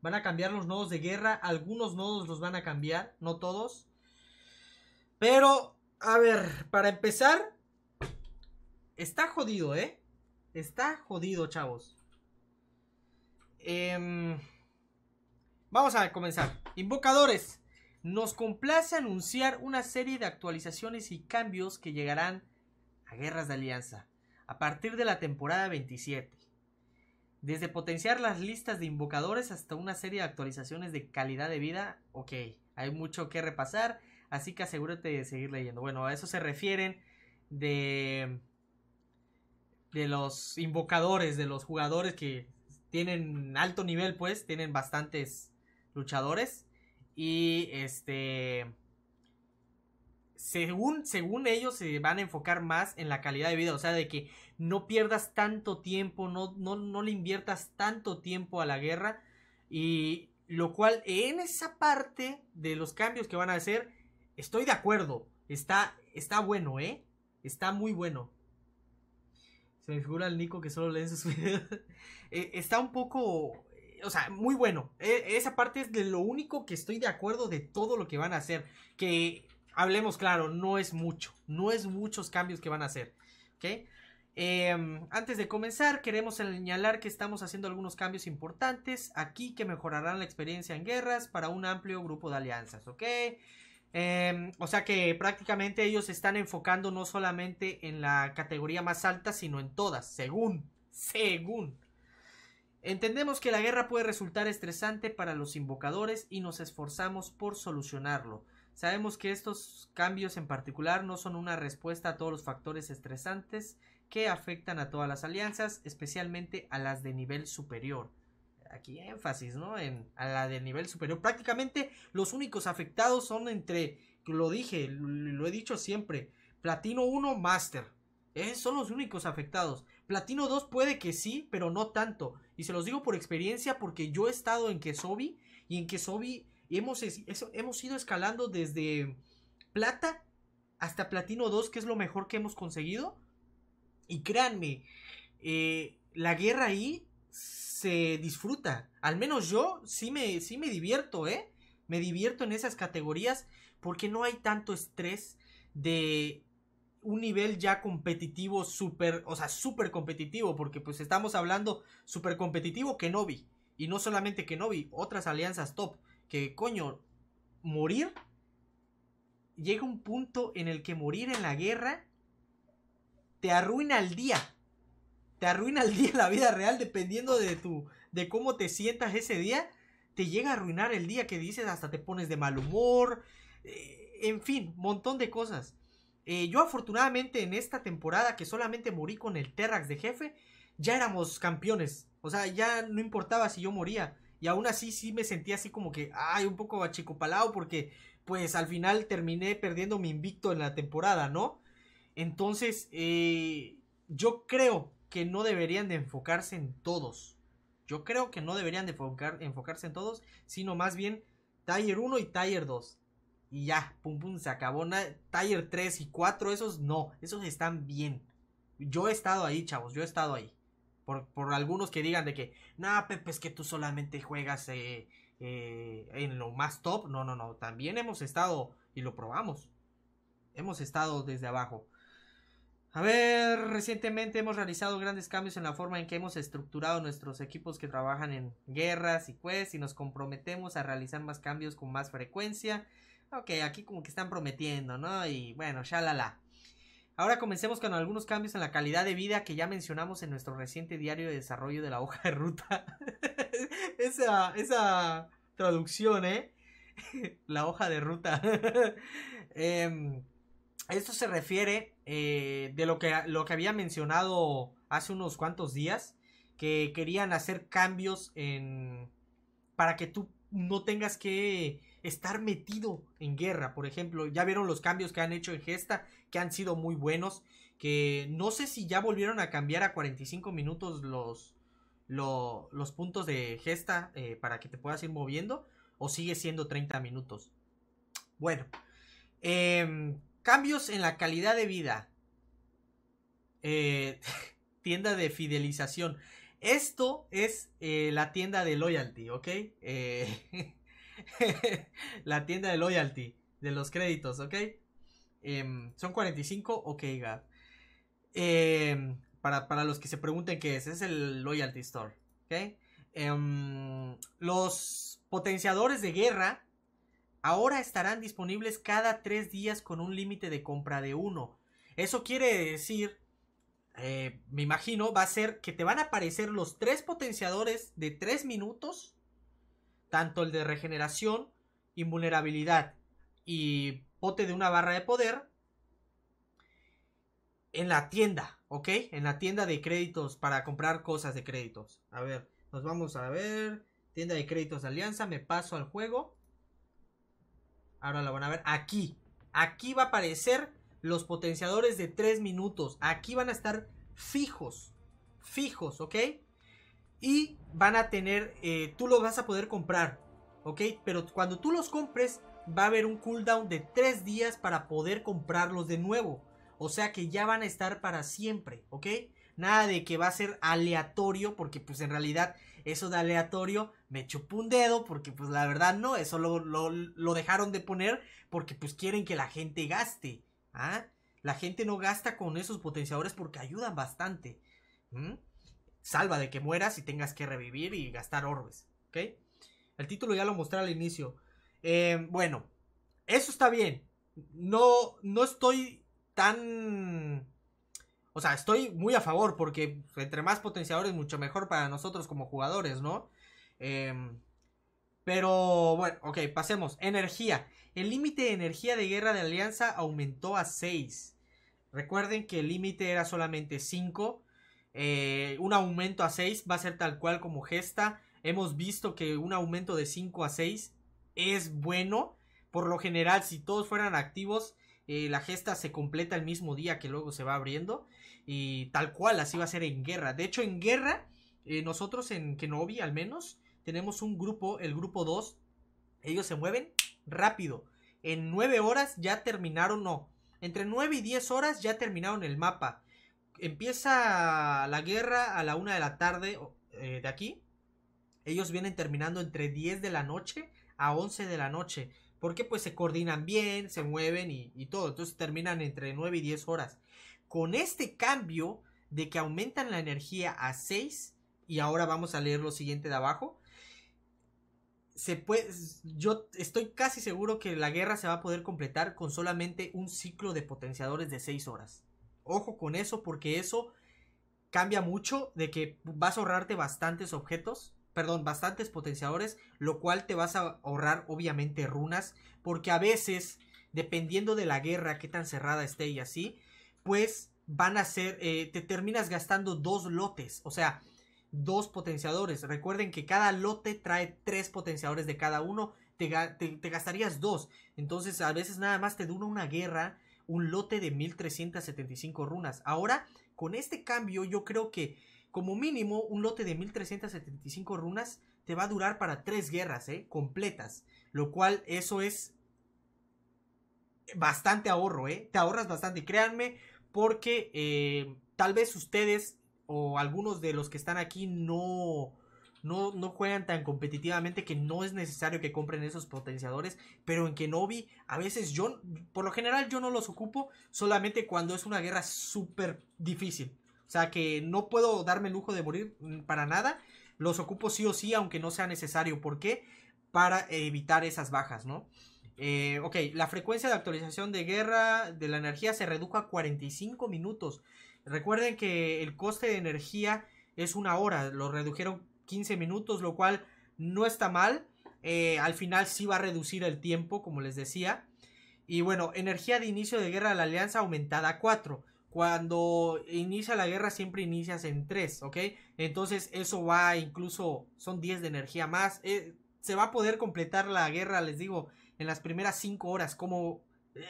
Van a cambiar los nodos de guerra. Algunos nodos los van a cambiar, no todos. Pero, a ver, para empezar, está jodido, ¿eh? Está jodido, chavos. Em, vamos a comenzar. Invocadores. Nos complace anunciar una serie de actualizaciones y cambios que llegarán a Guerras de Alianza a partir de la temporada 27. Desde potenciar las listas de invocadores hasta una serie de actualizaciones de calidad de vida, ok, hay mucho que repasar, así que asegúrate de seguir leyendo. Bueno, a eso se refieren de, de los invocadores, de los jugadores que tienen alto nivel, pues, tienen bastantes luchadores y este según según ellos se van a enfocar más en la calidad de vida, o sea, de que no pierdas tanto tiempo, no, no, no le inviertas tanto tiempo a la guerra. Y lo cual en esa parte de los cambios que van a hacer, estoy de acuerdo. Está, está bueno, ¿eh? Está muy bueno. Se me figura el Nico que solo leen sus videos. Eh, está un poco... Eh, o sea, muy bueno. E, esa parte es de lo único que estoy de acuerdo de todo lo que van a hacer. Que, hablemos claro, no es mucho. No es muchos cambios que van a hacer. ¿Ok? Em, antes de comenzar, queremos señalar que estamos haciendo algunos cambios importantes aquí que mejorarán la experiencia en guerras para un amplio grupo de alianzas, ¿ok? Em, o sea que prácticamente ellos se están enfocando no solamente en la categoría más alta, sino en todas, según, según. Entendemos que la guerra puede resultar estresante para los invocadores y nos esforzamos por solucionarlo. Sabemos que estos cambios en particular no son una respuesta a todos los factores estresantes que afectan a todas las alianzas, especialmente a las de nivel superior. Aquí énfasis, ¿no? En, a la de nivel superior. Prácticamente los únicos afectados son entre, lo dije, lo he dicho siempre, Platino 1, Master. Eh, son los únicos afectados. Platino 2 puede que sí, pero no tanto. Y se los digo por experiencia porque yo he estado en Kesobi y en Kesobi hemos, hemos ido escalando desde plata hasta platino 2, que es lo mejor que hemos conseguido. Y créanme, eh, la guerra ahí se disfruta. Al menos yo sí me, sí me divierto, ¿eh? Me divierto en esas categorías porque no hay tanto estrés de un nivel ya competitivo súper, o sea, súper competitivo, porque pues estamos hablando súper competitivo Kenobi. Y no solamente Kenobi, otras alianzas top. Que coño, morir. Llega un punto en el que morir en la guerra te arruina el día. Te arruina el día la vida real dependiendo de tu de cómo te sientas ese día, te llega a arruinar el día que dices, hasta te pones de mal humor, eh, en fin, montón de cosas. Eh, yo afortunadamente en esta temporada que solamente morí con el Terrax de jefe, ya éramos campeones, o sea, ya no importaba si yo moría, y aún así sí me sentía así como que, ay, un poco achicopalado porque pues al final terminé perdiendo mi invicto en la temporada, ¿no? Entonces, eh, yo creo que no deberían de enfocarse en todos. Yo creo que no deberían de enfocarse en todos, sino más bien Tier 1 y Tier 2. Y ya, pum pum, se acabó. Tier 3 y 4, esos no, esos están bien. Yo he estado ahí, chavos, yo he estado ahí. Por, algunos que digan de que, No, Pepe, es que tú solamente juegas eh, eh, en lo más top. No, no, no, también hemos estado y lo probamos. Hemos estado desde abajo. A ver, recientemente hemos realizado grandes cambios en la forma en que hemos estructurado nuestros equipos que trabajan en guerras y quests y nos comprometemos a realizar más cambios con más frecuencia. Ok, aquí como que están prometiendo, ¿no? Y bueno, shalala. Ahora comencemos con algunos cambios en la calidad de vida que ya mencionamos en nuestro reciente diario de desarrollo de la hoja de ruta. esa, esa traducción, ¿eh? la hoja de ruta. eh, esto se refiere eh, de lo que, lo que había mencionado hace unos cuantos días, que querían hacer cambios en, para que tú no tengas que estar metido en guerra, por ejemplo. Ya vieron los cambios que han hecho en Gesta, que han sido muy buenos, que no sé si ya volvieron a cambiar a 45 minutos los, los puntos de Gesta eh, para que te puedas ir moviendo, o sigue siendo 30 minutos. Bueno, eh, Cambios en la calidad de vida. Eh, tienda de fidelización. Esto es eh, la tienda de loyalty, ¿ok? Eh, la tienda de loyalty de los créditos, ¿ok? Em, son 45, ok, em, Para, para, los que se pregunten qué es, es el loyalty store, ¿ok? Em, los potenciadores de guerra Ahora estarán disponibles cada tres días con un límite de compra de uno. Eso quiere decir, eh, me imagino, va a ser que te van a aparecer los tres potenciadores de tres minutos, tanto el de regeneración, invulnerabilidad y pote de una barra de poder, en la tienda, ¿ok? En la tienda de créditos para comprar cosas de créditos. A ver, nos vamos a ver. Tienda de créditos de Alianza, me paso al juego. Ahora la van a ver aquí. Aquí va a aparecer los potenciadores de 3 minutos. Aquí van a estar fijos. Fijos, ¿ok? Y van a tener, eh, tú los vas a poder comprar, ¿ok? Pero cuando tú los compres, va a haber un cooldown de 3 días para poder comprarlos de nuevo. O sea que ya van a estar para siempre, ¿ok? Nada de que va a ser aleatorio, porque pues en realidad eso de aleatorio me chupó un dedo, porque pues la verdad no, eso lo, lo, dejaron de poner porque pues quieren que la gente gaste. ¿ah? La gente no gasta con esos potenciadores porque ayudan bastante. Salva de que mueras y tengas que revivir y gastar orbes. ¿Ok? El título ya lo mostré al inicio. Em, bueno, eso está bien. No, no estoy tan o sea, estoy muy a favor porque entre más potenciadores, mucho mejor para nosotros como jugadores, ¿no? Em, pero bueno, ok, pasemos. Energía. El límite de energía de guerra de alianza aumentó a 6. Recuerden que el límite era solamente 5. Eh, un aumento a 6 va a ser tal cual como gesta. Hemos visto que un aumento de 5 a 6 es bueno. Por lo general, si todos fueran activos, eh, la gesta se completa el mismo día que luego se va abriendo. Y tal cual, así va a ser en guerra. De hecho, en guerra, eh, nosotros en Kenobi al menos, tenemos un grupo, el grupo 2. Ellos se mueven rápido. En 9 horas ya terminaron, no. Entre 9 y 10 horas ya terminaron el mapa. Empieza la guerra a la 1 de la tarde eh, de aquí. Ellos vienen terminando entre 10 de la noche a 11 de la noche. Porque pues se coordinan bien, se mueven y, y todo. Entonces terminan entre 9 y 10 horas con este cambio de que aumentan la energía a 6, y ahora vamos a leer lo siguiente de abajo, se puede, yo estoy casi seguro que la guerra se va a poder completar con solamente un ciclo de potenciadores de 6 horas. Ojo con eso porque eso cambia mucho de que vas a ahorrarte bastantes objetos, perdón, bastantes potenciadores, lo cual te vas a ahorrar obviamente runas, porque a veces, dependiendo de la guerra, qué tan cerrada esté y así, pues van a ser, eh, te terminas gastando dos lotes, o sea, dos potenciadores. Recuerden que cada lote trae tres potenciadores de cada uno, te, gastarías dos. Entonces a veces nada más te dura una guerra, un lote de 1375 runas. Ahora, con este cambio yo creo que como mínimo un lote de 1375 runas te va a durar para tres guerras, ¿eh? Completas. Lo cual eso es bastante ahorro, ¿eh? Te ahorras bastante, créanme, porque eh, tal vez ustedes o algunos de los que están aquí no, no, no, juegan tan competitivamente que no es necesario que compren esos potenciadores, pero en Kenobi a veces yo, por lo general yo no los ocupo solamente cuando es una guerra súper difícil. O sea que no puedo darme el lujo de morir mm, para nada. Los ocupo sí o sí, aunque no sea necesario. ¿Por qué? Para evitar esas bajas, ¿no? Eh, ok, la frecuencia de actualización de guerra de la energía se redujo a 45 minutos. Recuerden que el coste de energía es una hora, lo redujeron 15 minutos, lo cual no está mal. Eh, al final sí va a reducir el tiempo, como les decía. Y bueno, energía de inicio de guerra de la alianza aumentada a 4. Cuando inicia la guerra siempre inicias en 3, ¿ok? Entonces eso va incluso, son 10 de energía más. Eh, se va a poder completar la guerra, les digo, en las primeras 5 horas, como...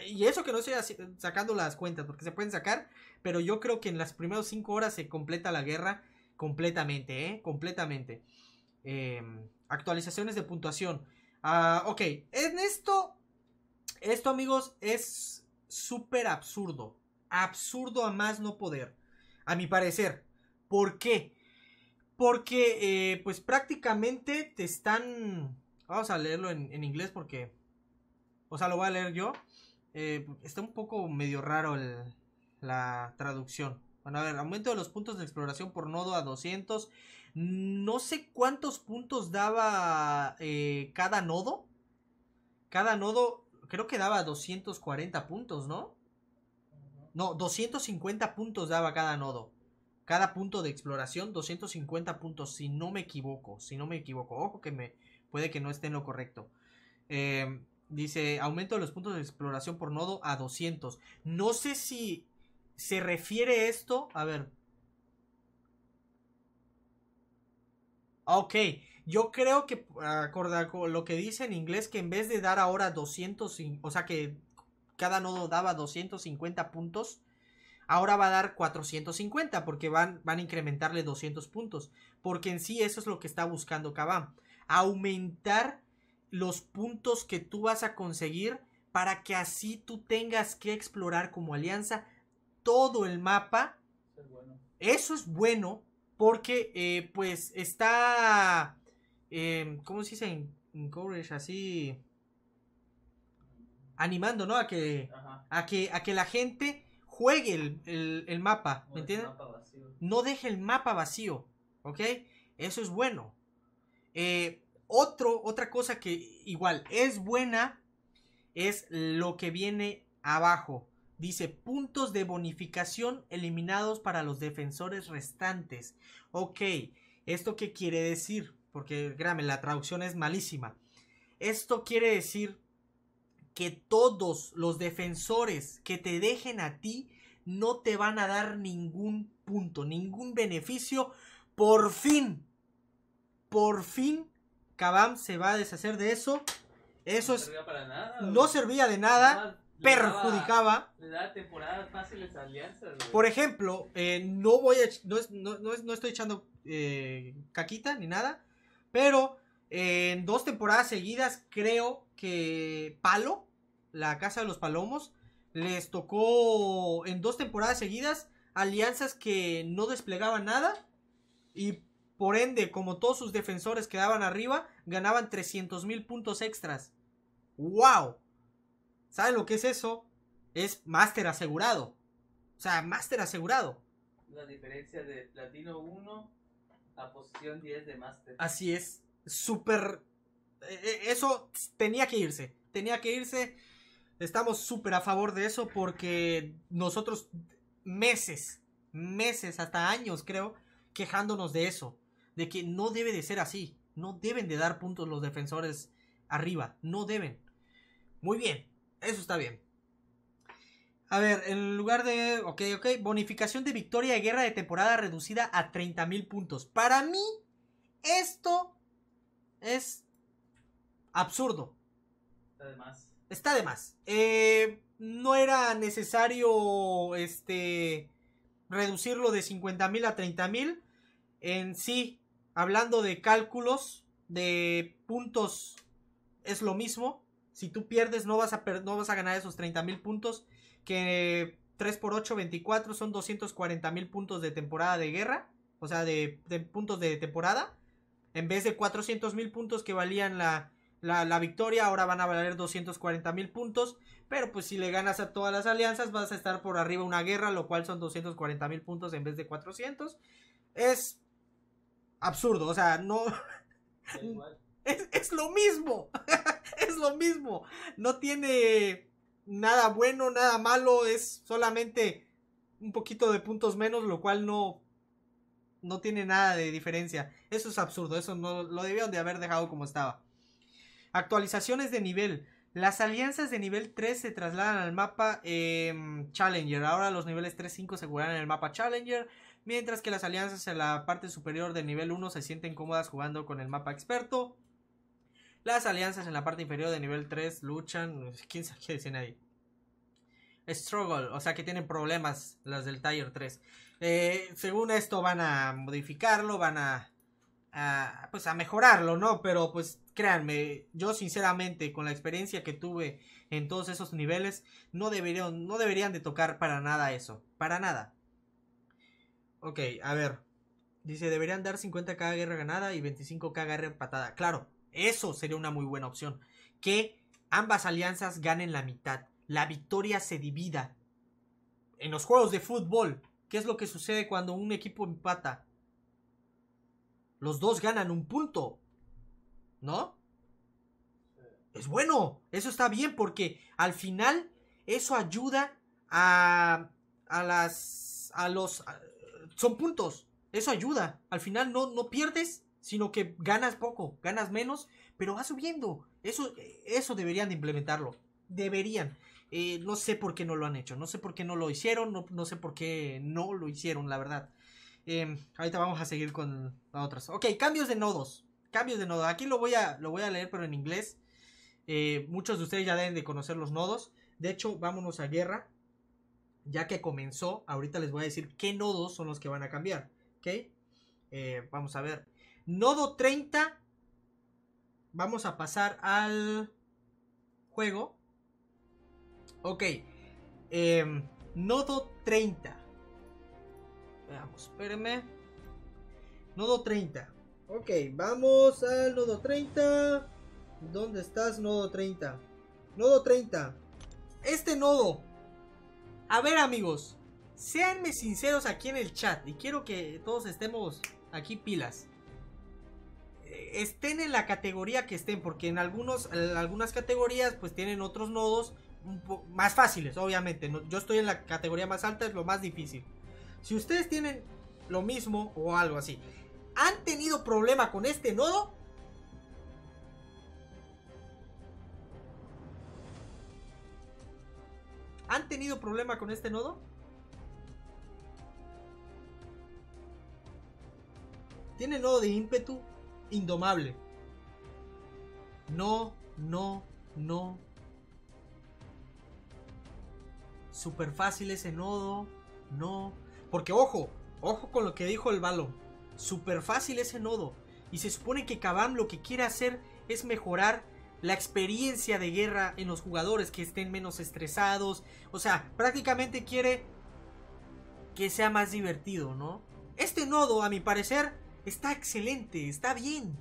Y eso que no estoy sacando las cuentas, porque se pueden sacar, pero yo creo que en las primeras 5 horas se completa la guerra completamente, ¿eh? Completamente. Em, actualizaciones de puntuación. Ah, ok, en esto, esto amigos es súper absurdo. Absurdo a más no poder, a mi parecer. ¿Por qué? Porque eh, pues prácticamente te están... Vamos a leerlo en inglés porque o sea, lo voy a leer yo. Eh, está un poco medio raro la traducción. Bueno, a ver, aumento de los puntos de exploración por nodo a 200. No sé cuántos puntos daba eh, cada nodo. Cada nodo creo que daba 240 puntos, ¿no? No, 250 puntos daba cada nodo. Cada punto de exploración, 250 puntos, si no me equivoco. Si no me equivoco. Ojo que me puede que no esté en lo correcto. Eh, Dice, aumento de los puntos de exploración por nodo a 200. No sé si se refiere esto. A ver. Ok, yo creo que, acorda con lo que dice en inglés, que en vez de dar ahora 200, o sea que cada nodo daba 250 puntos, ahora va a dar 450 porque van, van a incrementarle 200 puntos. Porque en sí eso es lo que está buscando Kabam. Aumentar los puntos que tú vas a conseguir para que así tú tengas que explorar como alianza todo el mapa. Eso es bueno, porque eh, pues está, eh, ¿cómo se dice? Coverage? así animando, ¿no? A que, a que, a que la gente juegue el, mapa, ¿me no entiendes? No deje el mapa vacío, ¿ok? Eso es bueno. Eh, otra cosa que igual es buena es lo que viene abajo. Dice puntos de bonificación eliminados para los defensores restantes. Ok, ¿esto qué quiere decir? Porque, créame, la traducción es malísima. Esto quiere decir que todos los defensores que te dejen a ti no te van a dar ningún punto, ningún beneficio. Por fin, por fin Kabam se va a deshacer de eso. Eso no servía no servía de nada, perjudicaba. Le temporadas fáciles a alianzas. Por ejemplo, eh, no voy a, no, estoy echando eh, caquita ni nada, pero eh, en dos temporadas seguidas creo que Palo, la casa de los palomos, les tocó en dos temporadas seguidas alianzas que no desplegaban nada y por ende, como todos sus defensores quedaban arriba, ganaban 300 mil puntos extras. ¡Wow! ¿Saben lo que es eso? Es máster asegurado. O sea, máster asegurado. La diferencia de platino 1 a posición 10 de máster. Así es. Súper... Eh, eh, eso tenía que irse. Tenía que irse. Estamos súper a favor de eso porque nosotros meses, meses, hasta años creo, quejándonos de eso de que no debe de ser así. No deben de dar puntos los defensores arriba. No deben. Muy bien. Eso está bien. A ver, en lugar de... Ok, ok. Bonificación de victoria de guerra de temporada reducida a 30.000 puntos. Para mí, esto es absurdo. Está de más. Está de más. Eh, no era necesario este reducirlo de 50.000 a 30.000. En sí, hablando de cálculos, de puntos, es lo mismo. Si tú pierdes, no vas a, vas a ganar esos 30.000 mil puntos. Que 3 por 8, 24 son 240.000 mil puntos de temporada de guerra. O sea, de, puntos de temporada. En vez de 400.000 mil puntos que valían la, victoria, ahora van a valer 240.000 mil puntos. Pero pues si le ganas a todas las alianzas, vas a estar por arriba una guerra, lo cual son 240.000 mil puntos en vez de 400. Es absurdo. O sea, no. Es, lo mismo. es lo mismo. No tiene nada bueno, nada malo. Es solamente un poquito de puntos menos, lo cual no. No tiene nada de diferencia. Eso es absurdo. Eso no lo debieron de haber dejado como estaba. Actualizaciones de nivel. Las alianzas de nivel 3 se trasladan al mapa em, Challenger. Ahora los niveles 3-5 se curarán en el mapa Challenger mientras que las alianzas en la parte superior de nivel 1 se sienten cómodas jugando con el mapa experto. Las alianzas en la parte inferior de nivel 3 luchan. ¿Quién sabe qué dicen ahí? Struggle, o sea que tienen problemas las del Tier 3. Eh, según esto van a modificarlo, van a, a, pues a mejorarlo, ¿no? Pero pues créanme, yo sinceramente con la experiencia que tuve en todos esos niveles, no, deberían, no deberían de tocar para nada eso, para nada. Ok, a ver. Dice, deberían dar 50k guerra ganada y 25k guerra empatada. Claro, eso sería una muy buena opción. Que ambas alianzas ganen la mitad. La victoria se divida. En los juegos de fútbol, ¿qué es lo que sucede cuando un equipo empata? Los dos ganan un punto. ¿No? Es bueno. Eso está bien porque al final eso ayuda a, a las... A los son puntos. Eso ayuda. Al final no, no pierdes, sino que ganas poco, ganas menos, pero va subiendo. Eso, eso deberían de implementarlo. Deberían. Eh, no sé por qué no lo han hecho. No sé por qué no lo hicieron. No, sé por qué no lo hicieron, la verdad. Em, ahorita vamos a seguir con otras. Ok, cambios de nodos. Cambios de nodos. Aquí lo voy a, lo voy a leer, pero en inglés. Eh, muchos de ustedes ya deben de conocer los nodos. De hecho, vámonos a guerra ya que comenzó, ahorita les voy a decir qué nodos son los que van a cambiar. ¿Ok? Eh, vamos a ver. Nodo 30. Vamos a pasar al juego. Ok. Em, nodo 30. Veamos, espérenme. Nodo 30. Ok, vamos al nodo 30. ¿Dónde estás, nodo 30? Nodo 30. Este nodo a ver amigos, seanme sinceros aquí en el chat y quiero que todos estemos aquí pilas. Eh, estén en la categoría que estén, porque en, algunos, algunas categorías pues tienen otros nodos más fáciles, obviamente. Yo estoy en la categoría más alta, es lo más difícil. Si ustedes tienen lo mismo o algo así, han tenido problema con este nodo, ¿Han tenido problema con este nodo? Tiene nodo de ímpetu indomable. No, no, no. Super fácil ese nodo. No. Porque ojo, ojo con lo que dijo el balón. Super fácil ese nodo. Y se supone que Kabam lo que quiere hacer es mejorar la experiencia de guerra en los jugadores, que estén menos estresados. O sea, prácticamente quiere que sea más divertido, ¿no? Este nodo, a mi parecer, está excelente, está bien.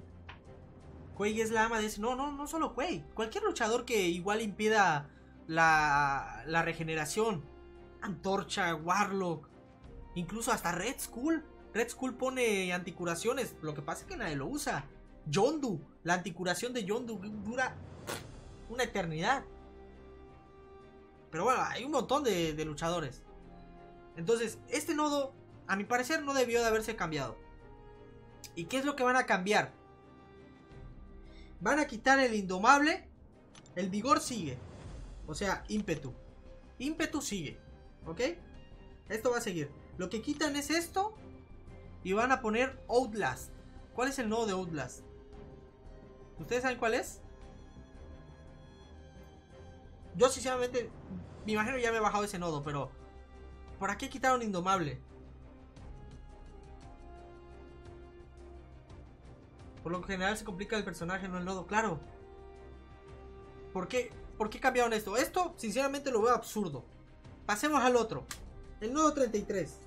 Quay es la ama de ese. No, no, no solo Quay. Cualquier luchador que igual impida la, la regeneración. Antorcha, Warlock, incluso hasta Red Skull. Red Skull pone anticuraciones, lo que pasa es que nadie lo usa. Yondu, la anticuración de Yondu dura una eternidad. Pero bueno, hay un montón de, luchadores. Entonces, este nodo, a mi parecer, no debió de haberse cambiado. ¿Y qué es lo que van a cambiar? Van a quitar el indomable. El vigor sigue. O sea, ímpetu. Ímpetu sigue. ¿Ok? Esto va a seguir. Lo que quitan es esto. Y van a poner Outlast. ¿Cuál es el nodo de Outlast? ¿Ustedes saben cuál es? Yo sinceramente, me imagino ya me he bajado ese nodo, pero... ¿Por aquí quitaron Indomable? Por lo general se complica el personaje, no el nodo, claro. ¿Por qué? ¿Por qué cambiaron esto? Esto, sinceramente, lo veo absurdo. Pasemos al otro. El nodo 33.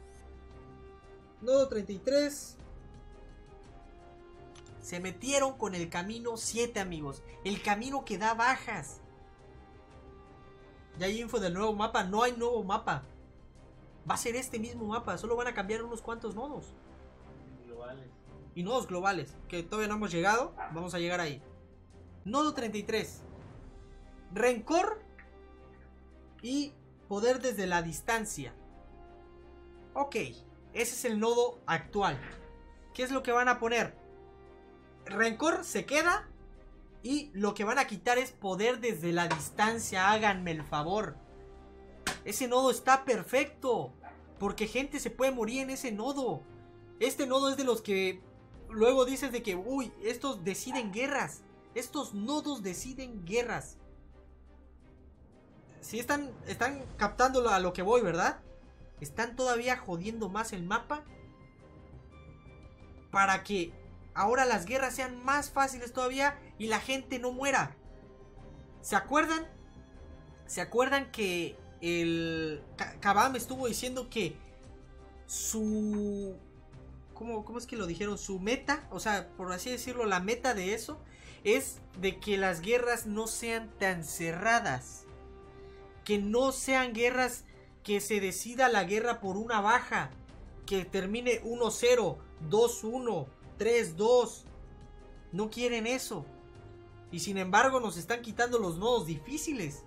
Nodo 33. Se metieron con el camino 7, amigos. El camino que da bajas. Ya hay info del nuevo mapa. No hay nuevo mapa. Va a ser este mismo mapa. Solo van a cambiar unos cuantos nodos. Globales. Y nodos globales. Que todavía no hemos llegado. Vamos a llegar ahí. Nodo 33. Rencor. Y poder desde la distancia. Ok. Ese es el nodo actual. ¿Qué es lo que van a poner? Rencor se queda y lo que van a quitar es poder desde la distancia. Háganme el favor. Ese nodo está perfecto. Porque gente se puede morir en ese nodo. Este nodo es de los que luego dices de que, uy, estos deciden guerras. Estos nodos deciden guerras. Si están, están captando a lo que voy, ¿verdad? Están todavía jodiendo más el mapa. Para que ahora las guerras sean más fáciles todavía y la gente no muera. ¿Se acuerdan? ¿Se acuerdan que el Kabam estuvo diciendo que su... ¿cómo, ¿Cómo es que lo dijeron? Su meta, o sea, por así decirlo, la meta de eso es de que las guerras no sean tan cerradas. Que no sean guerras que se decida la guerra por una baja. Que termine 1-0, 2-1, 3, 2. No quieren eso. Y sin embargo nos están quitando los nodos difíciles.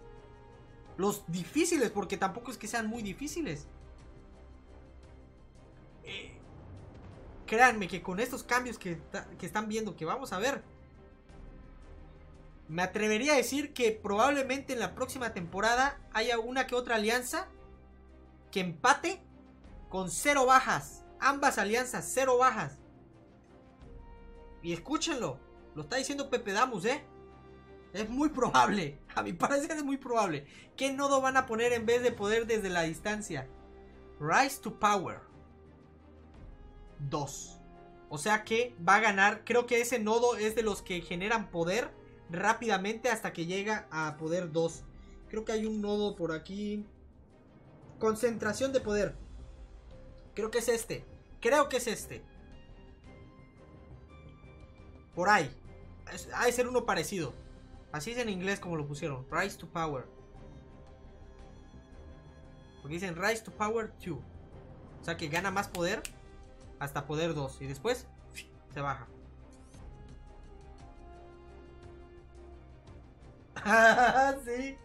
Los difíciles, porque tampoco es que sean muy difíciles. Eh, créanme que con estos cambios que, que están viendo, que vamos a ver, me atrevería a decir que probablemente en la próxima temporada haya una que otra alianza que empate con cero bajas. Ambas alianzas, cero bajas. Y escúchenlo, lo está diciendo Pepe Damus, ¿eh? Es muy probable, a mi parecer es muy probable. ¿Qué nodo van a poner en vez de poder desde la distancia? Rise to Power 2. O sea que va a ganar, creo que ese nodo es de los que generan poder rápidamente hasta que llega a poder 2. Creo que hay un nodo por aquí. Concentración de poder. Creo que es este. Creo que es este. Por ahí. hay que ser uno parecido. Así es en inglés como lo pusieron. Rise to Power. Porque dicen Rise to Power 2. O sea que gana más poder hasta poder 2. Y después se baja. sí.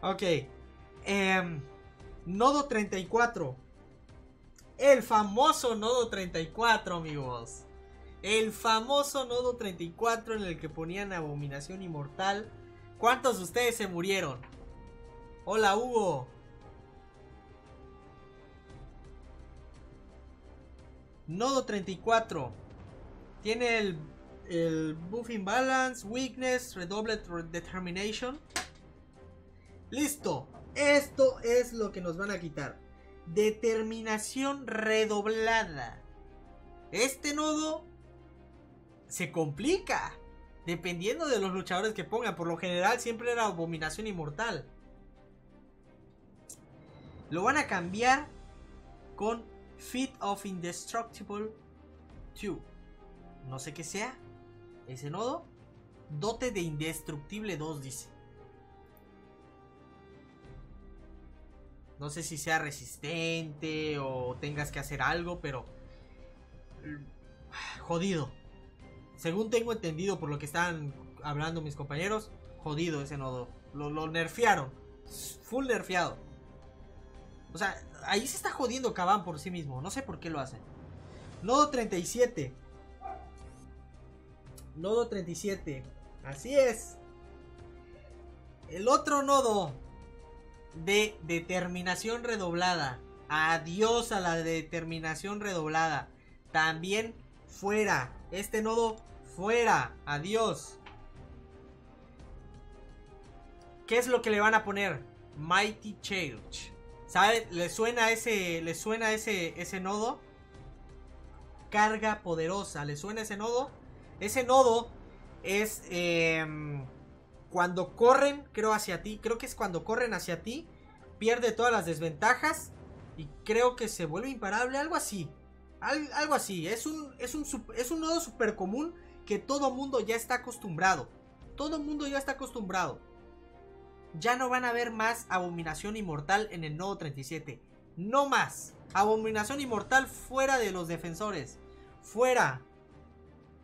Ok. Em, nodo 34. El famoso nodo 34, amigos. El famoso nodo 34 en el que ponían abominación inmortal. ¿Cuántos de ustedes se murieron? Hola Hugo. Nodo 34. Tiene el, el buff imbalance, weakness, redoble determination. Listo. Esto es lo que nos van a quitar. Determinación redoblada. Este nodo se complica. Dependiendo de los luchadores que pongan. Por lo general siempre era Abominación Inmortal. Lo van a cambiar con Feet of Indestructible 2. No sé qué sea ese nodo. Dote de Indestructible 2 dice. No sé si sea resistente o tengas que hacer algo, pero... Mm, jodido según tengo entendido por lo que están hablando mis compañeros, jodido ese nodo. Lo, lo nerfearon. Full nerfeado. O sea, ahí se está jodiendo Caban por sí mismo. No sé por qué lo hacen. Nodo 37. Nodo 37. Así es. El otro nodo de determinación redoblada. Adiós a la determinación redoblada. También fuera. Este nodo Fuera. Adiós. ¿Qué es lo que le van a poner? Mighty Church. ¿Sabe? ¿Le suena ese, le suena ese, ese nodo? Carga poderosa. ¿Le suena ese nodo? Ese nodo es em, cuando corren, creo, hacia ti. Creo que es cuando corren hacia ti. Pierde todas las desventajas. Y creo que se vuelve imparable. Algo así. algo así. Es un, es es un nodo súper común que todo mundo ya está acostumbrado. Todo mundo ya está acostumbrado. Ya no van a ver más Abominación Inmortal en el nodo 37. No más. Abominación Inmortal fuera de los defensores. Fuera.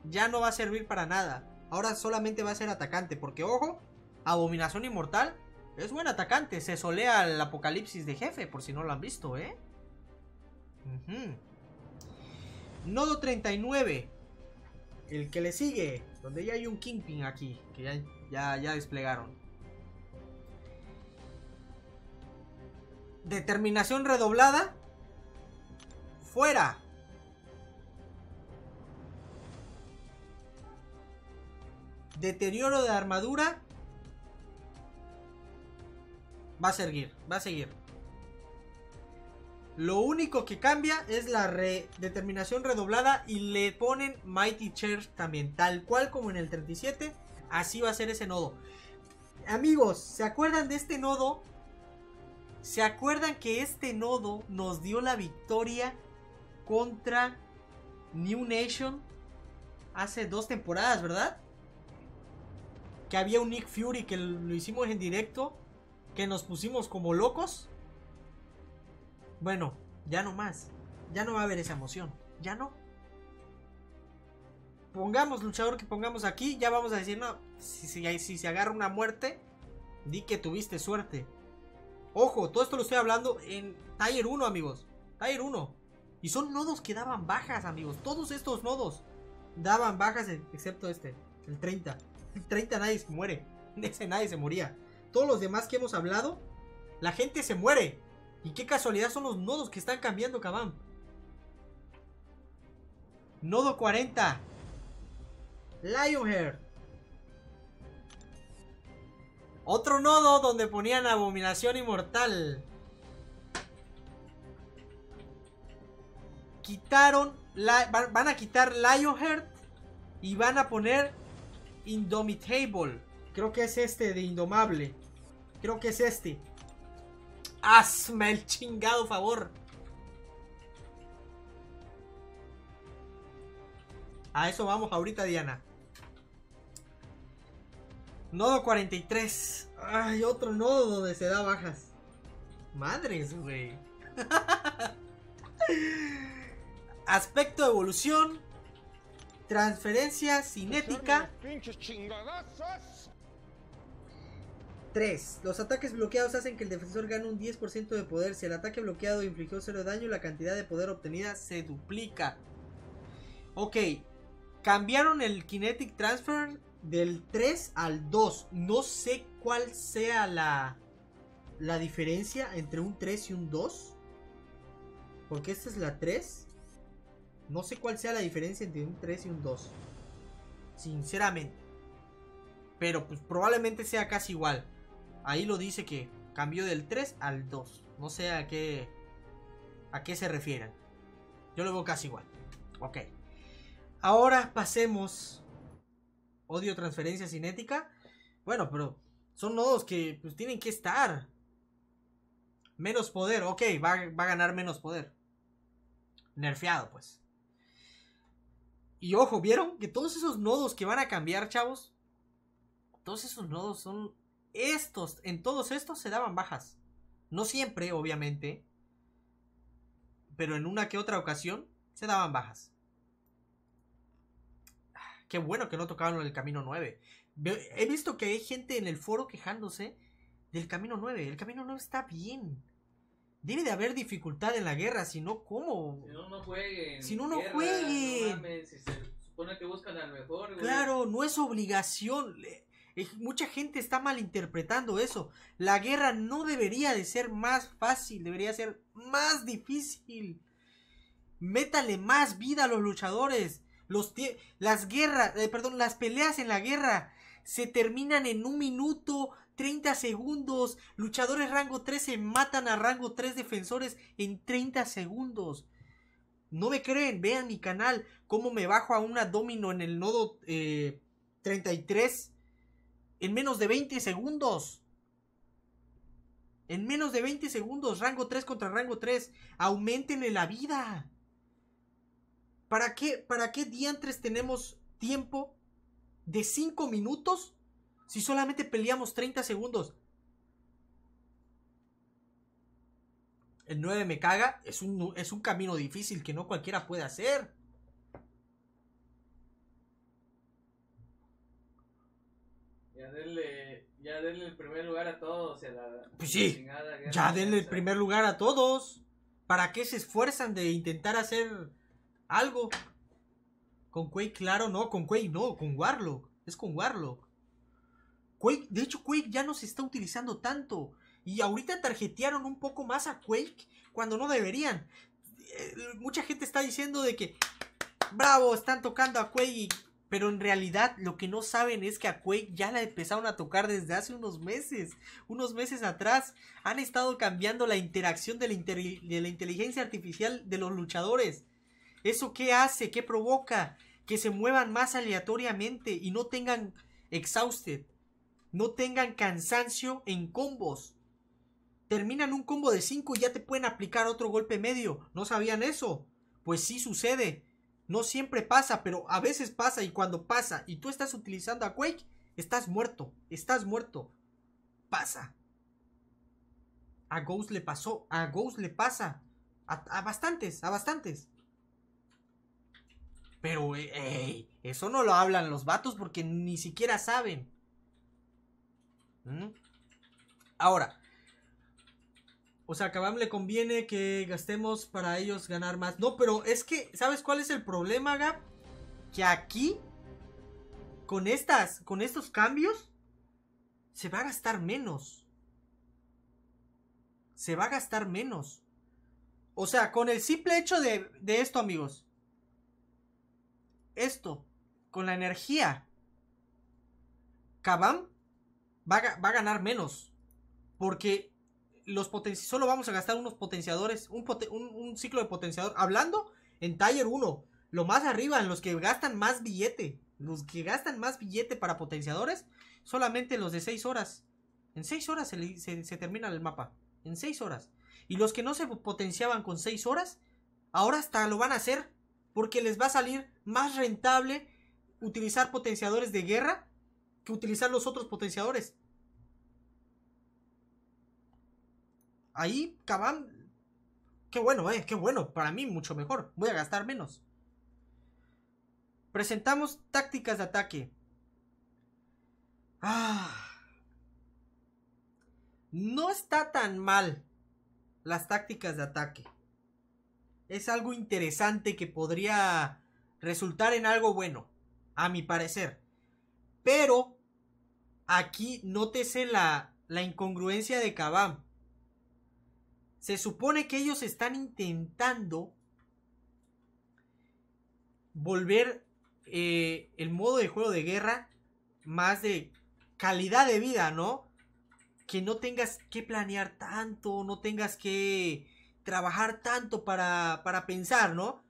Ya no va a servir para nada. Ahora solamente va a ser atacante. Porque, ojo, Abominación Inmortal es buen atacante. Se solea el apocalipsis de jefe, por si no lo han visto, ¿eh? Nodo 39. El que le sigue, donde ya hay un Kingpin aquí, que ya, ya, ya desplegaron. Determinación redoblada. Fuera. Deterioro de armadura. Va a seguir, va a seguir. Lo único que cambia es la redeterminación redoblada y le ponen Mighty Chair también, tal cual como en el 37. Así va a ser ese nodo. Amigos, ¿se acuerdan de este nodo? ¿Se acuerdan que este nodo nos dio la victoria contra New Nation hace dos temporadas, ¿verdad? Que había un Nick Fury que lo hicimos en directo, que nos pusimos como locos bueno, ya no más, ya no va a haber esa emoción, ya no. Pongamos luchador que pongamos aquí, ya vamos a decir, no, si, se agarra una muerte, di que tuviste suerte. Ojo, todo esto lo estoy hablando en Tier 1, amigos. Tier 1. Y son nodos que daban bajas, amigos. Todos estos nodos daban bajas, e-, excepto este, el 30. El 30 nadie se muere. De ese nadie se moría. Todos los demás que hemos hablado, la gente se muere. Y qué casualidad son los nodos que están cambiando, cabam. Nodo 40. Lionheart. Otro nodo donde ponían abominación inmortal. Quitaron... van a quitar Lionheart y van a poner Indomitable. Creo que es este de Indomable. Creo que es este. Hazme el chingado favor. A eso vamos ahorita, Diana. Nodo 43. Ay, otro nodo donde se da bajas. Madres, güey. Aspecto de evolución. Transferencia cinética. Pinches chingadazos. 3. Los ataques bloqueados hacen que el defensor gane un 10% de poder. Si el ataque bloqueado infligió 0 daño, la cantidad de poder obtenida se duplica. Ok. Cambiaron el Kinetic Transfer del 3 al 2. No sé cuál sea la, la diferencia entre un 3 y un 2. Porque esta es la 3. No sé cuál sea la diferencia entre un 3 y un 2. Sinceramente. Pero pues probablemente sea casi igual. Ahí lo dice que cambió del 3 al 2. No sé a qué, a qué se refieren. Yo lo veo casi igual. Ok. Ahora pasemos. Odio transferencia cinética. Bueno, pero son nodos que pues, tienen que estar. Menos poder. Ok, va, va a ganar menos poder. Nerfeado, pues. Y ojo, ¿vieron? Que todos esos nodos que van a cambiar, chavos. Todos esos nodos son estos, en todos estos se daban bajas. No siempre, obviamente, pero en una que otra ocasión se daban bajas. Ah, qué bueno que no tocaron el camino 9. He visto que hay gente en el foro quejándose del camino 9. El camino 9 está bien. Debe de haber dificultad en la guerra, si no, ¿cómo? Si no, no jueguen. Si no, no jueguen. se supone que buscan al mejor. Claro, no es obligación. Mucha gente está malinterpretando eso. La guerra no debería de ser más fácil, debería ser más difícil. Métale más vida a los luchadores. las guerras, eh, perdón, las peleas en la guerra se terminan en un minuto, 30 segundos. Luchadores rango 3 se matan a rango 3 defensores en 30 segundos. No me creen, vean mi canal, cómo me bajo a una domino en el nodo eh, 33 en menos de 20 segundos. En menos de 20 segundos, rango 3 contra rango 3. Aumentenle la vida. ¿Para qué, para qué diantres tenemos tiempo de 5 minutos si solamente peleamos 30 segundos? El 9 me caga. Es un, es un camino difícil que no cualquiera puede hacer. Ya denle, el primer lugar a todos. pues ya denle el primer lugar a todos. ¿Para qué se esfuerzan de intentar hacer algo? Con Quake, claro, no, con Quake no, con Warlock. Es con Warlock. Quake, de hecho, Quake ya no se está utilizando tanto. Y ahorita tarjetearon un poco más a Quake cuando no deberían. Eh, mucha gente está diciendo de que, bravo, están tocando a Quake pero en realidad lo que no saben es que a Quake ya la empezaron a tocar desde hace unos meses, unos meses atrás. Han estado cambiando la interacción de la, de la inteligencia artificial de los luchadores. ¿Eso qué hace? ¿Qué provoca? Que se muevan más aleatoriamente y no tengan exhausted, no tengan cansancio en combos. Terminan un combo de 5 y ya te pueden aplicar otro golpe medio. ¿No sabían eso? Pues sí sucede. No siempre pasa, pero a veces pasa y cuando pasa y tú estás utilizando a Quake, estás muerto, estás muerto. Pasa. A Ghost le pasó, a Ghost le pasa. A, bastantes, a bastantes. Pero, eh, eso no lo hablan los vatos porque ni siquiera saben. Ahora, o sea, a Kabam le conviene que gastemos para ellos ganar más. No, pero es que, ¿sabes cuál es el problema, Gab? Que aquí, con estas, con estos cambios, se va a gastar menos. Se va a gastar menos. O sea, con el simple hecho de, esto, amigos. Esto, con la energía. Kabam va a ganar menos. Porque solo vamos a gastar unos potenciadores, un, ciclo de potenciador. Hablando en Taller 1, lo más arriba, en los que gastan más billete, los que gastan más billete para potenciadores, solamente los de 6 horas. En 6 horas se, se termina el mapa, en 6 horas. Y los que no se potenciaban con 6 horas, ahora hasta lo van a hacer, porque les va a salir más rentable utilizar potenciadores de guerra que utilizar los otros potenciadores. Ahí, Kabam, Qué bueno, eh, qué bueno. Para mí, mucho mejor. Voy a gastar menos. Presentamos tácticas de ataque. Ah. No está tan mal las tácticas de ataque. Es algo interesante que podría resultar en algo bueno, a mi parecer. Pero aquí nótese la, la incongruencia de Kabam. Se supone que ellos están intentando volver eh, el modo de juego de guerra más de calidad de vida, ¿no? Que no tengas que planear tanto, no tengas que trabajar tanto para, pensar, ¿no?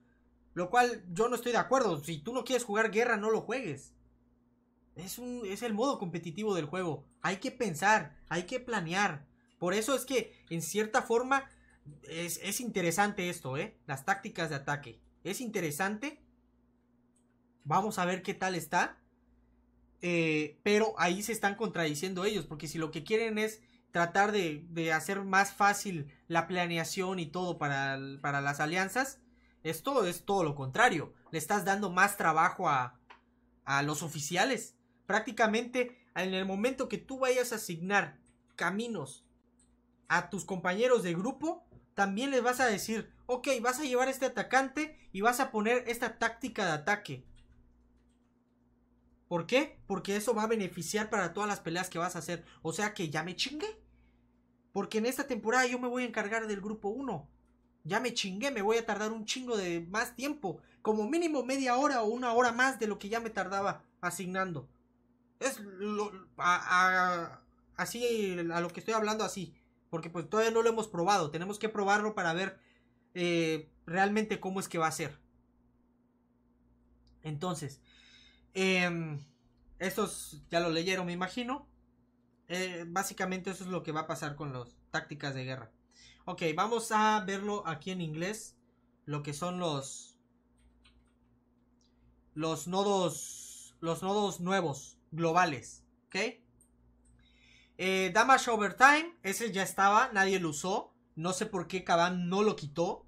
Lo cual yo no estoy de acuerdo. Si tú no quieres jugar guerra, no lo juegues. un, es el modo competitivo del juego. Hay que pensar, hay que planear, por eso es que, en cierta forma, es, interesante esto, ¿eh? Las tácticas de ataque. Es interesante. Vamos a ver qué tal está. Eh, pero ahí se están contradiciendo ellos, porque si lo que quieren es tratar de, hacer más fácil la planeación y todo para, las alianzas, esto es todo lo contrario. Le estás dando más trabajo a, a los oficiales. Prácticamente en el momento que tú vayas a asignar caminos a tus compañeros de grupo, también les vas a decir, ok, vas a llevar este atacante y vas a poner esta táctica de ataque. ¿Por qué? Porque eso va a beneficiar para todas las peleas que vas a hacer. O sea que ya me chingué. Porque en esta temporada yo me voy a encargar del grupo 1. Ya me chingué, me voy a tardar un chingo de más tiempo. Como mínimo media hora o una hora más de lo que ya me tardaba asignando. Es lo, así a lo que estoy hablando así. Porque pues todavía no lo hemos probado. Tenemos que probarlo para ver eh, realmente cómo es que va a ser. Entonces, em, estos ya lo leyeron, me imagino. Eh, básicamente eso es lo que va a pasar con las tácticas de guerra. Ok, vamos a verlo aquí en inglés. Lo que son los... Los nodos... Los nodos nuevos, globales. ¿Ok? Eh, Damage Overtime, ese ya estaba, nadie lo usó. No sé por qué Kaban no lo quitó.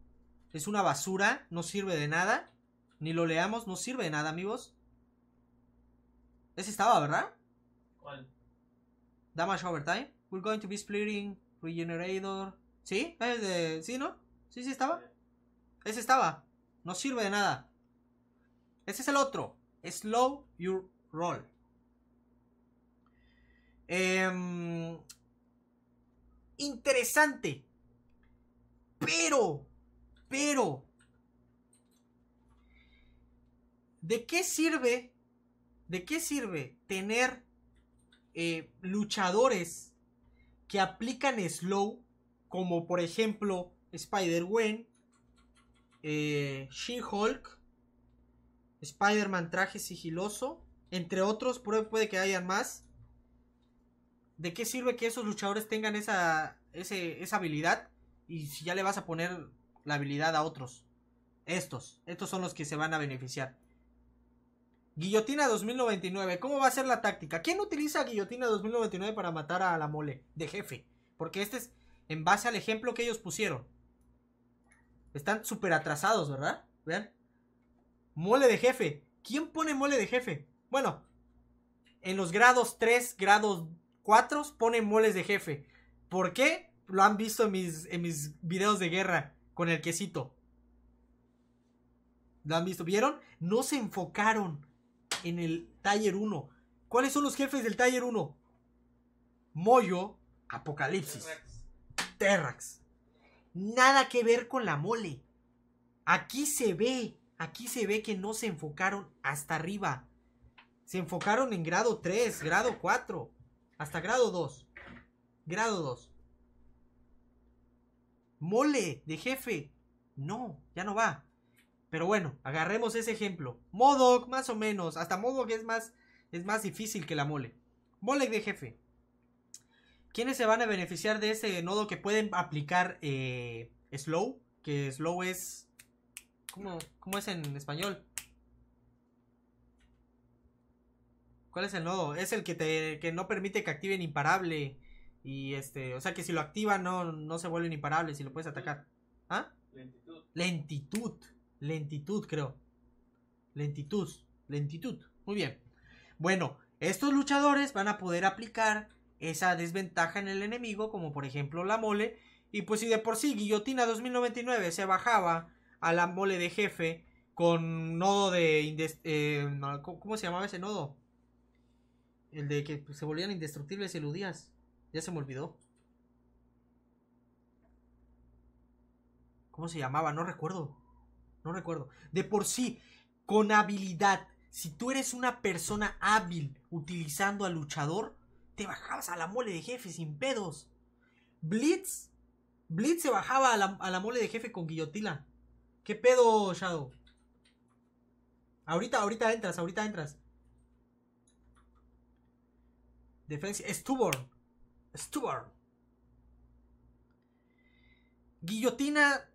Es una basura, no sirve de nada. Ni lo leamos, no sirve de nada, amigos. Ese estaba, ¿verdad? ¿Cuál? Damage Overtime. We're going to be splitting Regenerator. ¿Sí? Eh, ¿Sí, no? ¿Sí, sí estaba? Ese estaba. No sirve de nada. Ese es el otro. Slow your roll. Em, interesante. Pero, pero, ¿de qué sirve? ¿De qué sirve tener eh, luchadores que aplican slow? Como por ejemplo Spider-Gwen, eh, She-Hulk, Spider-Man traje sigiloso, entre otros, puede que hayan más. ¿de qué sirve que esos luchadores tengan esa, habilidad? Y si ya le vas a poner la habilidad a otros. Estos, estos son los que se van a beneficiar. Guillotina 2099, ¿cómo va a ser la táctica? ¿Quién utiliza Guillotina 2099 para matar a la mole de jefe? Porque este es en base al ejemplo que ellos pusieron. Están súper atrasados, ¿verdad? Vean. Mole de jefe. ¿Quién pone mole de jefe? Bueno, en los grados 3, grados Cuatro ponen moles de jefe. ¿Por qué? Lo han visto en mis, en mis videos de guerra con el quesito. ¿Lo han visto? ¿Vieron? No se enfocaron en el taller 1. ¿Cuáles son los jefes del taller 1? mollo Apocalipsis, Terrax. Nada que ver con la mole. Aquí se ve, aquí se ve que no se enfocaron hasta arriba. Se enfocaron en grado 3, grado 4. Hasta grado 2. Grado 2. Mole de jefe. No, ya no va. Pero bueno, agarremos ese ejemplo. Modoc, más o menos. Hasta Modoc es más, es más difícil que la mole. Mole de jefe. ¿Quiénes se van a beneficiar de ese nodo que pueden aplicar eh, Slow? Que Slow es... ¿Cómo, ¿Cómo es en español? ¿Cuál es el nodo? Es el que te que no permite que activen imparable. Y este, o sea que si lo activan no, no se vuelven imparables si lo puedes atacar. ¿Ah? Lentitud. Lentitud. Lentitud, creo. Lentitud. Lentitud. Muy bien. Bueno, estos luchadores van a poder aplicar esa desventaja en el enemigo, como por ejemplo la mole. Y pues si de por sí Guillotina 2099 se bajaba a la mole de jefe con nodo de... Eh, ¿Cómo se llamaba ese nodo? El de que pues, se volvían indestructibles y eludías. Ya se me olvidó. ¿Cómo se llamaba? No recuerdo. No recuerdo. De por sí, con habilidad. Si tú eres una persona hábil utilizando al luchador, te bajabas a la mole de jefe sin pedos. Blitz. Blitz se bajaba a la, a la mole de jefe con guillotina. ¿Qué pedo, Shadow? Ahorita, ahorita entras, ahorita entras. Defensa. Stuborn Stuborn. Guillotina.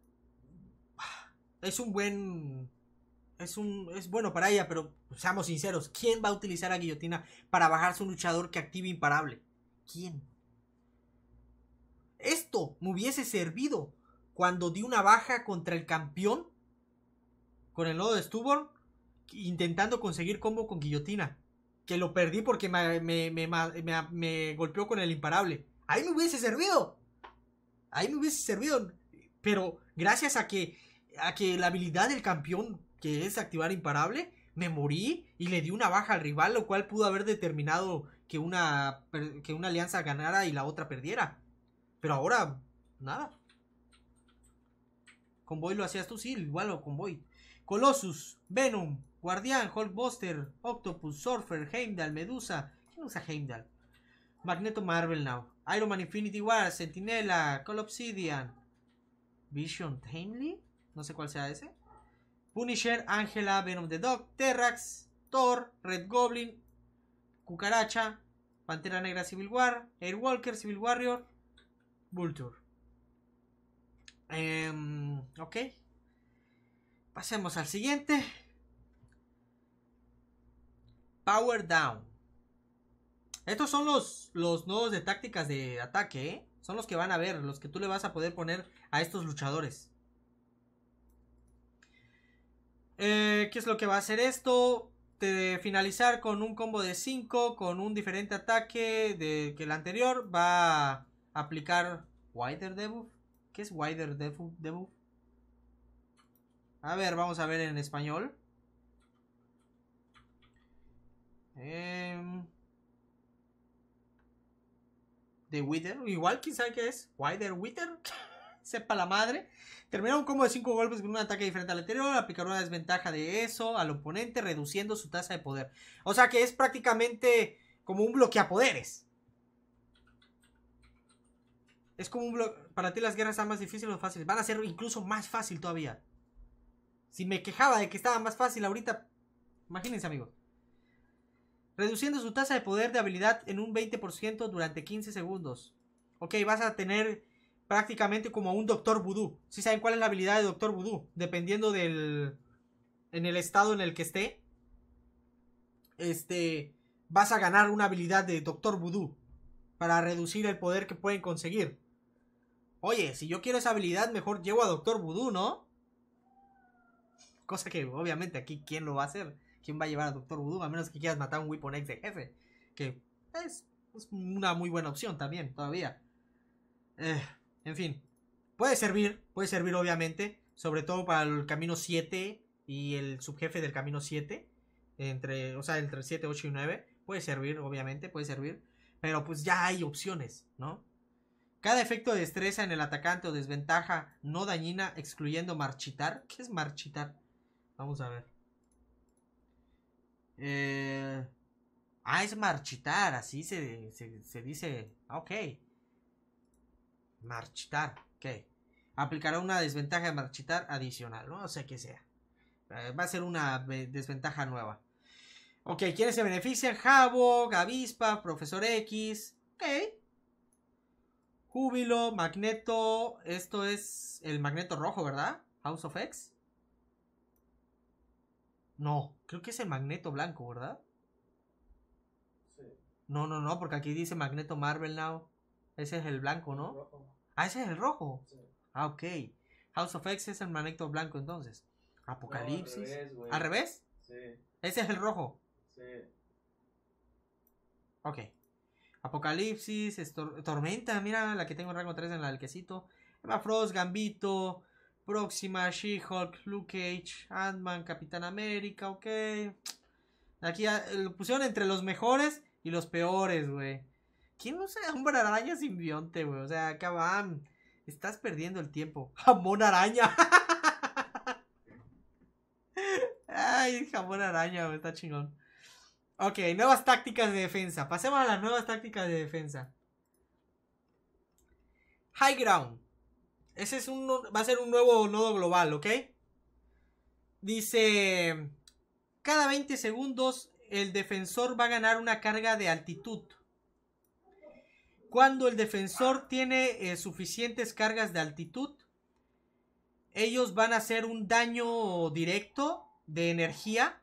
Es un buen. Es un. Es bueno para ella, pero seamos sinceros. ¿Quién va a utilizar a Guillotina para bajarse un luchador que active imparable? ¿Quién? Esto me hubiese servido cuando di una baja contra el campeón con el nodo de Stuborn, intentando conseguir combo con guillotina que lo perdí porque me, golpeó con el imparable. Ahí me hubiese servido. Ahí me hubiese servido. Pero gracias a que, a que la habilidad del campeón, que es activar imparable, me morí y le di una baja al rival, lo cual pudo haber determinado que una, que una alianza ganara y la otra perdiera. Pero ahora, nada. Convoy lo hacías tú, sí, igual o Convoy. Colossus, Venom, Guardián, Hulkbuster, Octopus, Surfer, Heimdall, Medusa. ¿Quién usa Heimdall? Magneto Marvel Now. Iron Man Infinity War, Sentinela, Call Obsidian. Vision Tamely? No sé cuál sea ese. Punisher, Angela, Venom the Dog, Terrax, Thor, Red Goblin, Cucaracha, Pantera Negra Civil War, Walker, Civil Warrior, Vulture. Em, ok. Pasemos al siguiente. Power Down. Estos son los, los nodos de tácticas de ataque, ¿eh? Son los que van a ver, los que tú le vas a poder poner a estos luchadores. Eh, ¿Qué es lo que va a hacer esto? De finalizar con un combo de 5, con un diferente ataque de, que el anterior. Va a aplicar Wider Debuff. ¿Qué es Wider Debuff? A ver, vamos a ver en español. Em, de The Wither, igual sabe qué es Wider Wither, sepa la madre. Terminaron un combo de 5 golpes con un ataque diferente al anterior, aplicar una desventaja de eso al oponente, reduciendo su tasa de poder. O sea que es prácticamente como un a bloque poderes Es como un bloque. Para ti las guerras son más difíciles o fáciles. Van a ser incluso más fácil todavía. Si me quejaba de que estaba más fácil ahorita. Imagínense, amigos reduciendo su tasa de poder de habilidad en un 20% durante 15 segundos. Ok, vas a tener prácticamente como un Doctor Voodoo. Si saben cuál es la habilidad de Doctor Voodoo, dependiendo del. en el estado en el que esté. Este. Vas a ganar una habilidad de Doctor Voodoo. Para reducir el poder que pueden conseguir. Oye, si yo quiero esa habilidad, mejor llevo a Doctor Voodoo, ¿no? Cosa que obviamente aquí, ¿quién lo va a hacer? ¿Quién va a llevar a Doctor Voodoo? A menos que quieras matar a un Weapon X de jefe. Que es, una muy buena opción también, todavía. Eh, en fin. Puede servir, puede servir obviamente. Sobre todo para el camino 7 y el subjefe del camino 7. Entre, o sea, entre 7, 8 y 9. Puede servir, obviamente, puede servir. Pero pues ya hay opciones, ¿no? Cada efecto de destreza en el atacante o desventaja no dañina, excluyendo marchitar. ¿Qué es marchitar? Vamos a ver. Eh, ah, es marchitar, así se, se, dice. Ah, ok. Marchitar, ok. Aplicará una desventaja de marchitar adicional, ¿no? sé qué sea. Eh, va a ser una desventaja nueva. Ok, ¿quiénes se benefician? Jabo, Gavispa, Profesor X. Ok. Júbilo, Magneto. Esto es el Magneto Rojo, ¿verdad? House of X. No. Creo que es el Magneto blanco, ¿verdad? Sí. No, no, no, porque aquí dice Magneto Marvel Now. Ese es el blanco, ¿no? El Ah, ese es el rojo. Ah, ok. House of X es el Magneto blanco entonces. Apocalipsis. No, al, revés, Sí. Ese es el rojo. Sí. Ok. Apocalipsis, Tormenta, mira la que tengo en rango 3 en la del quesito. Frost, Gambito, Próxima, She-Hulk, Luke Cage, Ant-Man, Capitán América, ok. Aquí eh, lo pusieron entre los mejores y los peores, güey. ¿Quién usa hombre araña simbionte, güey? O sea, van. Estás perdiendo el tiempo. Jamón araña. Ay, jamón araña, güey. Está chingón. Ok, nuevas tácticas de defensa. Pasemos a las nuevas tácticas de defensa. High ground. Ese es un, va a ser un nuevo nodo global, ¿ok? Dice, cada 20 segundos el defensor va a ganar una carga de altitud. Cuando el defensor tiene eh, suficientes cargas de altitud, ellos van a hacer un daño directo de energía,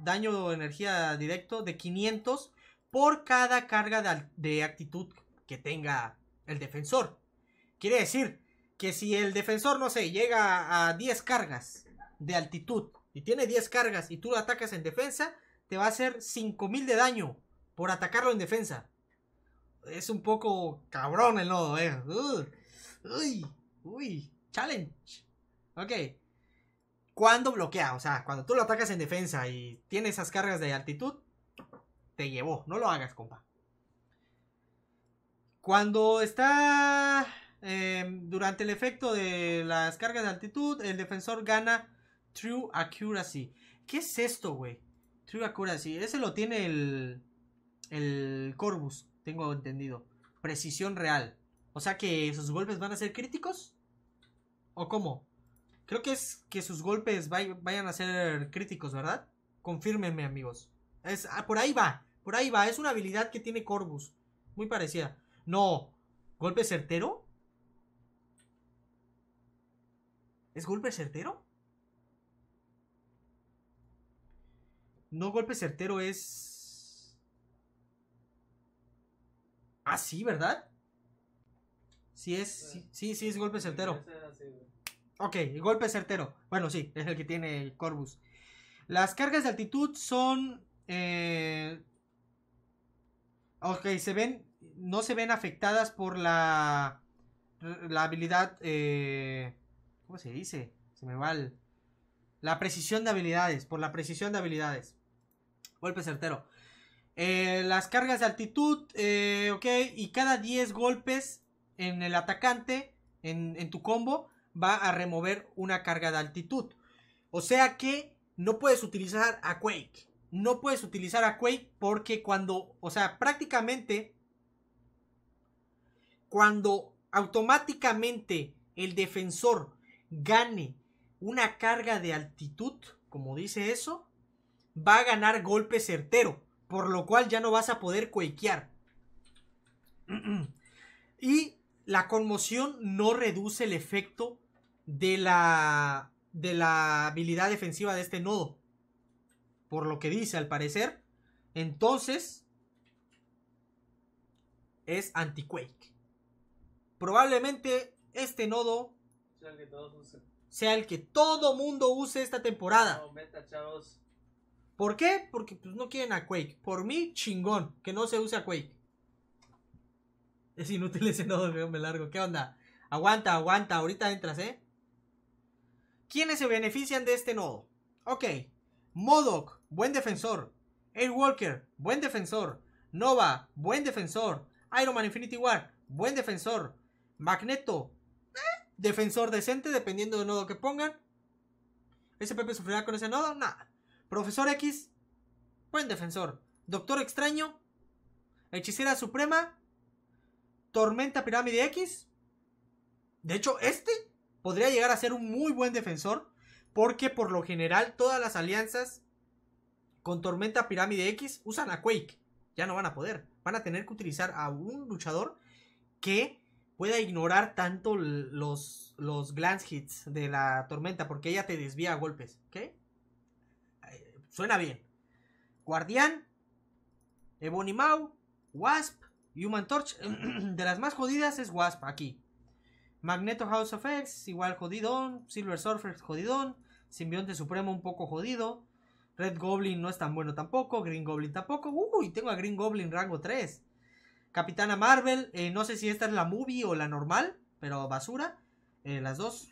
daño de energía directo de 500 por cada carga de, altitud actitud que tenga el defensor. Quiere decir que si el defensor, no sé, llega a 10 cargas de altitud y tiene 10 cargas y tú lo atacas en defensa, te va a hacer 5000 de daño por atacarlo en defensa. Es un poco cabrón el nodo, eh. Uy, uy, challenge. Ok. Cuando bloquea, o sea, cuando tú lo atacas en defensa y tiene esas cargas de altitud, te llevó. No lo hagas, compa. Cuando está Em, durante el efecto de las cargas de altitud, el defensor gana True Accuracy. ¿Qué es esto, güey? True Accuracy. Ese lo tiene el, el Corvus, tengo entendido. Precisión real. O sea que sus golpes van a ser críticos. ¿O cómo? Creo que es que sus golpes vayan a ser críticos, ¿verdad? Confírmenme, amigos. Es, ah, por ahí va. Por ahí va. Es una habilidad que tiene Corvus. Muy parecida. No. ¿Golpe certero? ¿Es golpe certero? No, golpe certero es... Ah, sí, ¿verdad? Sí es, sí, sí, es golpe certero. Ok, golpe certero. Bueno, sí, es el que tiene el Corvus. Las cargas de altitud son... Eh, ok, se ven... No se ven afectadas por la... La habilidad... Eh, ¿Cómo se dice? Se me va La precisión de habilidades, por la precisión de habilidades. Golpe certero. Eh, las cargas de altitud, eh, ok, y cada 10 golpes en el atacante, en, en tu combo, va a remover una carga de altitud. O sea que no puedes utilizar a Quake. No puedes utilizar a Quake porque cuando, o sea, prácticamente, cuando automáticamente el defensor gane una carga de altitud, como dice eso, va a ganar golpe certero, por lo cual ya no vas a poder quakear y la conmoción no reduce el efecto de la, de la habilidad defensiva de este nodo, por lo que dice al parecer. Entonces, es anti-quake. Probablemente este nodo sea el que todo mundo use esta temporada. ¿Por qué? Porque pues, no quieren a Quake. Por mí, chingón, que no se use a Quake. Es inútil ese nodo, me largo. ¿Qué onda? Aguanta, aguanta, ahorita entras, ¿eh? ¿Quiénes se benefician de este nodo? Ok, Modok, buen defensor. Walker, buen defensor. Nova, buen defensor. Iron Man Infinity War, buen defensor. Magneto, ¿eh? Defensor decente, dependiendo del nodo que pongan. ¿Ese Pepe sufrirá con ese nodo? Nada. Profesor X, buen defensor. Doctor Extraño, Hechicera Suprema, Tormenta Pirámide X. De hecho, este podría llegar a ser un muy buen defensor. Porque por lo general todas las alianzas con Tormenta Pirámide X usan a Quake. Ya no van a poder. Van a tener que utilizar a un luchador que pueda ignorar tanto los, los glance hits de la tormenta, porque ella te desvía golpes, ¿ok? suena bien. Guardián, mau Wasp, Human Torch, de las más jodidas es Wasp aquí. Magneto House of X, igual jodidón, Silver Surfer jodidón, Simbionte Supremo un poco jodido, Red Goblin no es tan bueno tampoco, Green Goblin tampoco, uy, tengo a Green Goblin rango 3. Capitana Marvel, eh, no sé si esta es la movie o la normal, pero basura. Eh, las dos.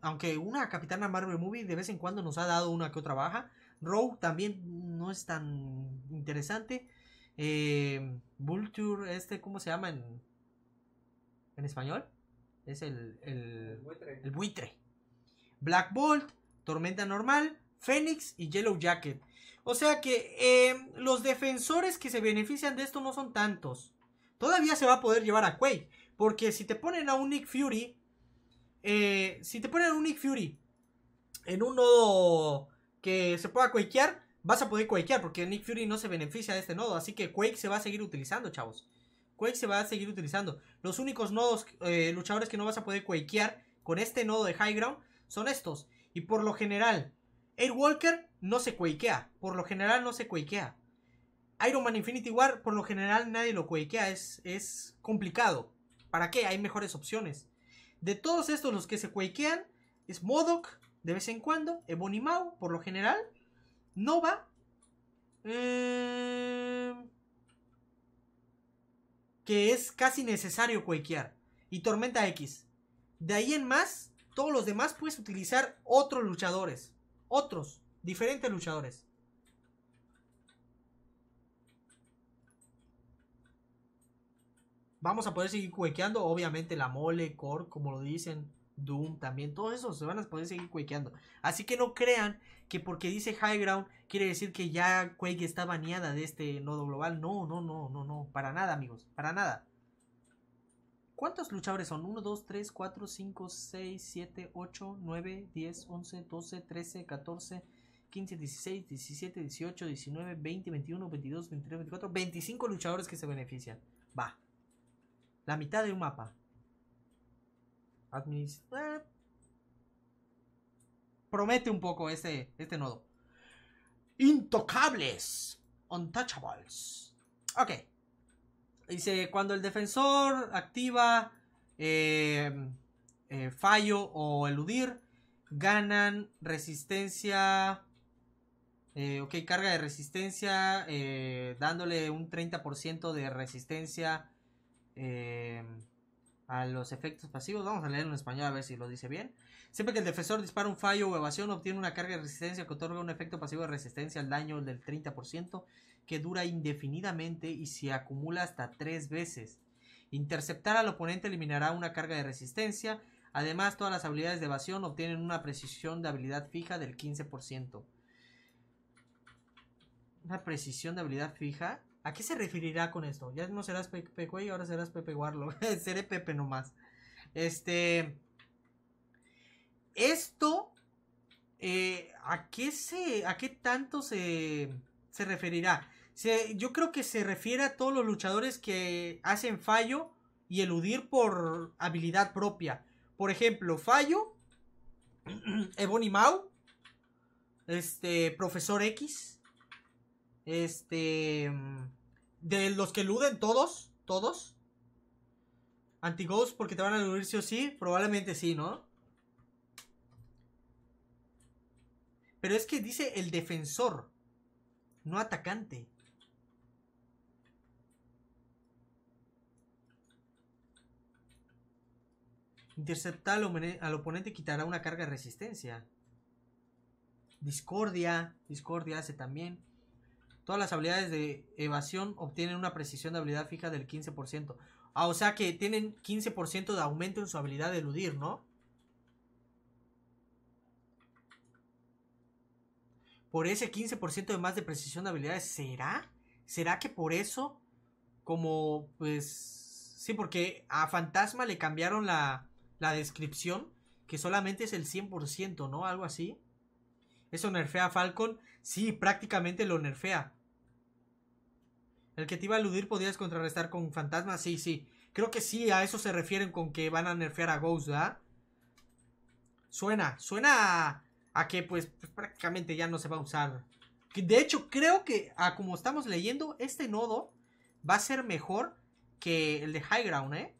Aunque una Capitana Marvel movie de vez en cuando nos ha dado una que otra baja. Rogue también no es tan interesante. Eh, Vulture, este, ¿cómo se llama en, español? Es el, el, buitre. Black Bolt, Tormenta Normal, Fénix y Yellow Jacket. O sea que los defensores que se benefician de esto no son tantos todavía se va a poder llevar a Quake. Porque si te ponen a un Nick Fury, eh, si te ponen a un Nick Fury en un nodo que se pueda quakear, vas a poder quakear porque Nick Fury no se beneficia de este nodo. Así que Quake se va a seguir utilizando, chavos. Quake se va a seguir utilizando. Los únicos nodos, eh, luchadores que no vas a poder quakear con este nodo de High Ground son estos. Y por lo general, Air Walker no se quakea. Por lo general no se quakea. Iron Man Infinity War por lo general nadie lo cuequea, es, es complicado. ¿Para qué? Hay mejores opciones. De todos estos los que se cuequean es Modoc de vez en cuando, Ebony Maw, por lo general, Nova, em, que es casi necesario cuequear, y Tormenta X. De ahí en más, todos los demás puedes utilizar otros luchadores, otros, diferentes luchadores. Vamos a poder seguir cuequeando. Obviamente la mole, core, como lo dicen. Doom también, todo eso se van a poder seguir cuequeando. Así que no crean que porque dice High Ground quiere decir que ya Quake está baneada de este nodo global. No, no, no, no, no, para nada, amigos, para nada. ¿Cuántos luchadores son? 1, 2, 3, 4, 5, 6, 7, 8, 9, 10, 11, 12, 13, 14, 15, 16, 17, 18, 19, 20, 21, 22, 23, 24, 25 luchadores que se benefician. Va, la mitad de un mapa. Eh, promete un poco este, este nodo. Intocables. Untouchables. Ok. Dice, cuando el defensor activa em, eh, fallo o eludir, ganan resistencia. Eh, ok, carga de resistencia, dándole un 30% de resistencia eh, a los efectos pasivos. Vamos a leer en español a ver si lo dice bien. Siempre que el defensor dispara un fallo o evasión, obtiene una carga de resistencia que otorga un efecto pasivo de resistencia al daño del 30% que dura indefinidamente y se acumula hasta tres veces. Interceptar al oponente eliminará una carga de resistencia. Además, todas las habilidades de evasión obtienen una precisión de habilidad fija del 15%. Una precisión de habilidad fija ¿A qué se referirá con esto? Ya no serás Pepe Cuello, ahora serás Pepe Guarlo. Seré Pepe nomás. Este. Esto. Eh, ¿A qué se. a qué tanto se. se referirá? yo creo que se refiere a todos los luchadores que hacen fallo y eludir por habilidad propia. Por ejemplo, fallo. Ebony Mau. Este. Profesor X este. Mm, de los que eluden todos, todos. antiguos porque te van a eludir sí o sí. Probablemente sí, ¿no? Pero es que dice el defensor, no atacante. Interceptar al, al, oponente quitará una carga de resistencia. Discordia. Discordia hace también. Todas las habilidades de evasión obtienen una precisión de habilidad fija del 15%. Ah, o sea que tienen 15% de aumento en su habilidad de eludir, ¿no? Por ese 15% de más de precisión de habilidades, ¿será? ¿Será que por eso? Como, pues... Sí, porque a Fantasma le cambiaron la, la descripción, que solamente es el 100%, ¿no? Algo así. ¿Eso nerfea a Falcon? Sí, prácticamente lo nerfea. El que te iba a eludir podías contrarrestar con fantasmas, sí, sí. Creo que sí, a eso se refieren con que van a nerfear a Ghost, ¿verdad? Suena, suena a, que pues, pues, prácticamente ya no se va a usar. De hecho, creo que a como estamos leyendo, este nodo va a ser mejor que el de High Ground, ¿eh?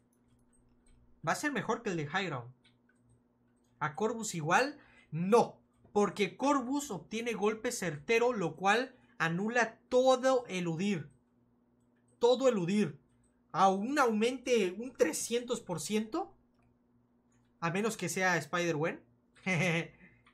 Va a ser mejor que el de Highground ¿A Corvus igual? No, porque Corvus obtiene golpe certero, lo cual anula todo eludir todo eludir, A un aumente un 300%, a menos que sea Spider-Wen,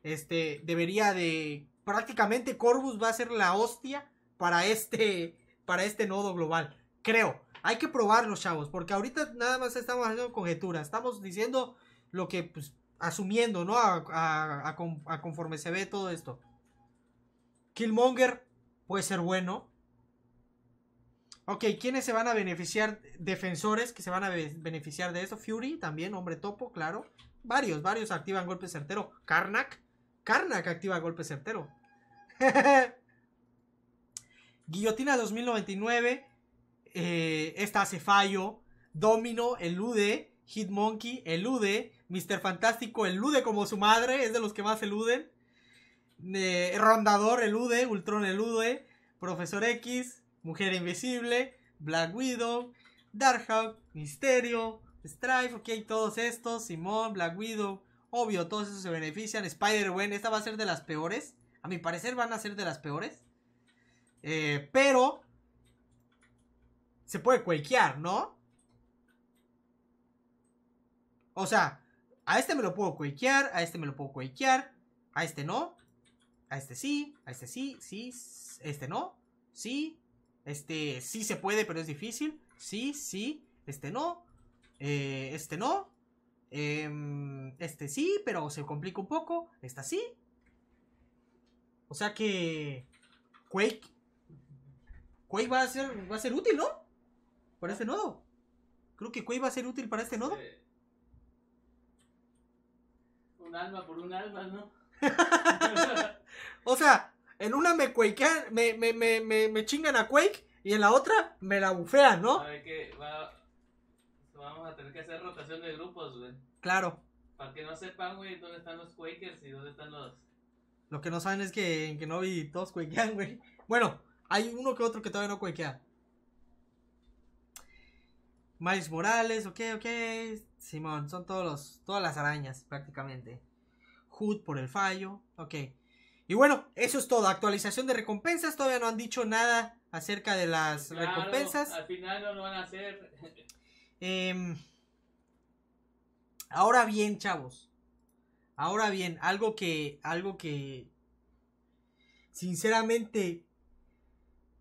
este, debería de... Prácticamente Corvus va a ser la hostia para este, para este nodo global, creo. Hay que probarlo, chavos, porque ahorita nada más estamos haciendo conjeturas, estamos diciendo lo que, pues, asumiendo, ¿no? a, conforme se ve todo esto. Killmonger puede ser bueno, Ok, ¿quiénes se van a beneficiar? Defensores que se van a beneficiar de eso. Fury también, hombre topo, claro. Varios, varios activan golpe certero. Karnak. Karnak activa golpe certero. Guillotina 2099. Eh, esta hace fallo. Domino elude. Hitmonkey elude. Mr. Fantástico elude como su madre. Es de los que más eluden. Eh, Rondador elude. Ultron elude. Profesor X. Mujer Invisible, Black Widow, Darkhawk, Misterio, Strife, ok, todos estos, Simón, Black Widow, obvio, todos esos se benefician, spider Woman, esta va a ser de las peores, a mi parecer van a ser de las peores, eh, pero se puede cuequear, ¿no? O sea, a este me lo puedo cuequear, a este me lo puedo cuequear, a este no, a este sí, a este sí, sí, este no, sí, este, sí se puede, pero es difícil. Sí, sí. Este no. Eh, este no. Em, este sí, pero se complica un poco. Esta sí. O sea que. Quake. Quake va a ser, va a ser útil, ¿no? Para este nodo. Creo que Quake va a ser útil para este nodo. Eh, un alma por un alma, ¿no? o sea, en una me quakean, me, me, me, me, chingan a Quake y en la otra me la bufean, ¿no? A ver qué, va, vamos a tener que hacer rotación de grupos, güey. Claro. Para que no sepan, güey, dónde están los Quakers y dónde están los. Lo que no saben es que en vi todos cuequean, güey. Bueno, hay uno que otro que todavía no cuequea. Miles Morales, ok, ok. Simón, son todos los, todas las arañas prácticamente. Hood por el fallo, ok. Y bueno, eso es todo. Actualización de recompensas. Todavía no han dicho nada acerca de las recompensas. Al final no lo van a hacer. Em, ahora bien, chavos. Ahora bien, algo que. Algo que. Sinceramente.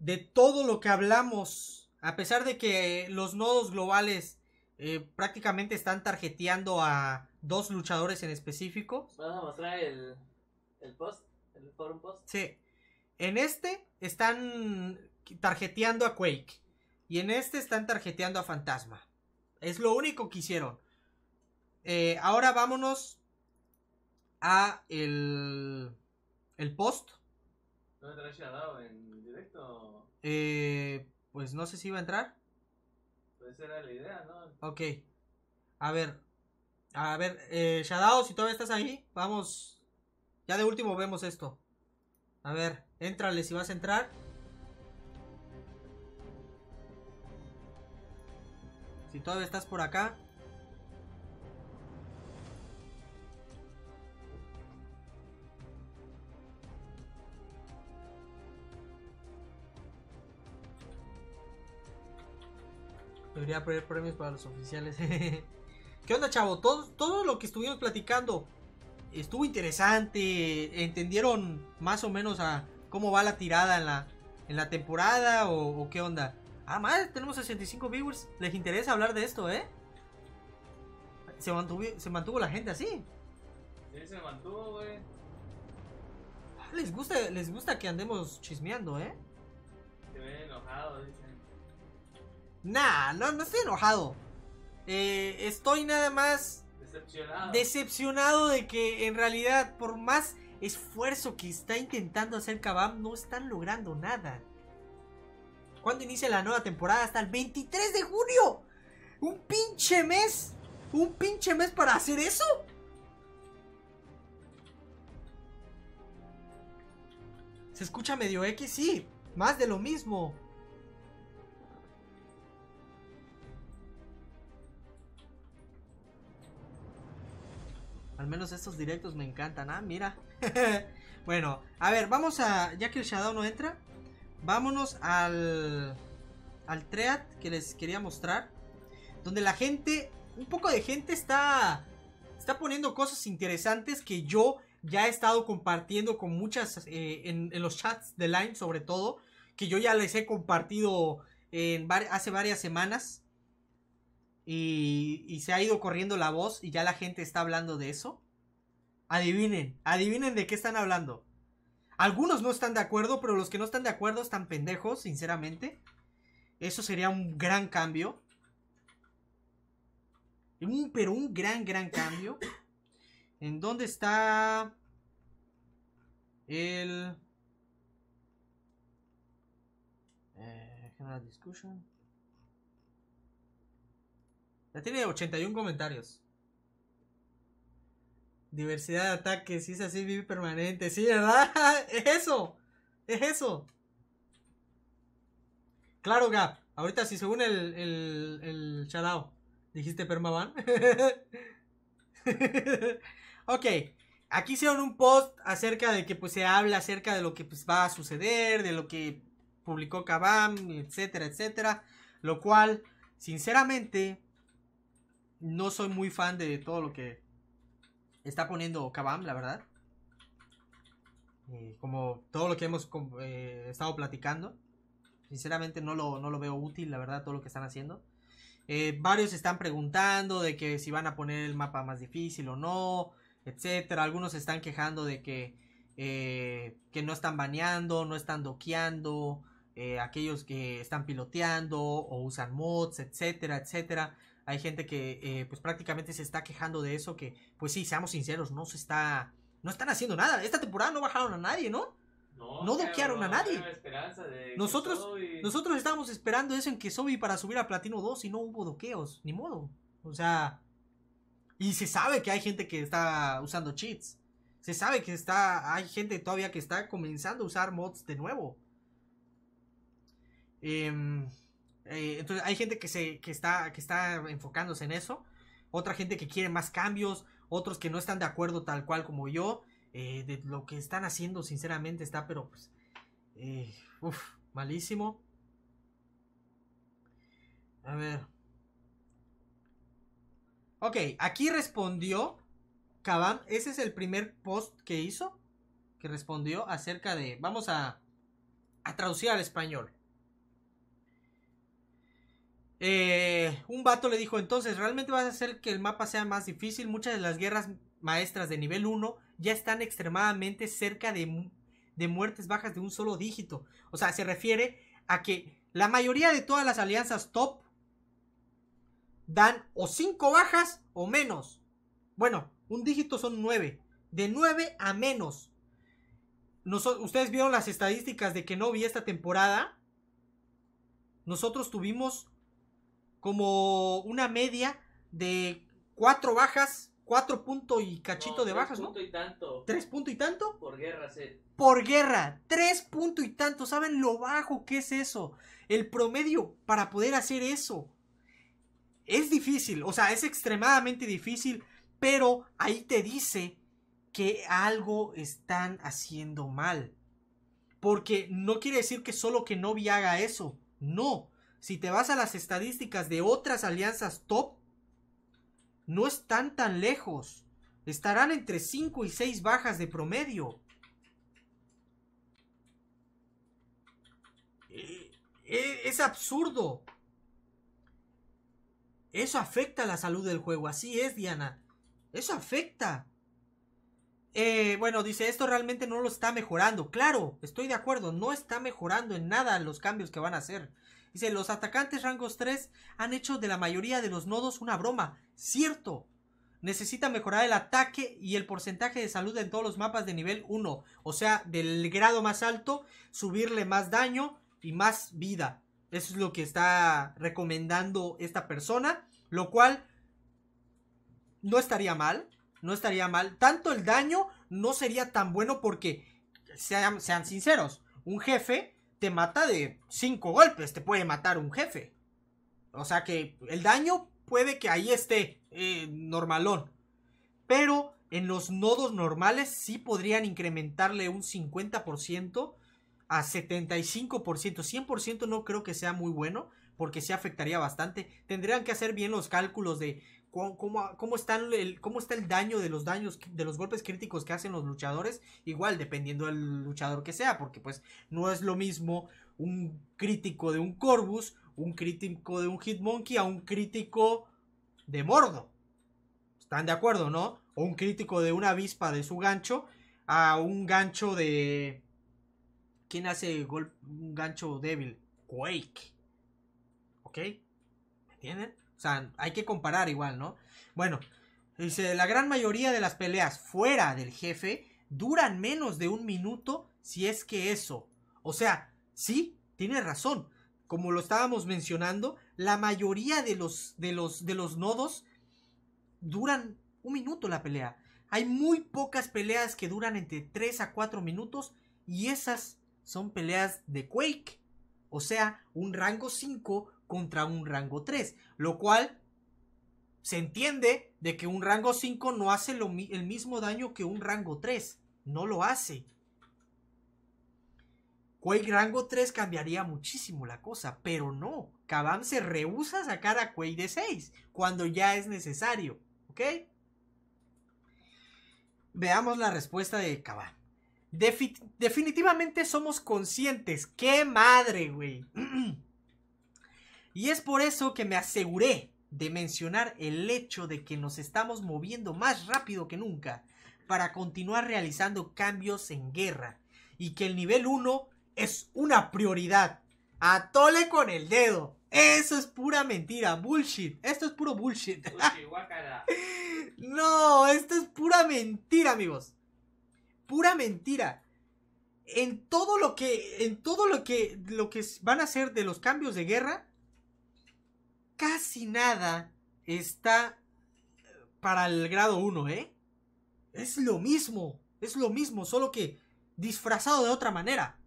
De todo lo que hablamos. A pesar de que los nodos globales. Eh, prácticamente están tarjeteando a dos luchadores en específico. Vamos a mostrar el post? post. Sí. En este están tarjeteando a Quake. Y en este están tarjeteando a Fantasma. Es lo único que hicieron. Eh, ahora vámonos a el, el post. ¿No entrar Shadow en directo? Eh, pues no sé si va a entrar. Pues era la idea, ¿no? Ok. A ver. A ver, eh, Shadow, si todavía estás ahí, vamos ya de último vemos esto. A ver, entrale, si vas a entrar. Si todavía estás por acá. Debería pedir premios para los oficiales. ¿Qué onda, chavo? Todo, todo lo que estuvimos platicando estuvo interesante, entendieron más o menos a cómo va la tirada en la, en la temporada o, qué onda. Ah, madre, tenemos 65 viewers, les interesa hablar de esto, ¿eh? Se mantuvo, la gente así. Sí, se mantuvo, güey. Ah, les gusta, les gusta que andemos chismeando, ¿eh? Se ven enojado, dicen. Nah, no, no estoy enojado. Eh, estoy nada más Decepcionado. de que en realidad, por más esfuerzo que está intentando hacer Kabam, no están logrando nada. ¿Cuándo inicia la nueva temporada? Hasta el 23 de junio. ¿Un pinche mes? ¿Un pinche mes para hacer eso? ¿Se escucha medio X? Sí, más de lo mismo. Al menos estos directos me encantan. Ah, mira. bueno, a ver, vamos a... Ya que el Shadow no entra, vámonos al... Al Treat que les quería mostrar. Donde la gente... Un poco de gente está... Está poniendo cosas interesantes que yo ya he estado compartiendo con muchas... Eh, en, los chats de Line sobre todo. Que yo ya les he compartido en, hace varias semanas. Y, se ha ido corriendo la voz y ya la gente está hablando de eso. Adivinen, adivinen de qué están hablando. Algunos no están de acuerdo, pero los que no están de acuerdo están pendejos, sinceramente. Eso sería un gran cambio. Un, pero un gran, gran cambio. ¿En dónde está el... Eh, general Discussion? Ya tiene 81 comentarios. Diversidad de ataques, si es así, vive permanente. Sí, ¿verdad? Es eso. Es eso. Claro, Gap. Ahorita sí, según el, el, el shoutout. Dijiste permaban. ok. Aquí hicieron un post acerca de que pues se habla acerca de lo que pues, va a suceder, de lo que publicó Kabam, etcétera, etcétera. Lo cual, sinceramente, no soy muy fan de todo lo que está poniendo Kabam, la verdad. Eh, como todo lo que hemos eh, estado platicando. Sinceramente no lo, no lo, veo útil, la verdad, todo lo que están haciendo. Eh, varios están preguntando de que si van a poner el mapa más difícil o no, etcétera. Algunos están quejando de que, que no están baneando, no están doqueando, aquellos que están piloteando o usan mods, etcétera, etcétera. Hay gente que eh, pues prácticamente se está quejando de eso, que pues sí, seamos sinceros, no se está... No están haciendo nada. Esta temporada no bajaron a nadie, ¿no? No, doquearon a nadie. Nosotros, nosotros estábamos esperando eso en Kesobi para subir a Platino 2 y no hubo doqueos, ni modo. O sea, y se sabe que hay gente que está usando cheats. Se sabe que está, hay gente todavía que está comenzando a usar mods de nuevo. Eh, eh, entonces hay gente que, se, que, está, que está enfocándose en eso, otra gente que quiere más cambios, otros que no están de acuerdo tal cual como yo, eh, de lo que están haciendo sinceramente está, pero pues, eh, Uff malísimo. A ver. Ok, aquí respondió Kabam, ese es el primer post que hizo, que respondió acerca de, vamos a, a traducir al español. Eh, un vato le dijo entonces, ¿realmente vas a hacer que el mapa sea más difícil? Muchas de las guerras maestras de nivel 1 ya están extremadamente cerca de, de muertes bajas de un solo dígito. O sea, se refiere a que la mayoría de todas las alianzas top dan o 5 bajas o menos. Bueno, un dígito son 9. De 9 a menos. ustedes vieron las estadísticas de que no vi esta temporada. Nosotros tuvimos como una media de cuatro bajas, cuatro puntos y cachito de bajas, ¿no? Tres punto y tanto. ¿Tres y tanto? Por guerra, sí. Por guerra, tres puntos y tanto. ¿Saben lo bajo que es eso? El promedio para poder hacer eso. Es difícil, o sea, es extremadamente difícil, pero ahí te dice que algo están haciendo mal. Porque no quiere decir que solo que Novi haga eso. No, si te vas a las estadísticas de otras alianzas top, no están tan lejos. Estarán entre 5 y 6 bajas de promedio. E, e, es absurdo. Eso afecta la salud del juego. Así es, Diana. Eso afecta. Eh, bueno, dice, esto realmente no lo está mejorando. Claro, estoy de acuerdo. No está mejorando en nada los cambios que van a hacer. Dice, los atacantes rangos 3 han hecho de la mayoría de los nodos una broma. Cierto. Necesita mejorar el ataque y el porcentaje de salud en todos los mapas de nivel 1. O sea, del grado más alto, subirle más daño y más vida. Eso es lo que está recomendando esta persona. Lo cual no estaría mal. No estaría mal. Tanto el daño no sería tan bueno porque, sean, sean sinceros, un jefe te mata de cinco golpes, te puede matar un jefe. O sea que el daño puede que ahí esté eh, normalón. Pero en los nodos normales sí podrían incrementarle un 50% a 75%. 100% no creo que sea muy bueno porque se afectaría bastante. Tendrían que hacer bien los cálculos de cómo, está el, daño de los daños, de los golpes críticos que hacen los luchadores, igual dependiendo del luchador que sea, porque pues no es lo mismo un crítico de un Corvus, un crítico de un Hitmonkey a un crítico de Mordo. ¿Están de acuerdo, no? O un crítico de una avispa de su gancho a un gancho de... ¿Quién hace gol... un gancho débil? Quake. ¿Ok? ¿Me entienden? O sea, hay que comparar igual, ¿no? Bueno, dice, la gran mayoría de las peleas fuera del jefe duran menos de un minuto si es que eso. O sea, sí, tiene razón. Como lo estábamos mencionando, la mayoría de los, de los, de los nodos duran un minuto la pelea. Hay muy pocas peleas que duran entre 3 a 4 minutos y esas son peleas de Quake. O sea, un rango 5, contra un rango 3, lo cual se entiende de que un rango 5 no hace el mismo daño que un rango 3, no lo hace. Quake rango 3 cambiaría muchísimo la cosa, pero no, Kabam se rehúsa a sacar a Quake de 6 cuando ya es necesario, ¿ok? Veamos la respuesta de Kabam. definitivamente somos conscientes. ¡Qué madre, güey! Y es por eso que me aseguré de mencionar el hecho de que nos estamos moviendo más rápido que nunca para continuar realizando cambios en guerra y que el nivel 1 es una prioridad. Atole con el dedo. Eso es pura mentira, bullshit. Esto es puro bullshit. no, esto es pura mentira, amigos. Pura mentira. En todo lo que en todo lo que lo que van a hacer de los cambios de guerra, casi nada está eh, para el grado 1, ¿eh? Es lo mismo, es lo mismo, solo que disfrazado de otra manera.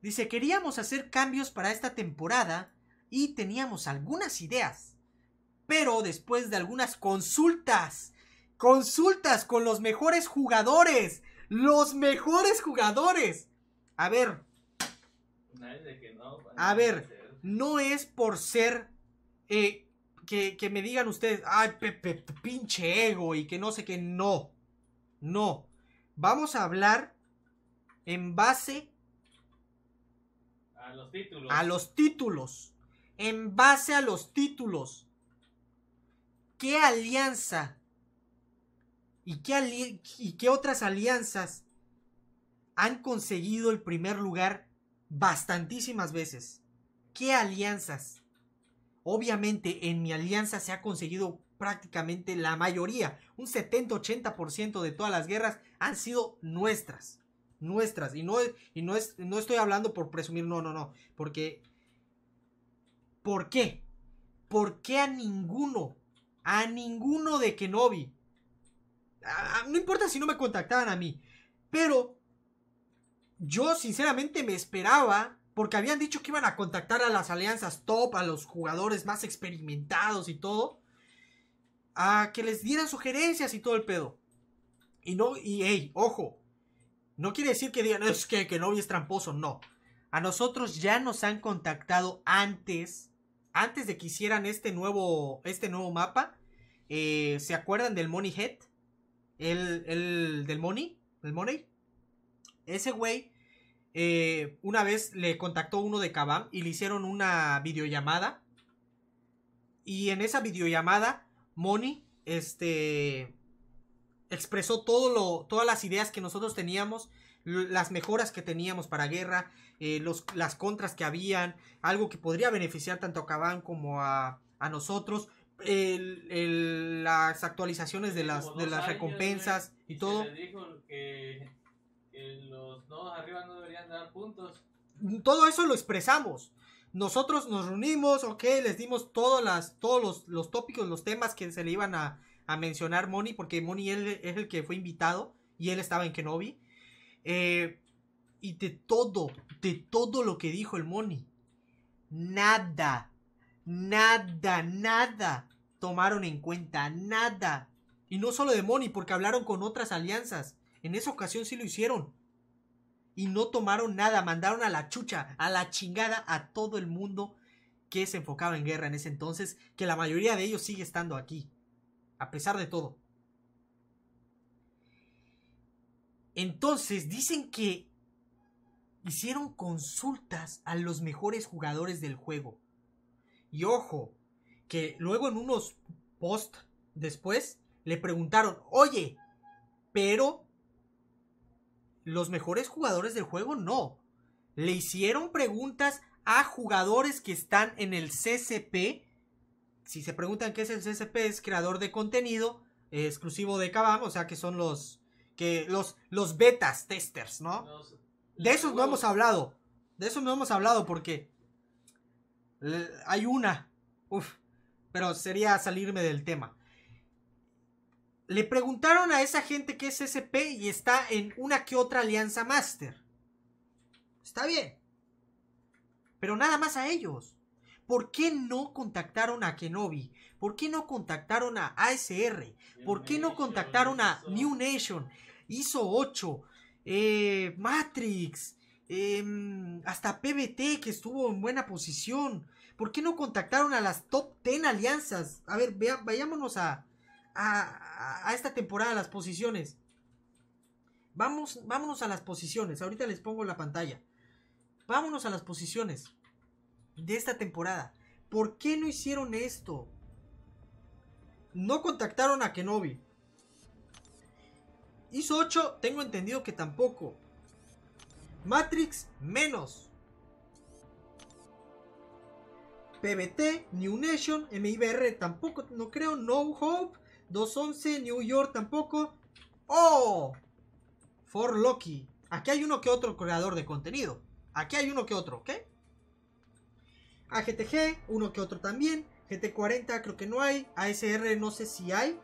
Dice, queríamos hacer cambios para esta temporada y teníamos algunas ideas, pero después de algunas consultas, consultas con los mejores jugadores, los mejores jugadores. A ver. A ver, este, no es por ser eh, que, me digan ustedes, ay, pinche ego y que no sé qué, no, no. Vamos a hablar en base a los títulos. A los títulos. En base a los títulos. ¿Qué alianza y qué, y qué otras alianzas han conseguido el primer lugar bastantísimas veces? qué alianzas? Obviamente en mi alianza se ha conseguido prácticamente la mayoría, un 70-80% de todas las guerras han sido nuestras, nuestras, y no, y no, es, no estoy hablando por presumir, no, no, no, porque, ¿por qué? ¿Por qué a ninguno, a ninguno de Kenobi, no importa si no me contactaban a mí, pero yo sinceramente me esperaba porque habían dicho que iban a contactar a las alianzas top, a los jugadores más experimentados y todo. A que les dieran sugerencias y todo el pedo. Y no, y hey, ojo. No quiere decir que digan, es que, que no es tramposo, no. A nosotros ya nos han contactado antes. Antes de que hicieran este nuevo, este nuevo mapa. Eh, ¿Se acuerdan del Money Head? El, el del Money. ¿El Money? Ese güey eh, una vez le contactó uno de Kabam y le hicieron una videollamada. Y en esa videollamada, Moni, este, expresó todo lo, todas las ideas que nosotros teníamos, las mejoras que teníamos para guerra, eh, los, las contras que habían, algo que podría beneficiar tanto a Kabam como a, a nosotros. las actualizaciones de las, de las recompensas y, todo los nodos arriba no deberían dar puntos. Todo eso lo expresamos. Nosotros nos reunimos, ok, les dimos todos los, tópicos, los temas que se le iban a, mencionar Moni, porque Moni él, es el que fue invitado y él estaba en Kenobi. Eh, y de todo, de todo lo que dijo el Moni, nada, nada, nada tomaron en cuenta, nada. Y no solo de Moni, porque hablaron con otras alianzas. En esa ocasión sí lo hicieron. Y no tomaron nada, mandaron a la chucha, a la chingada a todo el mundo que se enfocaba en guerra en ese entonces, que la mayoría de ellos sigue estando aquí, a pesar de todo. Entonces dicen que hicieron consultas a los mejores jugadores del juego. Y ojo, que luego en unos posts después le preguntaron, oye, pero los mejores jugadores del juego no. Le hicieron preguntas a jugadores que están en el CCP. Si se preguntan qué es el CCP, es creador de contenido eh, exclusivo de Kabam, o sea que son los que los los betas testers, ¿no? de esos no hemos hablado. De esos no hemos hablado porque hay una. pero sería salirme del tema. Le preguntaron a esa gente que es SP y está en una que otra alianza máster. Está bien. Pero nada más a ellos. ¿Por qué no contactaron a Kenobi? ¿Por qué no contactaron a ASR? ¿Por qué no contactaron a New Nation? ISO 8, eh, Matrix, em, hasta PBT que estuvo en buena posición. ¿Por qué no contactaron a las top 10 alianzas? A ver, vayámonos a, a, esta temporada las posiciones. Vamos, vámonos a las posiciones. Ahorita les pongo la pantalla. Vámonos a las posiciones de esta temporada. ¿Por qué no hicieron esto? No contactaron a Kenobi. Hizo 8, tengo entendido que tampoco. Matrix, menos. PBT, New Nation, MIBR, tampoco, no creo, No Hope. 211, New York tampoco. ¡Oh! For Loki. Aquí hay uno que otro creador de contenido. Aquí hay uno que otro, ¿ok? AGTG, uno que otro también. GT40 creo que no hay. ASR no sé si hay.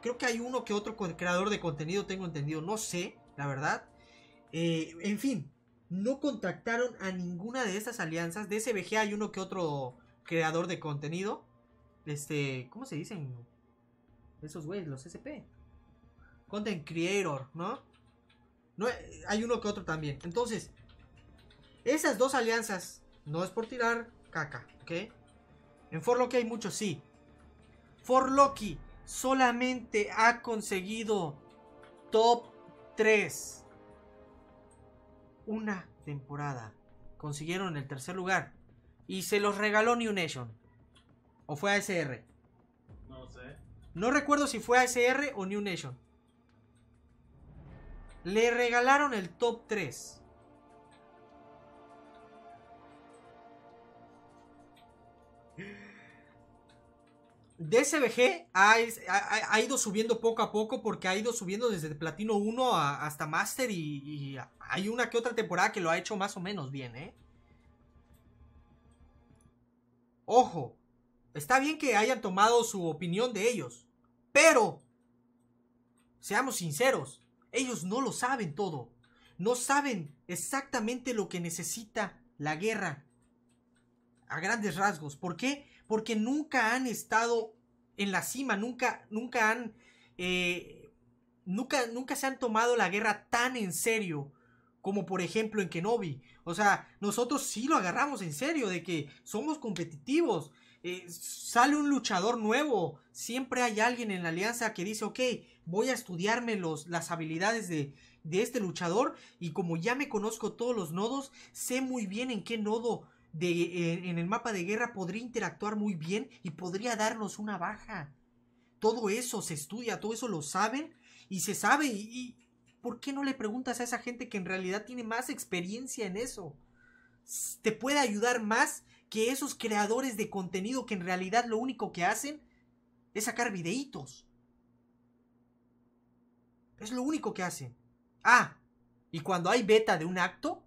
Creo que hay uno que otro creador de contenido, tengo entendido. No sé, la verdad. Eh, en fin, no contactaron a ninguna de estas alianzas. De SBG hay uno que otro creador de contenido. Este, ¿cómo se dicen? Esos güeyes, los SP. Content Creator, ¿no? ¿no? Eh, hay uno que otro también. Entonces, esas dos alianzas, no es por tirar caca, ¿ok? En Forloki hay muchos, sí. Forloki solamente ha conseguido top 3. Una temporada. Consiguieron el tercer lugar. Y se los regaló New Nation. O fue a SR. No recuerdo si fue ASR o New Nation. Le regalaron el top 3. DSBG ha, ido subiendo poco a poco porque ha ido subiendo desde Platino 1 hasta Master y, hay una que otra temporada que lo ha hecho más o menos bien, ¿eh? Ojo, está bien que hayan tomado su opinión de ellos, pero, seamos sinceros, ellos no lo saben todo. No saben exactamente lo que necesita la guerra. A grandes rasgos. ¿Por qué? Porque nunca han estado en la cima, nunca, nunca han... Eh, nunca, nunca se han tomado la guerra tan en serio como por ejemplo en Kenobi. O sea, nosotros sí lo agarramos en serio, de que somos competitivos, eh, sale un luchador nuevo, siempre hay alguien en la alianza que dice, ok, voy a estudiarme los, las habilidades de, este luchador y como ya me conozco todos los nodos, sé muy bien en qué nodo de, eh, en el mapa de guerra podría interactuar muy bien y podría darnos una baja. Todo eso se estudia, todo eso lo saben y se sabe y ¿por qué no le preguntas a esa gente que en realidad tiene más experiencia en eso? Te puede ayudar más que esos creadores de contenido que en realidad lo único que hacen es sacar videitos. Es lo único que hacen. Ah, y cuando hay beta de un acto,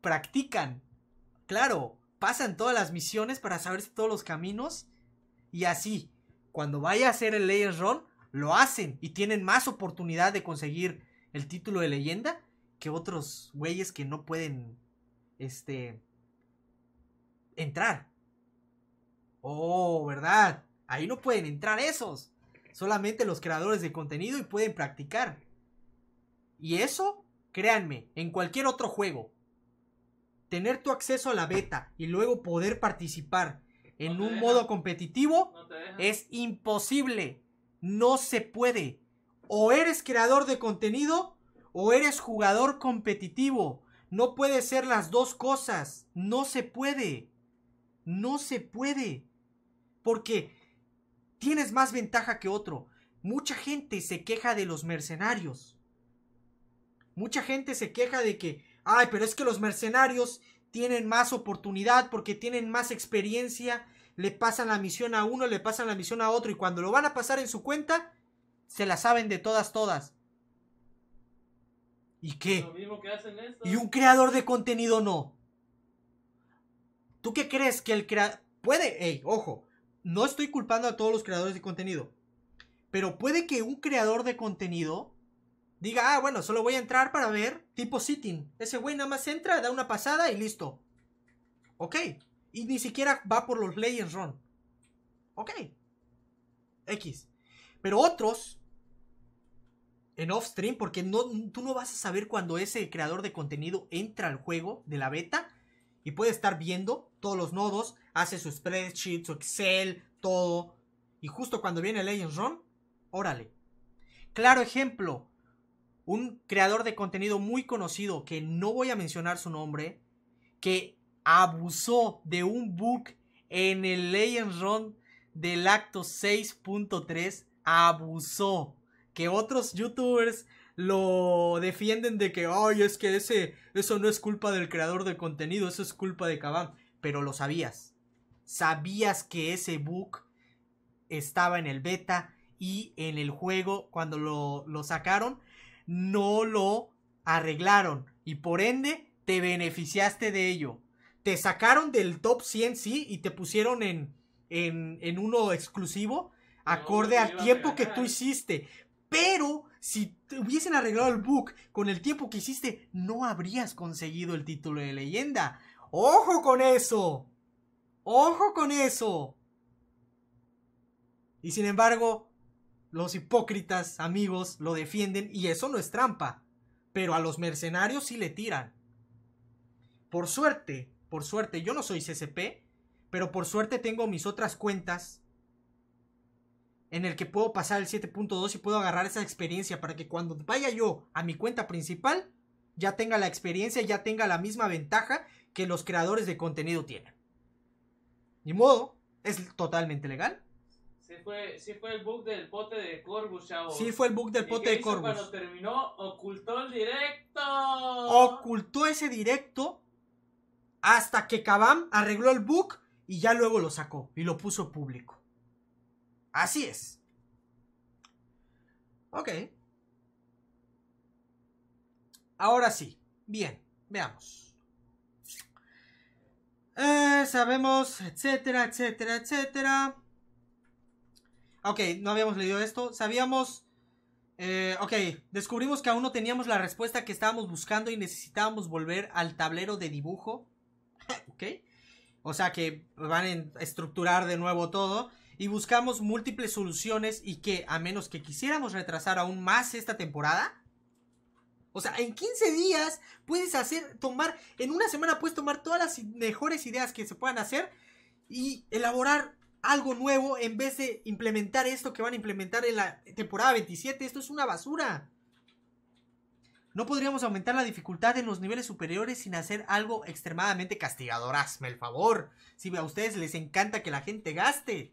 practican. Claro, pasan todas las misiones para saber todos los caminos. Y así, cuando vaya a hacer el Layers Run, lo hacen y tienen más oportunidad de conseguir el título de leyenda que otros güeyes que no pueden, este, entrar. Oh, ¿verdad? Ahí no pueden entrar esos. Solamente los creadores de contenido y pueden practicar. Y eso, créanme, en cualquier otro juego. Tener tu acceso a la beta y luego poder participar en un modo competitivo es imposible. No se puede. O eres creador de contenido o eres jugador competitivo. No puede ser las dos cosas. No se puede. No se puede. Porque tienes más ventaja que otro. Mucha gente se queja de los mercenarios. Mucha gente se queja de que, ay, pero es que los mercenarios tienen más oportunidad porque tienen más experiencia, le pasan la misión a uno, le pasan la misión a otro y cuando lo van a pasar en su cuenta, se la saben de todas, todas. ¿Y qué? Y un creador de contenido no. ¿Tú qué crees que el creador... Puede, Ey, ojo, no estoy culpando a todos los creadores de contenido, pero puede que un creador de contenido diga, ah, bueno, solo voy a entrar para ver tipo sitting. Ese güey nada más entra, da una pasada y listo. Ok. Y ni siquiera va por los Legends Run. Ok. X. Pero otros, en off-stream, porque no, tú no vas a saber cuando ese creador de contenido entra al juego de la beta y puede estar viendo todos los nodos, hace su spreadsheet, su Excel, todo. Y justo cuando viene Legends Run, órale. Claro ejemplo, un creador de contenido muy conocido, que no voy a mencionar su nombre, que abusó de un book en el Legends Run del acto 6.3 abusó. Que otros youtubers lo defienden de que, ay, es que ese, eso no es culpa del creador de contenido, eso es culpa de Kabam pero lo sabías. Sabías que ese bug estaba en el beta y en el juego cuando lo, sacaron no lo arreglaron y por ende te beneficiaste de ello. Te sacaron del top 100, sí, y te pusieron en, en, en uno exclusivo acorde al tiempo que tú hiciste. Pero si hubiesen arreglado el book con el tiempo que hiciste, no habrías conseguido el título de leyenda. ¡Ojo con eso! ¡Ojo con eso! Y sin embargo, los hipócritas amigos lo defienden y eso no es trampa. Pero a los mercenarios sí le tiran. Por suerte, por suerte, yo no soy CCP, pero por suerte tengo mis otras cuentas en el que puedo pasar el 7.2 y puedo agarrar esa experiencia para que cuando vaya yo a mi cuenta principal ya tenga la experiencia, ya tenga la misma ventaja que los creadores de contenido tienen. Ni modo, es totalmente legal. Sí fue, el bug del pote de Corvus Sí fue el bug del pote de Corbus. Cuando terminó, ocultó el directo. Ocultó ese directo hasta que Kabam arregló el bug y ya luego lo sacó y lo puso público. Así es. Ok. Ahora sí. Bien, veamos. Eh, sabemos, etcétera, etcétera, etcétera. Ok, no habíamos leído esto. Sabíamos... Eh, ok, descubrimos que aún no teníamos la respuesta que estábamos buscando y necesitábamos volver al tablero de dibujo. ok. O sea que van a estructurar de nuevo todo. Y buscamos múltiples soluciones y que, a menos que quisiéramos retrasar aún más esta temporada, o sea, en 15 días puedes hacer, tomar, en una semana puedes tomar todas las mejores ideas que se puedan hacer y elaborar algo nuevo en vez de implementar esto que van a implementar en la temporada 27. Esto es una basura. No podríamos aumentar la dificultad en los niveles superiores sin hacer algo extremadamente castigador. Hazme el favor. Si a ustedes les encanta que la gente gaste.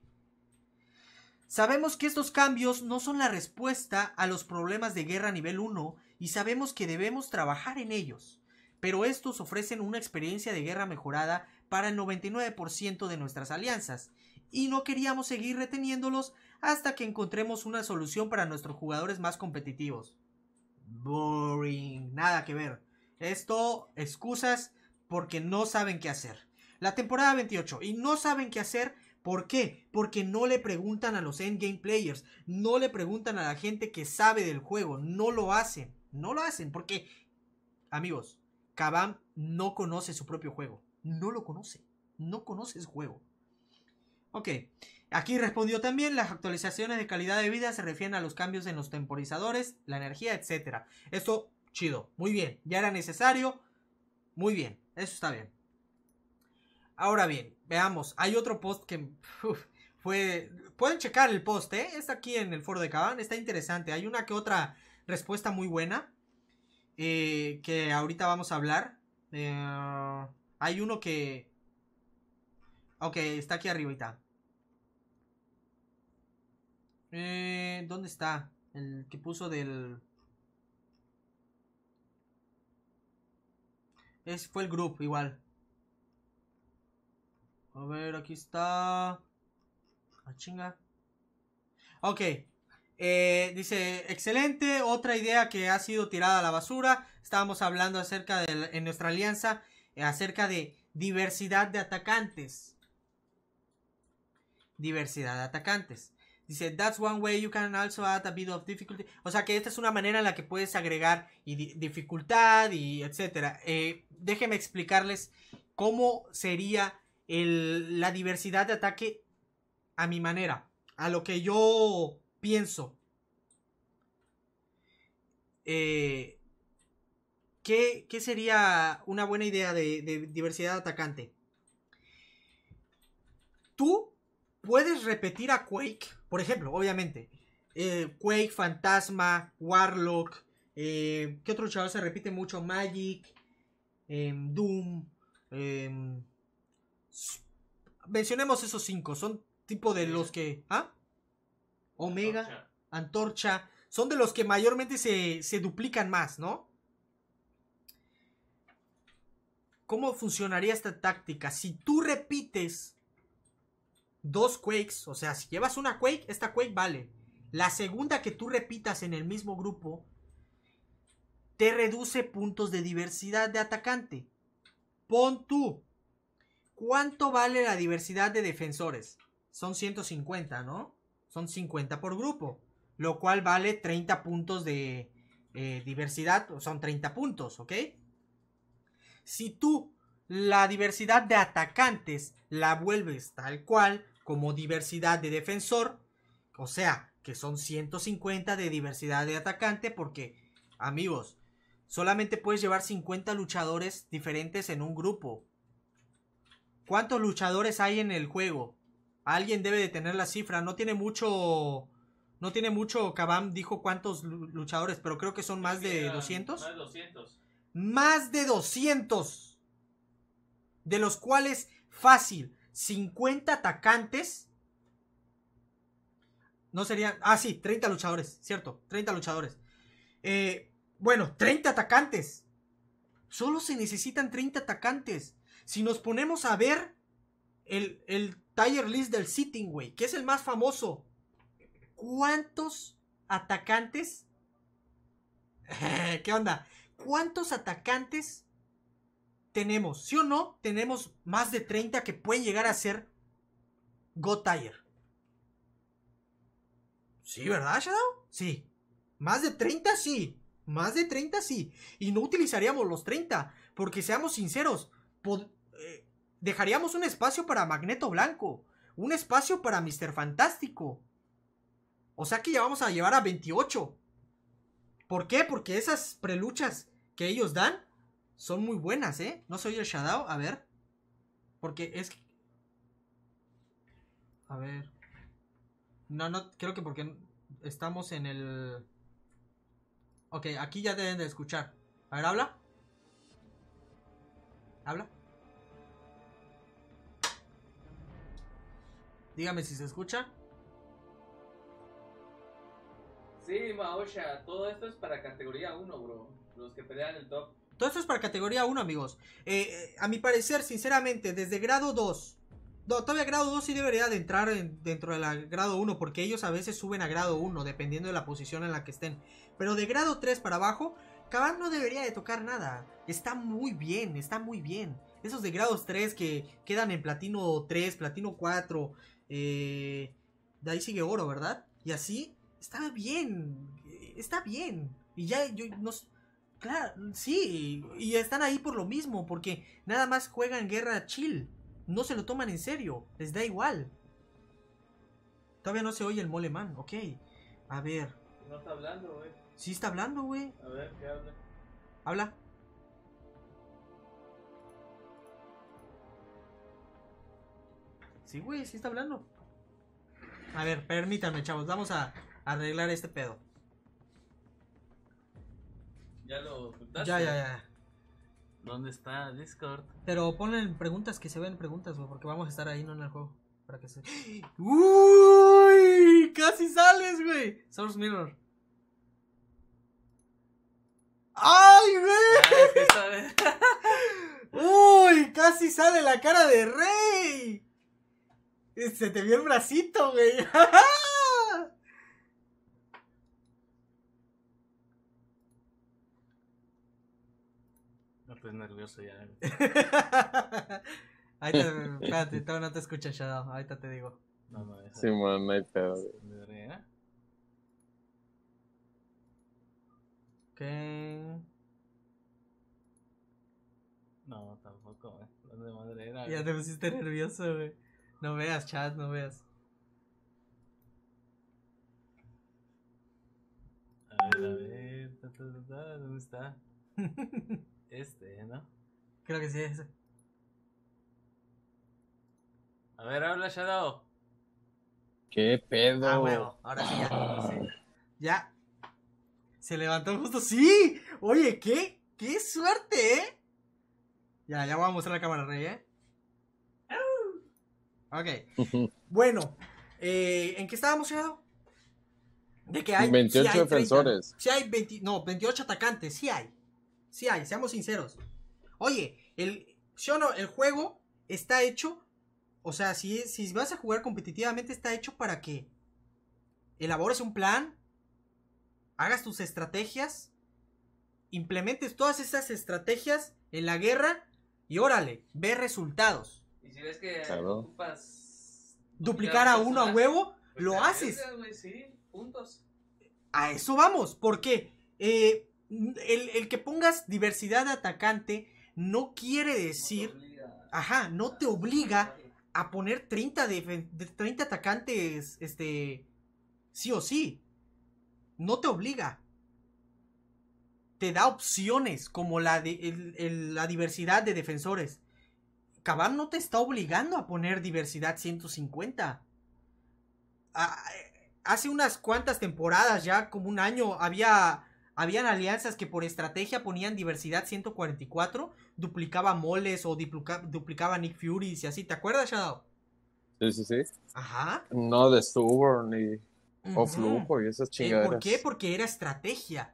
Sabemos que estos cambios no son la respuesta a los problemas de guerra nivel 1 y sabemos que debemos trabajar en ellos, pero estos ofrecen una experiencia de guerra mejorada para el 99% de nuestras alianzas, y no queríamos seguir reteniéndolos hasta que encontremos una solución para nuestros jugadores más competitivos. Boring, nada que ver. Esto, excusas, porque no saben qué hacer. La temporada 28, y no saben qué hacer ¿Por qué? Porque no le preguntan a los endgame players, no le preguntan a la gente que sabe del juego, no lo hacen. No lo hacen porque, amigos, Kabam no conoce su propio juego. No lo conoce. No conoce su juego. Ok, aquí respondió también, las actualizaciones de calidad de vida se refieren a los cambios en los temporizadores, la energía, etc. Esto, chido, muy bien, ya era necesario, muy bien, eso está bien. Ahora bien, veamos, hay otro post que fue... Pueden checar el post, ¿eh? Está aquí en el foro de Caban, está interesante, hay una que otra respuesta muy buena. Eh, que ahorita vamos a hablar. Eh, hay uno que... Ok, está aquí arriba eh, ¿Dónde está? El que puso del... Es, fue el grupo, igual. A ver, aquí está... A ah, chinga. Ok, eh, dice, excelente, otra idea que ha sido tirada a la basura. Estábamos hablando acerca de, en nuestra alianza, eh, acerca de diversidad de atacantes. Diversidad de atacantes. Dice, that's one way you can also add a bit of difficulty. O sea que esta es una manera en la que puedes agregar y dificultad y etcétera. Eh, déjenme explicarles cómo sería el, la diversidad de ataque a mi manera. A lo que yo pienso eh, ¿qué, sería una buena idea de, de diversidad atacante? Tú puedes repetir a Quake, por ejemplo, obviamente. Eh, Quake, Fantasma, Warlock. Eh, ¿Qué otro chaval se repite mucho? Magic, em, Doom. Em, mencionemos esos cinco. Son tipo de los que. ¿Ah? Omega, Antorcha. son de los que mayormente se, se duplican más, ¿no? ¿Cómo funcionaría esta táctica? Si tú repites dos Quakes, o sea, si llevas una Quake, esta Quake vale. La segunda que tú repitas en el mismo grupo, te reduce puntos de diversidad de atacante. Pon tú. ¿Cuánto vale la diversidad de defensores? Son 150, ¿no? son 50 por grupo, lo cual vale 30 puntos de eh, diversidad, son 30 puntos, ¿ok? Si tú la diversidad de atacantes la vuelves tal cual como diversidad de defensor, o sea, que son 150 de diversidad de atacante, porque, amigos, solamente puedes llevar 50 luchadores diferentes en un grupo. ¿Cuántos luchadores hay en el juego? Alguien debe de tener la cifra. No tiene mucho. No tiene mucho. Kabam dijo cuántos luchadores, pero creo que son más de 200. Más de 200. de De los cuales, fácil, 50 atacantes. No serían. Ah, sí, 30 luchadores, cierto. 30 luchadores. Eh, bueno, 30 atacantes. Solo se necesitan 30 atacantes. Si nos ponemos a ver el, el, Tire List del Sitting, güey, que es el más famoso. ¿Cuántos atacantes? ¿Qué onda? ¿Cuántos atacantes tenemos? ¿Sí o no? Tenemos más de 30 que pueden llegar a ser Go Tire. Sí, ¿verdad, Shadow? Sí. Más de 30, sí. Más de 30, sí. Y no utilizaríamos los 30. Porque seamos sinceros, eh, Dejaríamos un espacio para Magneto Blanco, un espacio para Mr. Fantástico. O sea que ya vamos a llevar a 28. ¿Por qué? Porque esas preluchas que ellos dan son muy buenas, ¿eh? No soy el Shadow, a ver. Porque es A ver. No, no, creo que porque estamos en el... Ok, aquí ya deben de escuchar. A ver, habla. Habla. Dígame si se escucha. Sí, Maosha, todo esto es para categoría 1, bro. Los que pelean el top. Todo esto es para categoría 1, amigos. Eh, eh, a mi parecer, sinceramente, desde grado 2. No, todavía grado 2 sí debería de entrar dentro de la grado 1, porque ellos a veces suben a grado 1, dependiendo de la posición en la que estén. Pero de grado 3 para abajo, Cabal no debería de tocar nada. Está muy bien, está muy bien. Esos de grados 3 que quedan en platino 3, platino 4, eh, de ahí sigue oro, ¿verdad? Y así, está bien, eh, está bien. Y ya yo nos... Claro, sí, y están ahí por lo mismo, porque nada más juegan guerra chill, no se lo toman en serio, les da igual. Todavía no se oye el man, ok. A ver. No está hablando, güey. Sí está hablando, güey. A ver, ¿qué habla? Habla. Sí, güey, sí está hablando. A ver, permítanme, chavos. Vamos a arreglar este pedo. Ya lo juntaste? Ya, ya, ya. ¿Dónde está Discord? Pero ponen preguntas que se ven preguntas, güey, porque vamos a estar ahí, no en el juego. Para que se. ¡Uy! ¡Casi sales, güey! Source Mirror. ¡Ay, güey! ¡Uy! ¡Casi sale la cara de Rey! Se te vio el bracito, güey. No, estoy pues, nervioso ya. ahí te, espérate, todavía no te escuchas, Shadow. Ahorita te digo. No, no, sí, bueno, no hay pedo. ¿eh? Ok. No, tampoco, güey. ¿eh? De madre Ya te pusiste nervioso, güey. No veas, chat, no veas. A ver, a ver. ¿Dónde está? Este, ¿no? Creo que sí, ese. A ver, habla Shadow. ¿Qué pedo? Ah, huevo. Ahora sí, ya. Ya. Se levantó justo. ¡Sí! Oye, ¿qué? ¡Qué suerte, eh! Ya, ya voy a mostrar la cámara, Rey, eh. Ok. bueno, eh, ¿en qué estábamos, De que hay 28 defensores. hay no, 28 atacantes, sí hay. Sí hay, seamos sinceros. Oye, el, no? el juego está hecho, o sea, si, si vas a jugar competitivamente está hecho para que elabores un plan, hagas tus estrategias, implementes todas esas estrategias en la guerra y órale, ve resultados si ves que duplicar a uno a huevo, pues lo haces. A eso vamos, porque eh, el, que pongas diversidad de atacante no quiere decir, ajá, no te obliga a poner 30, 30 atacantes, este, sí o sí. No te obliga. Te da opciones como la, de, la diversidad de defensores. Kaban no te está obligando a poner diversidad 150. Ah, hace unas cuantas temporadas, ya como un año, había habían alianzas que por estrategia ponían diversidad 144, duplicaba moles o duplicaba Nick Fury y así. ¿Te acuerdas, Shadow? Sí, sí, sí. Ajá. No de Stubborn ni y esas eh, chingaderas. ¿Por qué? Porque era estrategia.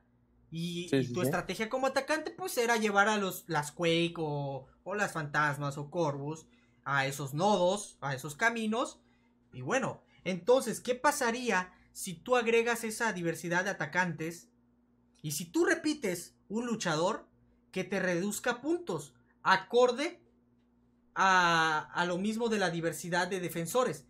Y, tu estrategia como atacante, pues era llevar a los las Quake o, o las fantasmas o corvus a esos nodos, a esos caminos. Y bueno, entonces, ¿qué pasaría si tú agregas esa diversidad de atacantes? Y si tú repites un luchador que te reduzca puntos, acorde a, a lo mismo de la diversidad de defensores.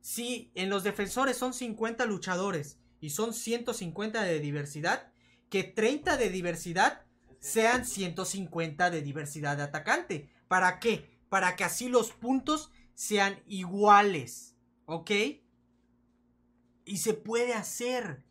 Si en los defensores son 50 luchadores y son 150 de diversidad, que 30 de diversidad sean 150 de diversidad de atacante. ¿Para qué? Para que así los puntos sean iguales. ¿Ok? Y se puede hacer.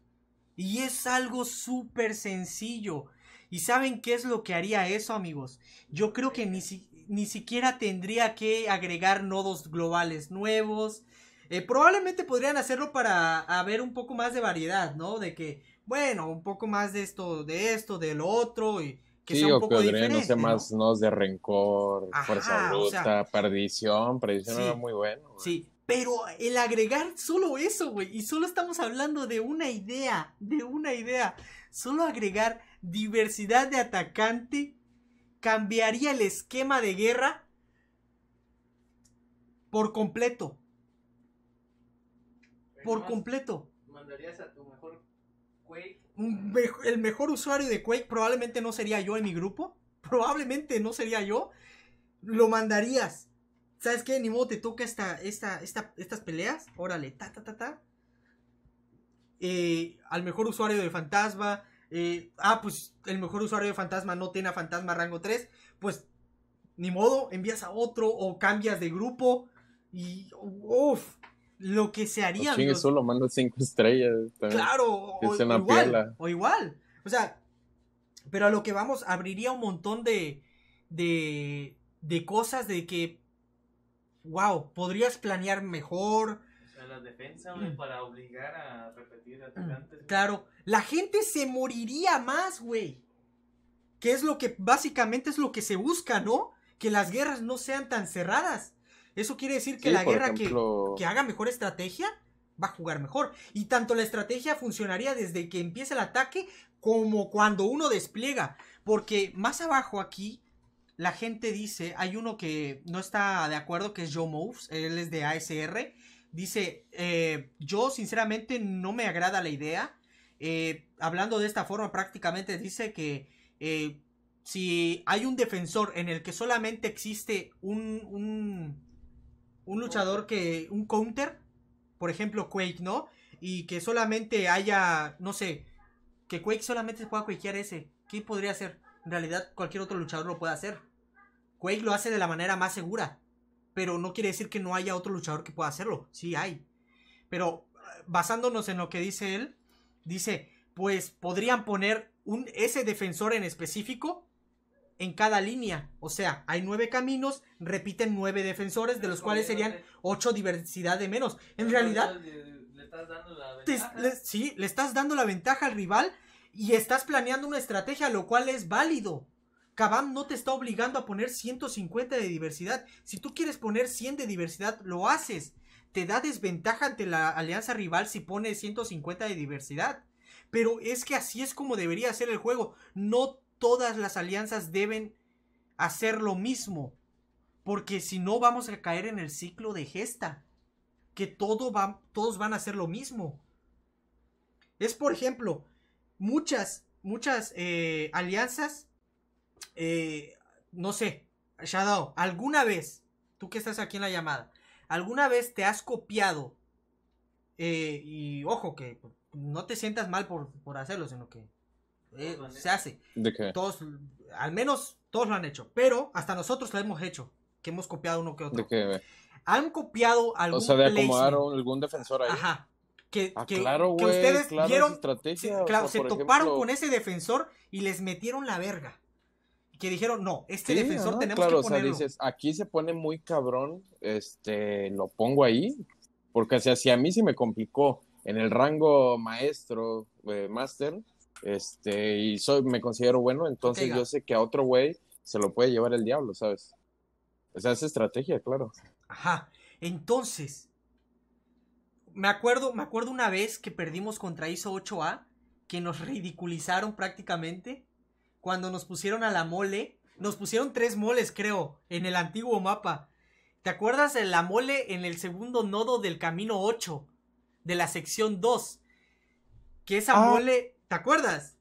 Y es algo súper sencillo. ¿Y saben qué es lo que haría eso, amigos? Yo creo que ni, ni siquiera tendría que agregar nodos globales nuevos. Eh, probablemente podrían hacerlo para haber un poco más de variedad, ¿no? De que bueno, un poco más de esto, de esto, del otro, y que sea un poco no más, ¿no? de rencor, fuerza bruta, perdición, perdición era muy bueno. Sí, pero el agregar solo eso, güey, y solo estamos hablando de una idea, de una idea, solo agregar diversidad de atacante cambiaría el esquema de guerra por completo. Por completo. Mandarías a tu mejor el mejor usuario de Quake probablemente no sería yo en mi grupo. Probablemente no sería yo. Lo mandarías. ¿Sabes qué? Ni modo te toca esta, esta, estas peleas. Órale, ta, ta, ta, ta. Eh, al mejor usuario de fantasma. Eh, ah, pues el mejor usuario de fantasma no tiene a fantasma rango 3. Pues ni modo, envías a otro o cambias de grupo. Y uff, lo que se haría. solo manda 5 estrellas. Claro, o, igual, o igual. O sea, pero a lo que vamos, abriría un montón de, de, de cosas de que, wow, podrías planear mejor. O sea, las mm. para obligar a repetir mm, atacantes. Claro, la gente se moriría más, güey. Que es lo que básicamente es lo que se busca, ¿no? Que las guerras no sean tan cerradas eso quiere decir que la guerra que, haga mejor estrategia va a jugar mejor. Y tanto la estrategia funcionaría desde que empieza el ataque como cuando uno despliega. Porque más abajo aquí la gente dice, hay uno que no está de acuerdo, que es Joe Moves, él es de ASR. Dice, eh, yo sinceramente no me agrada la idea. Eh, hablando de esta forma prácticamente dice que eh, si hay un defensor en el que solamente existe un un luchador que, un counter, por ejemplo Quake, ¿no? Y que solamente haya, no sé, que Quake solamente se pueda quakear ese. ¿Qué podría hacer? En realidad cualquier otro luchador lo puede hacer. Quake lo hace de la manera más segura. Pero no quiere decir que no haya otro luchador que pueda hacerlo. Sí hay. Pero basándonos en lo que dice él, dice, pues podrían poner un, ese defensor en específico en cada línea. O sea, hay nueve caminos, repiten nueve defensores, de los cuales serían ocho diversidad de menos. En realidad. Le estás la ventaja. sí, le estás dando la ventaja al rival y estás planeando una estrategia, lo cual es válido. Kabam no te está obligando a poner 150 de diversidad. Si tú quieres poner 100 de diversidad, lo haces. Te da desventaja ante la alianza rival si pone 150 de diversidad. Pero es que así es como debería ser el juego. No todas las alianzas deben hacer lo mismo. Porque si no vamos a caer en el ciclo de gesta. Que todo todos van a hacer lo mismo. Es por ejemplo, muchas, muchas eh, alianzas. Eh, no sé, Shadow, alguna vez, tú que estás aquí en la llamada, alguna vez te has copiado. Eh, y ojo, que no te sientas mal por, por hacerlo, sino que eh, se hace. ¿De Todos, al menos todos lo han hecho, pero hasta nosotros lo hemos hecho, que hemos copiado uno que otro. Han copiado algún. O sea, de acomodar algún defensor ahí. Ajá. Que, que, ustedes vieron. se, toparon con ese defensor y les metieron la verga. Que dijeron, no, este defensor tenemos que ponerlo. O dices, aquí se pone muy cabrón, este, lo pongo ahí. Porque, o si a mí se me complicó en el rango maestro, master eh, máster, este, y soy, me considero bueno, entonces yo sé que a otro güey se lo puede llevar el diablo, ¿sabes? O sea, es estrategia, claro. Ajá. Entonces, me acuerdo, me acuerdo una vez que perdimos contra ISO 8A, que nos ridiculizaron prácticamente, cuando nos pusieron a la mole, nos pusieron tres moles, creo, en el antiguo mapa. ¿Te acuerdas de la mole en el segundo nodo del camino 8, de la sección 2? Que esa ah. mole ¿Te acuerdas?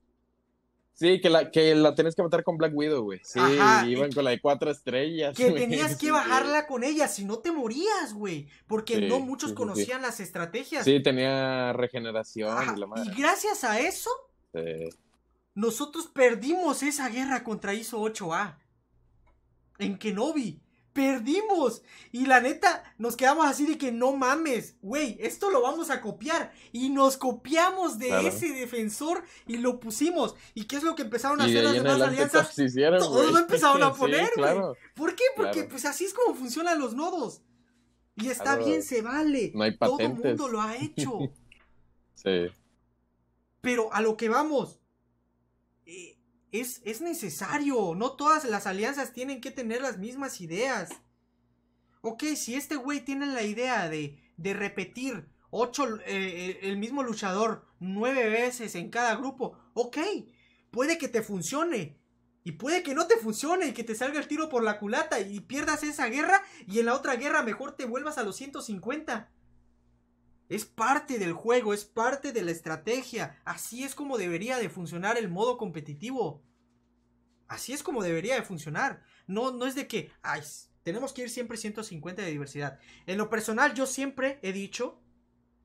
Sí, que la, que la tenías que matar con Black Widow, güey. Sí, iban eh, con la de cuatro estrellas. Que tenías que bajarla con ella, si no te morías, güey. Porque no muchos conocían las estrategias. Sí, tenía regeneración y la madre. Y gracias a eso, nosotros perdimos esa guerra contra ISO 8A. En Kenobi perdimos. Y la neta, nos quedamos así de que no mames, güey, esto lo vamos a copiar. Y nos copiamos de ese defensor y lo pusimos. ¿Y qué es lo que empezaron a hacer las demás alianzas? Todos lo empezaron a poner, güey. ¿Por qué? Porque pues así es como funcionan los nodos. Y está bien, se vale. No Todo el mundo lo ha hecho. sí. Pero a lo que vamos, es, necesario. No todas las alianzas tienen que tener las mismas ideas. Ok, si este güey tiene la idea de, repetir ocho, eh, eh, el mismo luchador nueve veces en cada grupo, ok, puede que te funcione. Y puede que no te funcione y que te salga el tiro por la culata y pierdas esa guerra y en la otra guerra mejor te vuelvas a los 150. Es parte del juego, es parte de la estrategia. Así es como debería de funcionar el modo competitivo. Así es como debería de funcionar. No, no es de que, ay, tenemos que ir siempre 150 de diversidad. En lo personal, yo siempre he dicho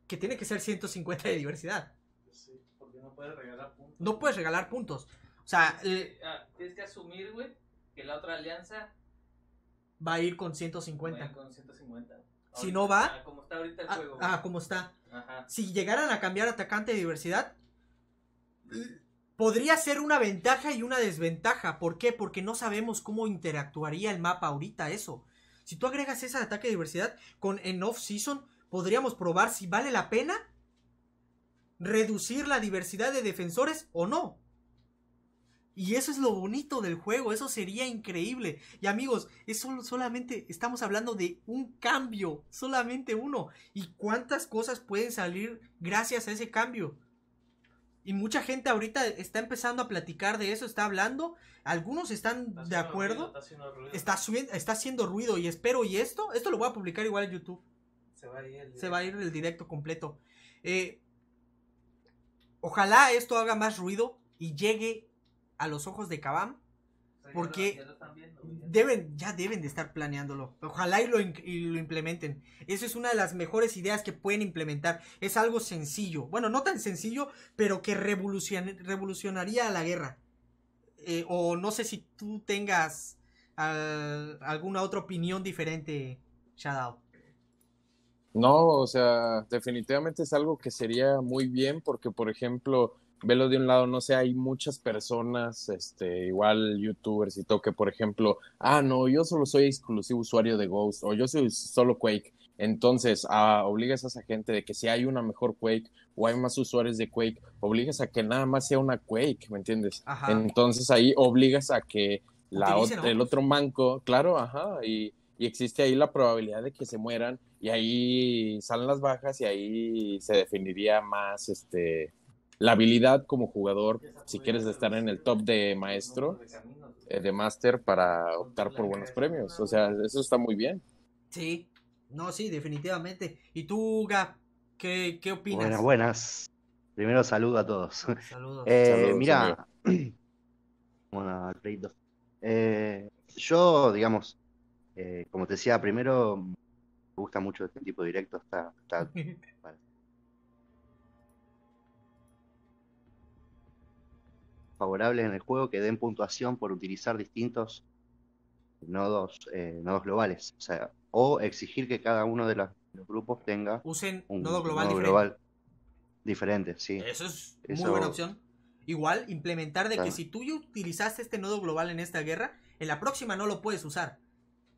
que tiene que ser 150 de diversidad. Sí, porque no puedes regalar puntos. No puedes regalar puntos. O sea, ah, tienes que, asumir, güey, que la otra alianza va a ir con 150. Va a ir con 150 si no va. Ah, ah, como está Si llegaran a cambiar atacante de diversidad, podría ser una ventaja y una desventaja. ¿Por qué? Porque no sabemos cómo interactuaría el mapa ahorita eso. Si tú agregas ese ataque de diversidad con en off-season, podríamos probar si vale la pena reducir la diversidad de defensores o no. Y eso es lo bonito del juego, eso sería increíble. Y amigos, es solamente estamos hablando de un cambio, solamente uno. ¿Y cuántas cosas pueden salir gracias a ese cambio? Y mucha gente ahorita está empezando a platicar de eso, está hablando. Algunos están de acuerdo. está, Está, haciendo ruido y espero. Y esto, esto lo voy a publicar igual en YouTube. Se va a ir el directo, completo. Eh, ojalá esto haga más ruido y llegue a los ojos de Kabam. Porque ya deben, ya deben de estar planeándolo. Ojalá y lo, implementen. Eso es una de las mejores ideas que pueden implementar. Es algo sencillo. Bueno, no tan sencillo, pero que revolucionaría la guerra. Eh, o no sé si tú tengas alguna otra opinión diferente, Shadow. No, o sea, definitivamente es algo que sería muy bien porque, por ejemplo, velo de un lado, no sé, hay muchas personas, este, igual youtubers y toque por ejemplo, ah, no, yo solo soy exclusivo usuario de Ghost o yo soy solo Quake. Entonces, ah, obligas a esa gente de que si hay una mejor Quake o hay más usuarios de Quake, obligas a que nada más sea una Quake, ¿me entiendes? Entonces ahí obligas a que la el otro manco, claro, ajá, y, y existe ahí la probabilidad de que se mueran y ahí salen las bajas y ahí se definiría más este la habilidad como jugador, si quieres estar en el top de maestro, eh, de máster, para optar por buenos premios. O sea, eso está muy bien. Sí, no, sí, definitivamente. ¿Y tú, qué, qué opinas? Buenas, buenas. Primero saludo a todos. Saludos. Eh, mira, eh, yo, digamos, como te decía, primero me gusta mucho este tipo de directo, está, está favorables en el juego que den puntuación por utilizar distintos nodos, eh, globales. O, exigir que cada uno de los, grupos tenga Usen un nodo global, diferente. global sí. Eso es muy buena opción. Igual, implementar de que si tú ya utilizaste este nodo global en esta guerra, en la próxima no lo puedes usar.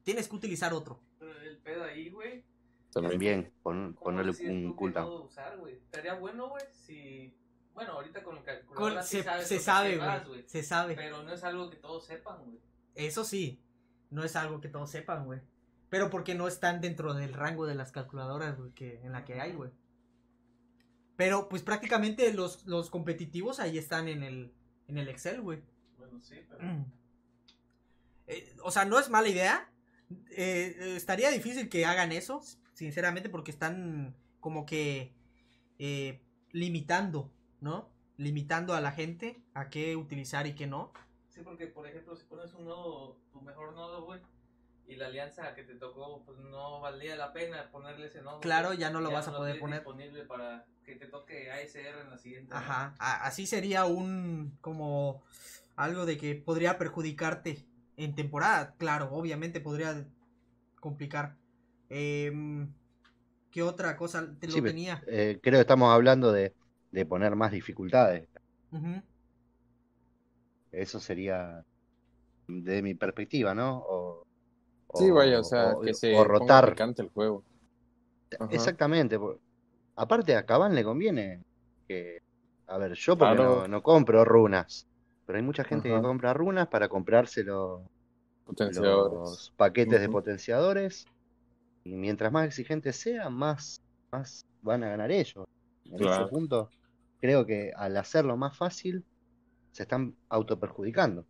Tienes que utilizar otro. el pedo También, un Estaría bueno, güey, si bueno, ahorita con el calculador se, sabe, güey. Se sabe. Pero no es algo que todos sepan, güey. Eso sí, no es algo que todos sepan, güey. Pero porque no están dentro del rango de las calculadoras, que, en la que hay, güey. Pero pues prácticamente los, los competitivos ahí están en el, en el Excel, güey. Bueno, sí, pero... Eh, o sea, no es mala idea. Eh, estaría difícil que hagan eso, sinceramente, porque están como que eh, limitando ¿no? Limitando a la gente a qué utilizar y qué no. Sí, porque por ejemplo, si pones un nodo, tu mejor nodo, güey, y la alianza que te tocó, pues no valía la pena ponerle ese nodo. Claro, ya no lo vas a poder poner. disponible para que te toque ASR en la siguiente. Ajá, así sería un, como algo de que podría perjudicarte en temporada, claro, obviamente podría complicar. Em, ¿Qué otra cosa te lo tenía? Eh, creo que estamos hablando de de poner más dificultades. Eso sería de mi perspectiva, ¿no? O, sí, vaya, o, sea, que se rotar. el juego. Exactamente. Aparte, a Cabán le conviene que. A ver, yo no, compro runas, pero hay mucha gente que compra runas para comprarse los, paquetes de potenciadores. Y mientras más exigente sea, más, más van a ganar ellos. En ese punto, creo que al hacerlo más fácil, se están autoperjudicando.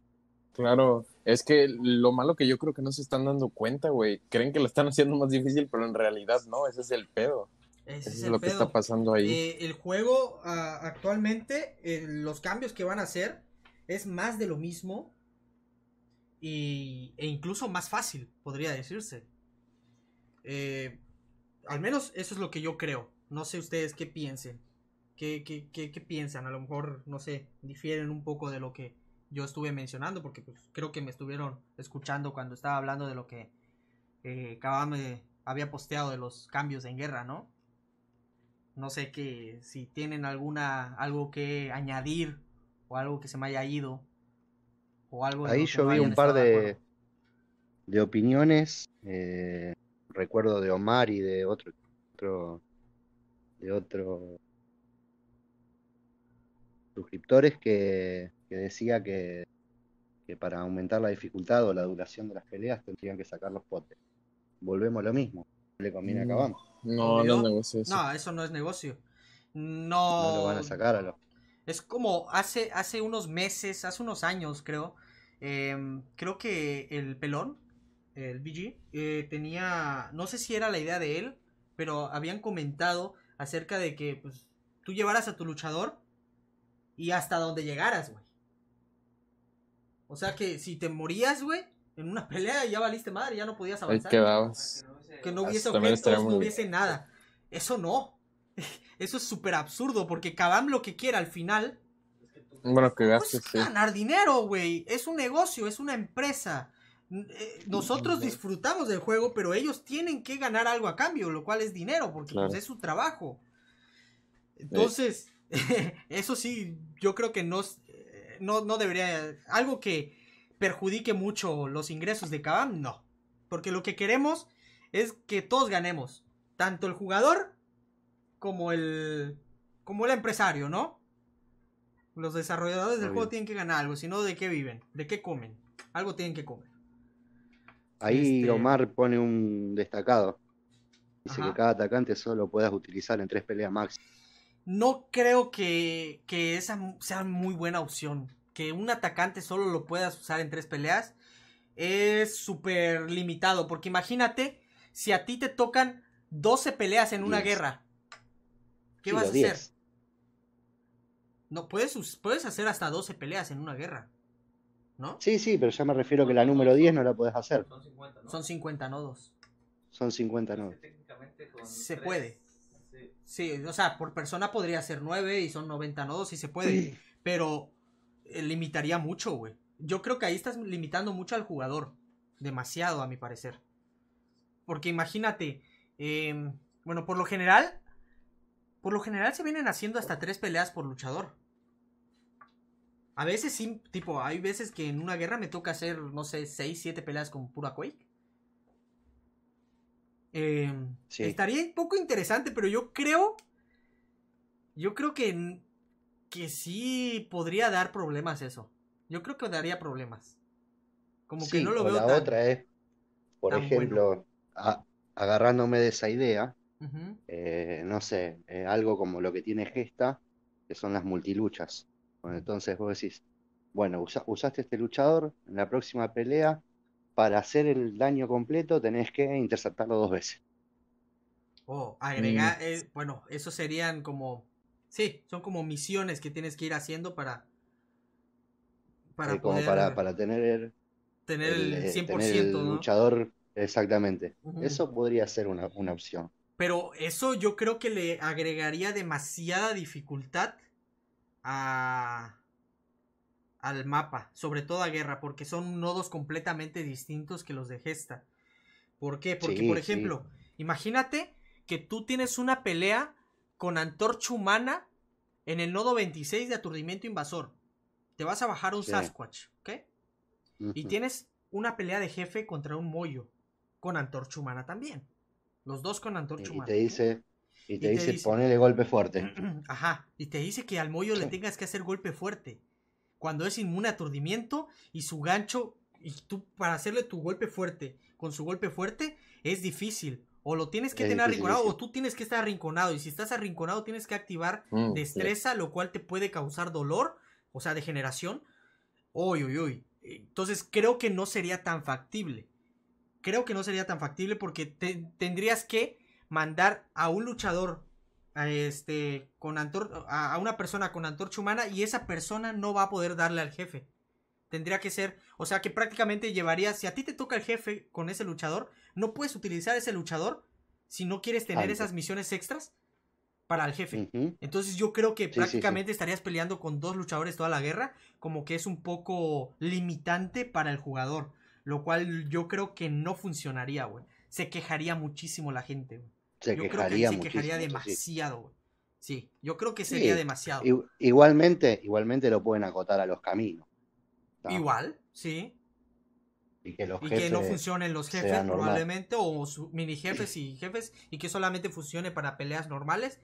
Claro, es que lo malo que yo creo que no se están dando cuenta, güey. Creen que lo están haciendo más difícil, pero en realidad no, ese es el pedo. Ese, es, lo que está pasando ahí. Eh, el juego ah, actualmente, eh, los cambios que van a hacer es más de lo mismo e incluso más fácil, podría decirse. Eh, al menos eso es lo que yo creo. No sé ustedes qué piensen. ¿Qué, piensan? A lo mejor, no sé, difieren un poco de lo que yo estuve mencionando, porque pues, creo que me estuvieron escuchando cuando estaba hablando de lo que eh, Kabame eh, había posteado de los cambios en guerra, ¿no? No sé que si tienen alguna algo que añadir o algo que se me haya ido o algo. Ahí yo vi un par de, de opiniones. Eh, recuerdo de Omar y de otro, otro de otro suscriptores que, decía que, para aumentar la dificultad o la duración de las peleas tendrían que sacar los potes. Volvemos a lo mismo. Le conviene mm. No, no, eso. No, eso no es negocio. No. No lo van a sacar a los. Es como hace, hace unos meses, hace unos años, creo. Em, creo que el pelón, el BG, eh, tenía. No sé si era la idea de él, pero habían comentado acerca de que pues, tú llevaras a tu luchador y hasta donde llegaras, güey. O sea que si te morías, güey, en una pelea ya valiste madre, ya no podías avanzar. que, no hubiese objetos, no hubiese nada. Eso no. Eso es súper absurdo, porque Kabam lo que quiera al final. Bueno, que pues, Ganar dinero, güey. Es un negocio, es una empresa. Eh, nosotros disfrutamos del juego, pero ellos tienen que ganar algo a cambio, lo cual es dinero, porque pues, es su trabajo. Entonces, Eso sí, yo creo que no, eh, no, no debería... Algo que perjudique mucho los ingresos de Kabam, no. Porque lo que queremos es que todos ganemos. Tanto el jugador como el, como el empresario, ¿no? Los desarrolladores del juego tienen que ganar algo, si no, ¿de qué viven? ¿De qué comen? Algo tienen que comer. Ahí este Omar pone un destacado. Dice que cada atacante solo puedas utilizar en tres peleas máximas no creo que, esa sea muy buena opción. Que un atacante solo lo puedas usar en tres peleas es súper limitado. Porque imagínate si a ti te tocan 12 peleas en una guerra. ¿Qué vas a hacer? No, puedes, puedes hacer hasta 12 peleas en una guerra. ¿No? Sí, sí, pero ya me refiero que la número 10 no la puedes hacer. Son 50, nodos. Son 50 nodos. Son 50 nodos. Se puede. Sí, o sea, por persona podría ser 9 y son 90 nodos y se puede. Pero eh, limitaría mucho, güey. Yo creo que ahí estás limitando mucho al jugador. Demasiado, a mi parecer. Porque imagínate, em, bueno, por lo general, por lo general se vienen haciendo hasta tres peleas por luchador. A veces sí, tipo, hay veces que en una guerra me toca hacer, no sé, seis, siete peleas con pura Quake. Em, estaría un poco interesante, pero yo creo. Yo creo que. Que sí podría dar problemas eso. Yo creo que daría problemas. Como que no lo veo. La otra es. Por ejemplo, agarrándome de esa idea. Eh, no sé, eh, algo como lo que tiene Gesta, que son las multiluchas. entonces vos decís, bueno, usaste este luchador, en la próxima pelea para hacer el daño completo tenés que interceptarlo dos veces. O oh, mm. agregar, eh, bueno, eso serían como, sí, son como misiones que tienes que ir haciendo para... Para, poder, para, para tener, tener el, 100%. Eh, tener luchador, exactamente. Eso podría ser una, una opción. Pero eso yo creo que le agregaría demasiada dificultad a, al mapa, sobre todo a guerra, porque son nodos completamente distintos que los de Gesta. ¿Por qué? Porque, por ejemplo, imagínate que tú tienes una pelea con antorcha humana en el nodo 26 de aturdimiento invasor. Te vas a bajar un Sasquatch, ¿ok? Y tienes una pelea de jefe contra un Moyo con antorcha humana también. Los dos con antorcha humana. Y te dice, y te, dice, dice ponele golpe fuerte. Ajá, y te dice que al Moyo le tengas que hacer golpe fuerte cuando es inmune a aturdimiento y su gancho, y tú para hacerle tu golpe fuerte con su golpe fuerte es difícil. O lo tienes que tener arrinconado, o tú tienes que estar arrinconado. Y si estás arrinconado, tienes que activar mm, destreza, lo cual te puede causar dolor, o sea, degeneración. Uy, uy, uy. Entonces creo que no sería tan factible. Creo que no sería tan factible porque tendrías que mandar a un luchador a, este, con antor a, una persona con antorcha humana y esa persona no va a poder darle al jefe. Tendría que ser, o sea que prácticamente llevaría, si a ti te toca el jefe con ese luchador, no puedes utilizar ese luchador si no quieres tener esas misiones extras para el jefe. Entonces yo creo que prácticamente estarías peleando con dos luchadores toda la guerra, como que es un poco limitante para el jugador, lo cual yo creo que no funcionaría, güey. Se quejaría muchísimo la gente, se yo quejaría creo que se quejaría demasiado, Sí. yo creo que sería demasiado. Igualmente, igualmente lo pueden acotar a los caminos. Igual, sí. Y que, los no funcionen los jefes probablemente, o mini jefes y jefes, y que solamente funcione para peleas normales.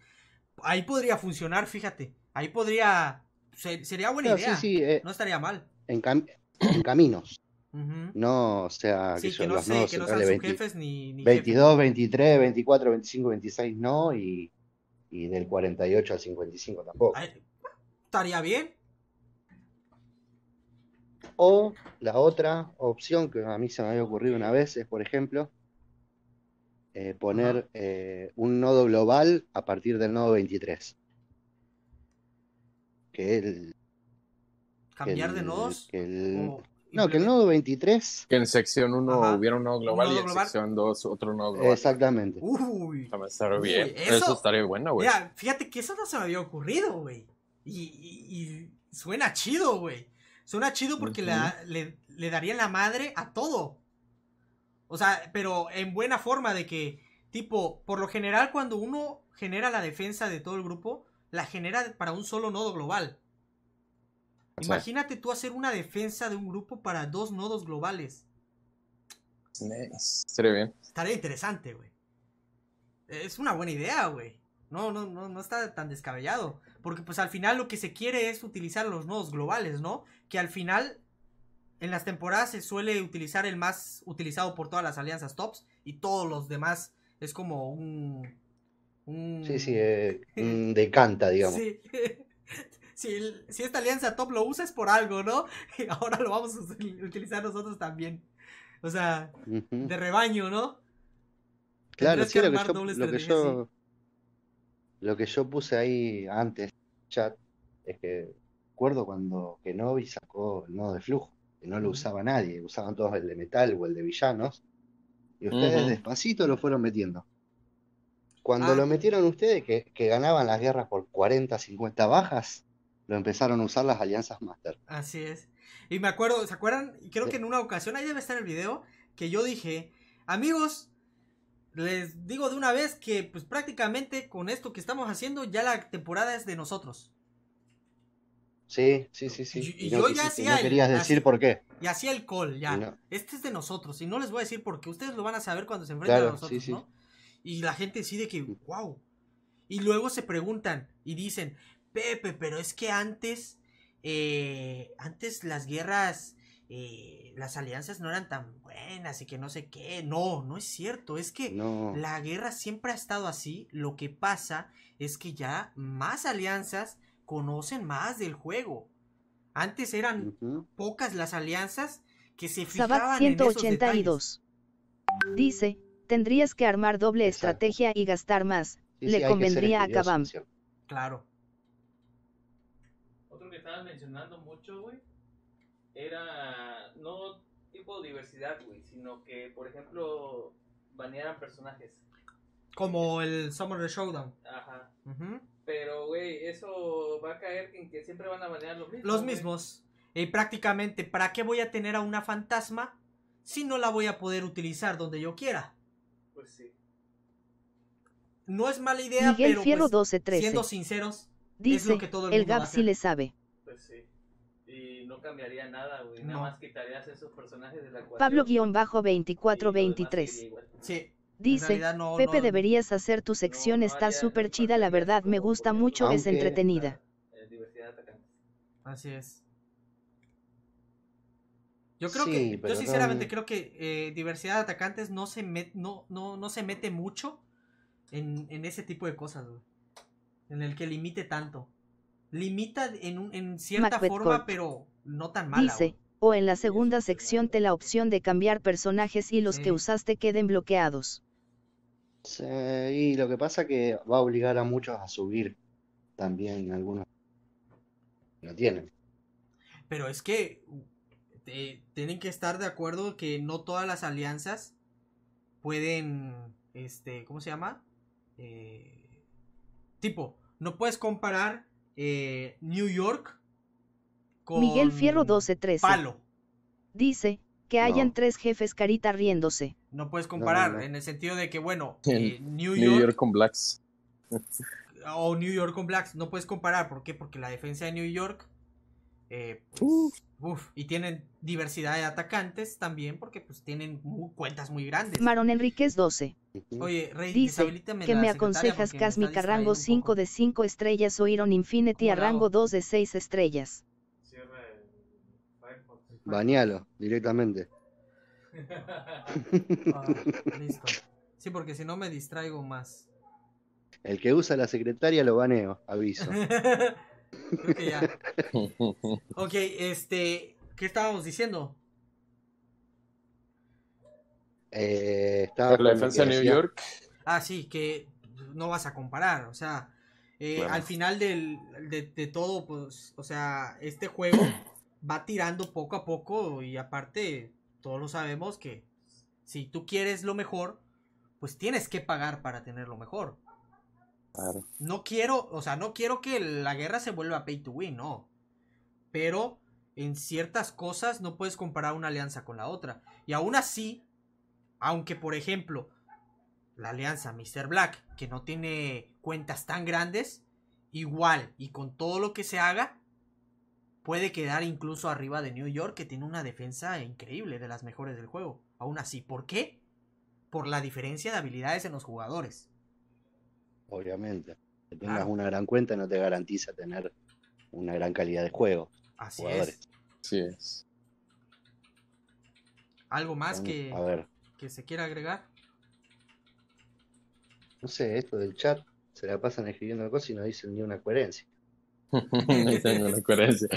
Ahí podría funcionar, fíjate. Ahí podría... sería buena idea. Eh, no estaría mal. en caminos. No, o sea, que, no sé, sean sus jefes 22, 23, 24, 25, 26 no, y, del 48 al 55 tampoco. ¿Estaría bien? O la otra opción que a mí se me había ocurrido una vez es, por ejemplo, eh, poner eh, un nodo global a partir del nodo 23. Que el, ¿Cambiar de nodos? No, que el nodo 23. Que en sección 1 hubiera un nodo global y en sección 2 otro nodo global. Exactamente. Uy. Estaría bien. eso, estaría bueno, güey. fíjate que eso no se me había ocurrido, güey. Y, suena chido, güey. Suena chido porque le, le daría la madre a todo. O sea, pero en buena forma de que, tipo, por lo general cuando uno genera la defensa de todo el grupo, la genera para un solo nodo global. Imagínate tú hacer una defensa de un grupo para dos nodos globales. Sería bien. Estaría interesante, güey. Es una buena idea, güey. No, no, no, no está tan descabellado. Porque pues al final lo que se quiere es utilizar los nodos globales, ¿no? Que al final en las temporadas se suele utilizar el más utilizado por todas las alianzas tops y todos los demás es como un... Sí, sí, eh, decanta, digamos. Sí si, si esta alianza top lo usa es por algo, ¿no? ahora lo vamos a utilizar nosotros también. O sea, de rebaño, ¿no? Claro, que lo, que yo, lo, que yo, puse ahí antes, chat, es que recuerdo cuando Kenobi sacó el nodo de flujo, que no lo usaba nadie, usaban todos el de metal o el de villanos, y ustedes despacito lo fueron metiendo. Cuando ah. lo metieron ustedes, que, que, ganaban las guerras por 40, 50 bajas, empezaron a usar las alianzas master. Así es. Y me acuerdo, ¿se acuerdan? Creo que en una ocasión, ahí debe estar el video, que yo dije, amigos, les digo de una vez que pues prácticamente con esto que estamos haciendo ya la temporada es de nosotros. Sí, sí, sí, sí. Y, yo ya hacía... No querías decir por qué. Y hacía el call, ya. Este es de nosotros y no les voy a decir por qué. Ustedes lo van a saber cuando se enfrenten a nosotros, ¿no? Y la gente decide que, wow. Mm. Y luego se preguntan y dicen, Pepe, pero es que antes, eh, antes las guerras, eh, las alianzas no eran tan buenas y que no sé qué. No, no es cierto. Es que la guerra siempre ha estado así. Lo que pasa es que ya más alianzas conocen más del juego. Antes eran pocas las alianzas que se fijaban 182. Dice, tendrías que armar doble estrategia y gastar más. Le convendría a Kabam, Claro mencionando mucho, güey, era no tipo diversidad, güey, sino que, por ejemplo, banearan personajes. Como el Summer Showdown. Ajá. Pero, güey, eso va a caer en que siempre van a banear los mismos. Los mismos. Y prácticamente, ¿para qué voy a tener a una fantasma si no la voy a poder utilizar donde yo quiera? Pues sí. No es mala idea, pero pues, siendo sinceros, es lo que todo el, el mundo sí le sabe. Pues sí. Y no cambiaría nada, güey. Nada más quitarías esos personajes de la Pablo-2423. Dice, Pepe deberías hacer tu sección, está súper chida, la verdad me gusta mucho, es entretenida. Ah, eh, Así es. Yo creo que, yo sinceramente creo que eh, diversidad de atacantes no se, no, no se mete mucho en, en ese tipo de cosas, En el que limite tanto limita en, cierta forma, pero no tan mala. Dice, o. en la segunda sección te la opción de cambiar personajes y los que usaste queden bloqueados. Sí, y lo que pasa que va a obligar a muchos a subir también algunos no tienen. Pero es que eh, tienen que estar de acuerdo que no todas las alianzas pueden, este, ¿cómo se llama? Eh, tipo, no puedes comparar eh, New York con Miguel Fierro 1213. Palo. Dice que hayan tres jefes carita riéndose. No puedes comparar, en el sentido de que, bueno, eh, York, New York con Blacks. o New York con Blacks, no puedes comparar. ¿Por qué? Porque la defensa de New York eh, pues, y tienen diversidad de atacantes también porque pues tienen cuentas muy grandes. Maron Enríquez 12. Oye, dice que me aconsejas Casmi a rango 5 de 5 estrellas o Iron Infinity a rango 2 de 6 estrellas. Bañalo directamente. Ah, sí, porque si no me distraigo más. El que usa la secretaria lo baneo, aviso. Creo ya. ok, este. ¿Qué estábamos diciendo? Eh, estaba la defensa de New York. Ah, sí, que no vas a comparar. O sea, eh, al final del, de, de, todo, pues, o sea, este juego va tirando poco a poco y aparte, todos lo sabemos que si tú quieres lo mejor, pues tienes que pagar para tener lo mejor. No quiero, o sea, no quiero que la guerra se vuelva pay to win, no. Pero en ciertas cosas no puedes comparar una alianza con la otra. Y aún así, aunque por ejemplo, la alianza Mr. Black, que no tiene cuentas tan grandes, igual y con todo lo que se haga, puede quedar incluso arriba de New York, que tiene una defensa increíble, de las mejores del juego. Aún así, ¿por qué? Por la diferencia de habilidades en los jugadores obviamente. Que tengas una gran cuenta no te garantiza tener una gran calidad de juego. Así es. ¿Algo más que, que se quiera agregar? No sé, esto del chat se la pasan escribiendo cosas y no dicen ni una coherencia. no dicen una coherencia.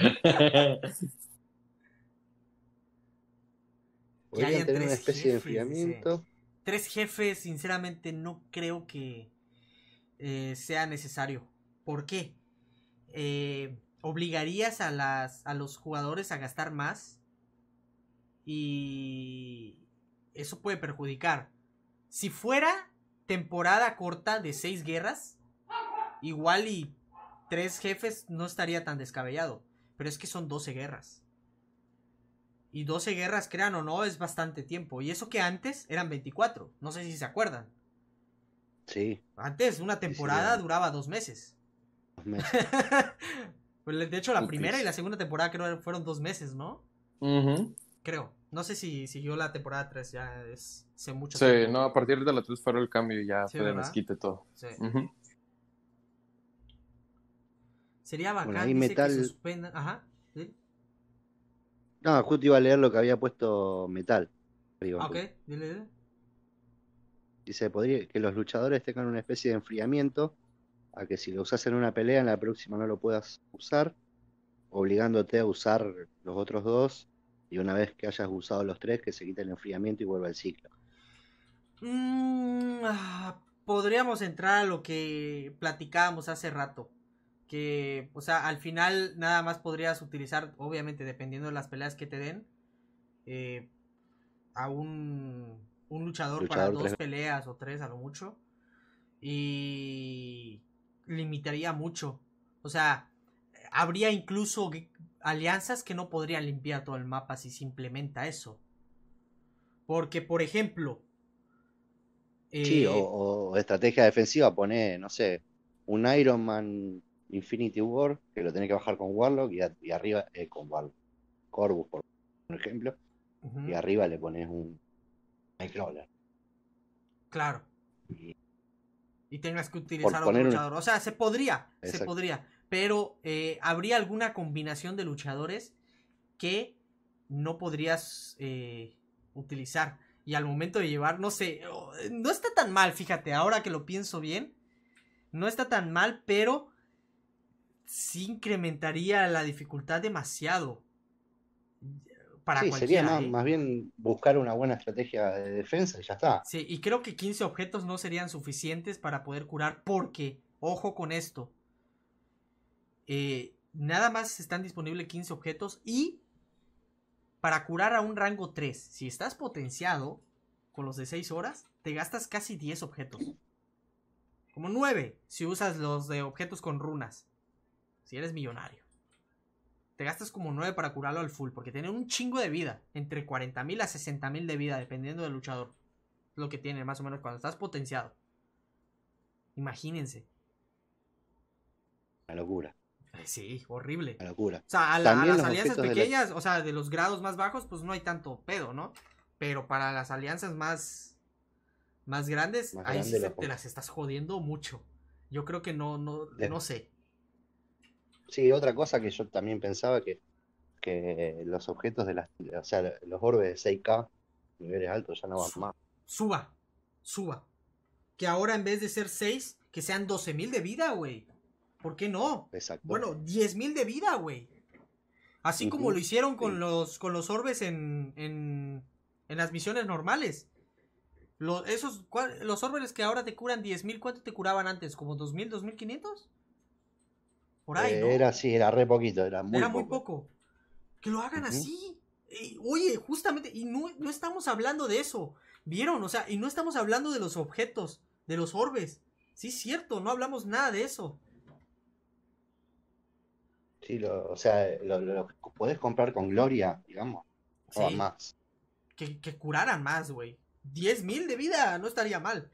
Podrían tener una especie de enfriamiento. Tres jefes, sinceramente, no creo que, eh, sea necesario. ¿Por qué? Eh, ¿Obligarías a, las, a los jugadores a gastar más? Y eso puede perjudicar. Si fuera temporada corta de seis guerras, igual y tres jefes no estaría tan descabellado. Pero es que son 12 guerras. Y 12 guerras, crean o no, es bastante tiempo. Y eso que antes eran 24. No sé si se acuerdan. Sí. Antes una temporada duraba dos meses. meses. Pues, de hecho, la primera y la segunda temporada creo fueron dos meses, ¿no? Creo. No sé si siguió la temporada 3, ya es sé mucho. Sí, no, a partir de la 3 fue el cambio y ya se les quite todo. Sería bacán bueno, metal... suspenda... Ajá. No, justo iba a leer lo que había puesto Metal. Ah, ok, dile, dile dice, podría que los luchadores tengan una especie de enfriamiento a que si lo usas en una pelea, en la próxima no lo puedas usar, obligándote a usar los otros dos, y una vez que hayas usado los tres, que se quite el enfriamiento y vuelva el ciclo. Mm, ah, podríamos entrar a lo que platicábamos hace rato. Que, o sea, al final nada más podrías utilizar, obviamente dependiendo de las peleas que te den, eh, a un un luchador, para dos peleas o tres a lo mucho. Y limitaría mucho. O sea, habría incluso alianzas que no podrían limpiar todo el mapa si se implementa eso. Porque, por ejemplo. sí, eh, o, estrategia defensiva, pone, no sé, un Iron Man Infinity War, que lo tenés que bajar con Warlock y, arriba, eh, con Warlock, Corvus, por ejemplo, y arriba le pones un Claro. Y, tengas que utilizar un luchador. O sea, se podría, se podría. Pero eh, habría alguna combinación de luchadores que no podrías eh, utilizar. Y al momento de llevar, no sé, oh, no está tan mal, fíjate, ahora que lo pienso bien, no está tan mal, pero sí incrementaría la dificultad demasiado sí, Sería más, bien buscar una buena estrategia de defensa y ya está. Sí, y creo que 15 objetos no serían suficientes para poder curar porque, ojo con esto, eh, nada más están disponibles 15 objetos y para curar a un rango 3, si estás potenciado con los de 6 horas, te gastas casi 10 objetos. Como 9 si usas los de objetos con runas. Si eres millonario te gastas como 9 para curarlo al full, porque tiene un chingo de vida, entre 40.000 a 60.000 de vida, dependiendo del luchador. Lo que tiene más o menos cuando estás potenciado. Imagínense. La locura. Eh, sí, horrible. La locura. O sea, a, las alianzas pequeñas, o sea, de los grados más bajos, pues no hay tanto pedo, ¿no? Pero para las alianzas más, más grandes, ahí sí te las estás jodiendo mucho. Yo creo que no, no, no sé. Sí, otra cosa que yo también pensaba que, que los objetos de las. O sea, los orbes de 6K, niveles altos, ya no van más. Suba, suba. Que ahora en vez de ser 6, que sean 12.000 de vida, güey. ¿Por qué no? Exacto. Bueno, 10.000 de vida, güey. Así como lo hicieron con, los, con los orbes en, en, en las misiones normales. Los, esos, los orbes que ahora te curan 10.000, ¿cuánto te curaban antes? ¿Como 2.000, 2.500? Era así, era re poquito, era muy era poco. muy poco. Que lo hagan así. Eh, oye, justamente, y no, estamos hablando de eso. ¿Vieron? O sea, y no estamos hablando de los objetos, de los orbes. Sí, es cierto, no hablamos nada de eso. Sí, o sea, lo, puedes podés comprar con gloria, digamos. O más. Que, que curaran más, güey. 10.000 de vida, no estaría mal.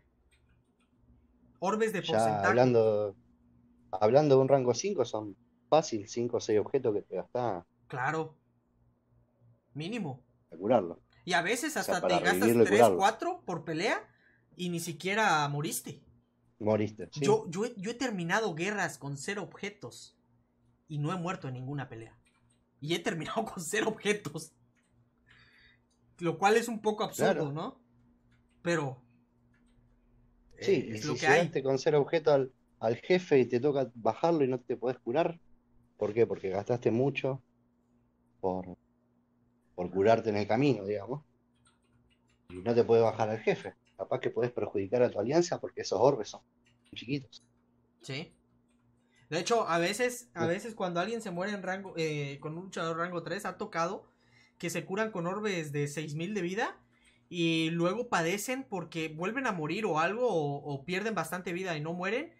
Orbes de porcentaje. Ya hablando, hablando de un rango 5, son fácil 5 o 6 objetos que te gastas. Claro. Mínimo. A Y a veces hasta te gastas 3, 4 por pelea y ni siquiera moriste. Moriste. ¿sí? Yo, yo, he terminado guerras con 0 objetos y no he muerto en ninguna pelea. Y he terminado con 0 objetos. Lo cual es un poco absurdo, ¿no? Pero. Sí, eh, si con 0 objetos al, al jefe y te toca bajarlo y no te puedes curar. ¿Por qué? Porque gastaste mucho por, curarte en el camino, digamos. Y no te puedes bajar al jefe. Capaz que puedes perjudicar a tu alianza porque esos orbes son chiquitos. Sí. De hecho, a veces, a veces cuando alguien se muere en rango, eh, con un luchador rango 3, ha tocado que se curan con orbes de 6000 de vida y luego padecen porque vuelven a morir o algo o pierden bastante vida y no mueren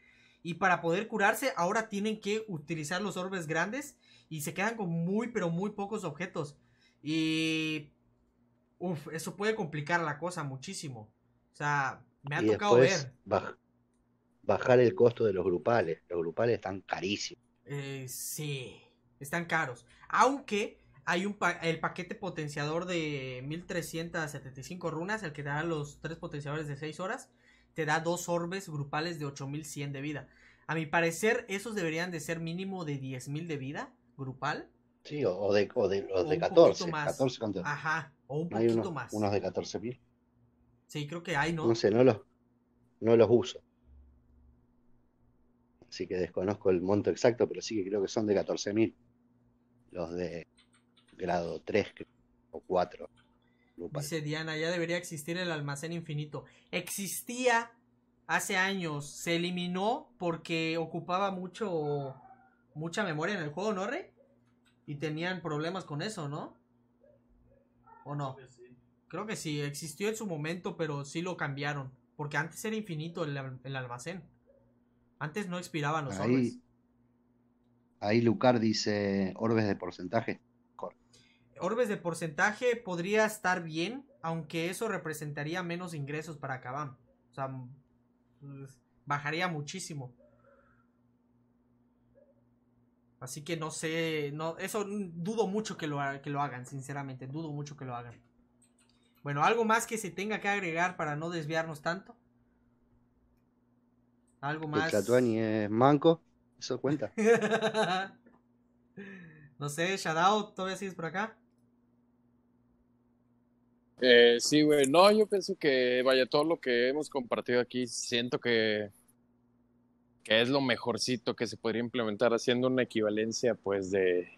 y para poder curarse, ahora tienen que utilizar los orbes grandes. Y se quedan con muy, pero muy pocos objetos. Y. Uf, eso puede complicar la cosa muchísimo. O sea, me ha tocado ver. bajar el costo de los grupales. Los grupales están carísimos. Eh, sí, están caros. Aunque hay un el paquete potenciador de 1375 runas, el que te da los tres potenciadores de 6 horas te da dos orbes grupales de 8100 de vida. A mi parecer, esos deberían de ser mínimo de 10000 de vida grupal. Sí, o de, o de, o de 14, más. 14 ¿cuánto? Ajá, o un poquito unos, más. Unos de 14000. Sí, creo que hay, ¿no? No sé, no los, no los uso. Así que desconozco el monto exacto, pero sí que creo que son de 14.000. Los de grado 3 o 4. Dice Diana, ya debería existir el almacén infinito. Existía hace años, se eliminó porque ocupaba mucho mucha memoria en el juego, ¿no, Rey? Y tenían problemas con eso, ¿no? ¿O no? Creo que sí, existió en su momento, pero sí lo cambiaron. Porque antes era infinito el, almacén. Antes no expiraban los ahí, orbes. Ahí Lucar dice orbes de porcentaje. Orbes de porcentaje podría estar bien, aunque eso representaría menos ingresos para Kabam. O sea, pues, bajaría muchísimo. Así que no sé, no, eso dudo mucho que lo, que lo hagan, sinceramente, dudo mucho que lo hagan. Bueno, algo más que se tenga que agregar para no desviarnos tanto. Algo más. manco, eso cuenta. no sé, Shadow, ¿todavía sigues por acá? Eh, sí, güey. No, yo pienso que, vaya, todo lo que hemos compartido aquí, siento que, que es lo mejorcito que se podría implementar haciendo una equivalencia, pues, de,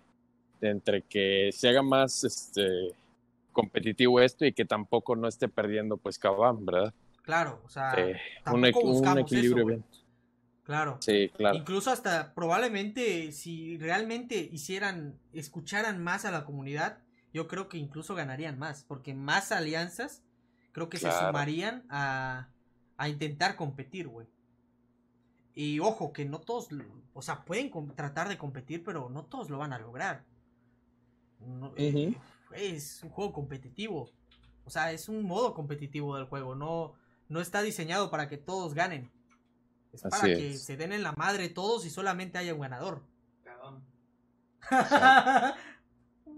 de entre que se haga más este, competitivo esto y que tampoco no esté perdiendo, pues, cabam, ¿verdad? Claro, o sea, eh, un, equilibrio Claro. Sí, claro. Incluso hasta probablemente si realmente hicieran, escucharan más a la comunidad, yo creo que incluso ganarían más, porque más alianzas creo que se sumarían a, a intentar competir, güey. Y ojo, que no todos, o sea, pueden tratar de competir, pero no todos lo van a lograr. Eh, es un juego competitivo. O sea, es un modo competitivo del juego. No, no está diseñado para que todos ganen. Es para que se den en la madre todos y solamente haya un ganador. Perdón.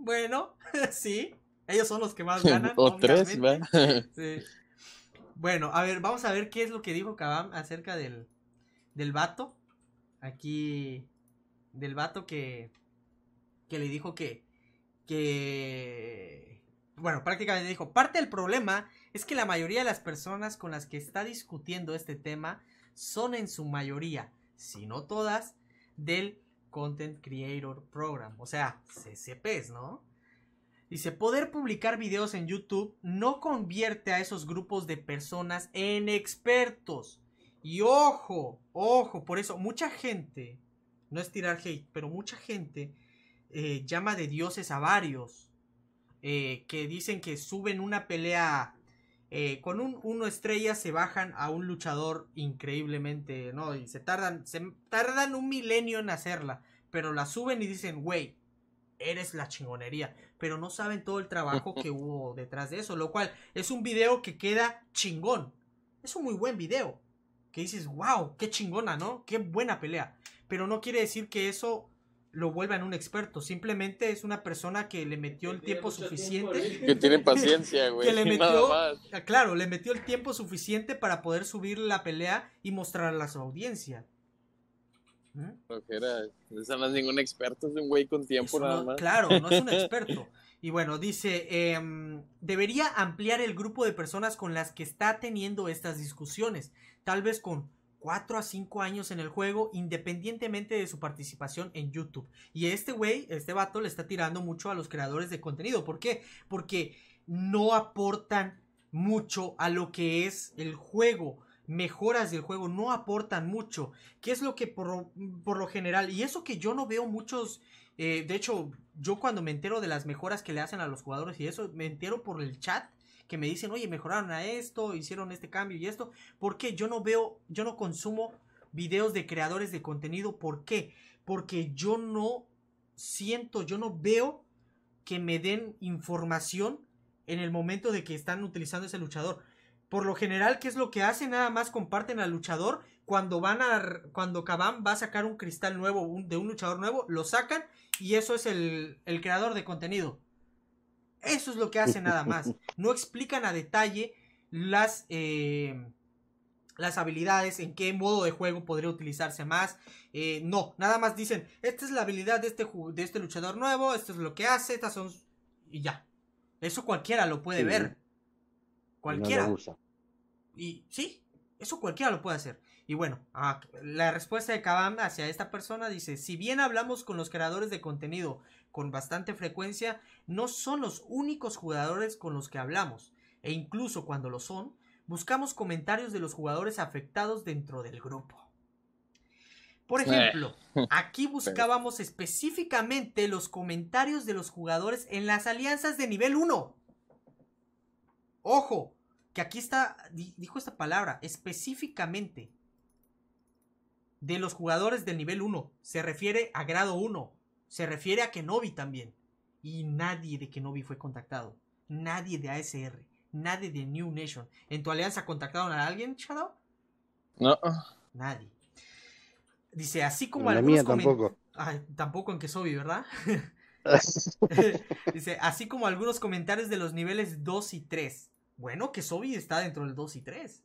bueno, sí. Ellos son los que más ganan. o tres, sí. Bueno, a ver, vamos a ver qué es lo que dijo Kabam acerca del, del vato. Aquí, del vato que, que le dijo que, que, bueno, prácticamente dijo, parte del problema es que la mayoría de las personas con las que está discutiendo este tema son en su mayoría, si no todas, del Content Creator Program, o sea, CCPs, ¿no? Dice, poder publicar videos en YouTube no convierte a esos grupos de personas en expertos. Y ojo, ojo, por eso mucha gente, no es tirar hate, pero mucha gente eh, llama de dioses a varios. Eh, que dicen que suben una pelea eh, con un 1 estrella se bajan a un luchador increíblemente, ¿no? Y se tardan, se tardan un milenio en hacerla, pero la suben y dicen, güey, eres la chingonería. Pero no saben todo el trabajo que hubo detrás de eso, lo cual es un video que queda chingón. Es un muy buen video. Que dices, wow, qué chingona, ¿no? Qué buena pelea. Pero no quiere decir que eso lo vuelvan un experto. Simplemente es una persona que le metió el tiempo suficiente. que tiene paciencia, güey. que le metió, ah, claro, le metió el tiempo suficiente para poder subir la pelea y mostrarla a su audiencia. no ¿Mm? es ningún experto, es un güey con tiempo nada más. Claro, no es un experto. Y bueno, dice, em, debería ampliar el grupo de personas con las que está teniendo estas discusiones, tal vez con 4 a 5 años en el juego, independientemente de su participación en YouTube. Y este güey, este vato, le está tirando mucho a los creadores de contenido. ¿Por qué? Porque no aportan mucho a lo que es el juego. Mejoras del juego no aportan mucho. ¿Qué es lo que por, por lo general? Y eso que yo no veo muchos. Eh, de hecho, yo cuando me entero de las mejoras que le hacen a los jugadores y eso, me entero por el chat que me dicen, oye, mejoraron a esto, hicieron este cambio y esto. ¿Por qué? Yo no veo, yo no consumo videos de creadores de contenido. ¿Por qué? Porque yo no siento, yo no veo que me den información en el momento de que están utilizando ese luchador. Por lo general, ¿qué es lo que hacen? Nada más comparten al luchador. Cuando van a. Cuando Kabam va a sacar un cristal nuevo de un luchador nuevo, lo sacan. Y eso es el, el creador de contenido. Eso es lo que hace nada más. No explican a detalle las, eh, las habilidades, en qué modo de juego podría utilizarse más. Eh, no, nada más dicen, esta es la habilidad de este, de este luchador nuevo, esto es lo que hace, estas son... Y ya. Eso cualquiera lo puede ver. Cualquiera. y sí, eso cualquiera lo puede hacer. Y bueno, ah, la respuesta de Kabam hacia esta persona dice, si bien hablamos con los creadores de contenido con bastante frecuencia no son los únicos jugadores con los que hablamos, e incluso cuando lo son, buscamos comentarios de los jugadores afectados dentro del grupo. Por ejemplo, aquí buscábamos específicamente los comentarios de los jugadores en las alianzas de nivel 1. Ojo, que aquí está, dijo esta palabra, específicamente de los jugadores del nivel 1. Se refiere a grado 1 se refiere a Kenobi también. Y nadie de Kenobi fue contactado. Nadie de ASR. Nadie de New Nation. ¿En tu alianza contactaron a alguien, Shadow? No. Nadie. Dice, así como algunos. tampoco. tampoco en Kesobi, ¿verdad? Dice, así como algunos comentarios de los niveles 2 y 3. Bueno, Kesobi está dentro del 2 y 3.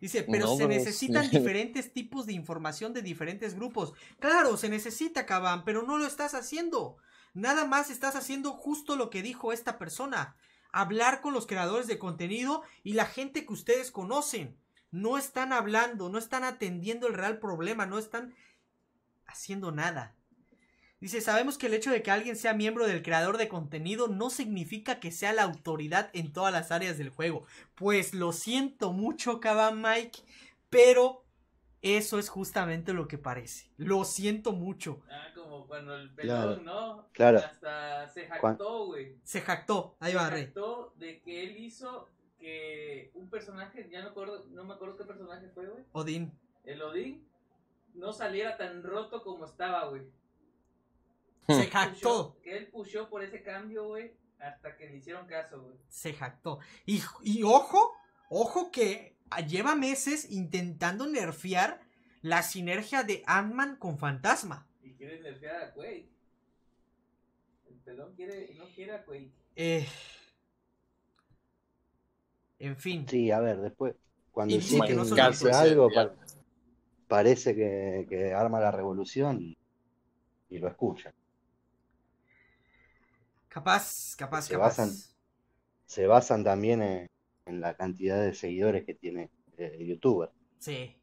Dice, pero se necesitan diferentes tipos de información de diferentes grupos. Claro, se necesita, Cabán, pero no lo estás haciendo. Nada más estás haciendo justo lo que dijo esta persona. Hablar con los creadores de contenido y la gente que ustedes conocen. No están hablando, no están atendiendo el real problema, no están haciendo nada. Dice, sabemos que el hecho de que alguien sea miembro del creador de contenido no significa que sea la autoridad en todas las áreas del juego. Pues lo siento mucho, Caban Mike, pero eso es justamente lo que parece. Lo siento mucho. Ah, como cuando el pelón, ¿no? Claro. Hasta se jactó, güey. Se jactó, ahí va, Rey. Se jactó de que él hizo que un personaje, ya no, acuerdo, no me acuerdo qué personaje fue, güey. Odín. El Odín no saliera tan roto como estaba, güey. Hmm. Se jactó. Que él pushó por ese cambio, güey, hasta que le hicieron caso, güey. Se jactó. Y, y ojo, ojo que lleva meses intentando nerfear la sinergia de Ant-Man con Fantasma. Y quiere nerfear a Quake. El pelón quiere, no quiere a Quake. Eh... En fin. Sí, a ver, después. Cuando se sí, que no hace algo, parece que, arma la revolución y, y lo escuchan. Capaz, capaz, se capaz. Basan, se basan también en, la cantidad de seguidores que tiene eh, el youtuber. Sí.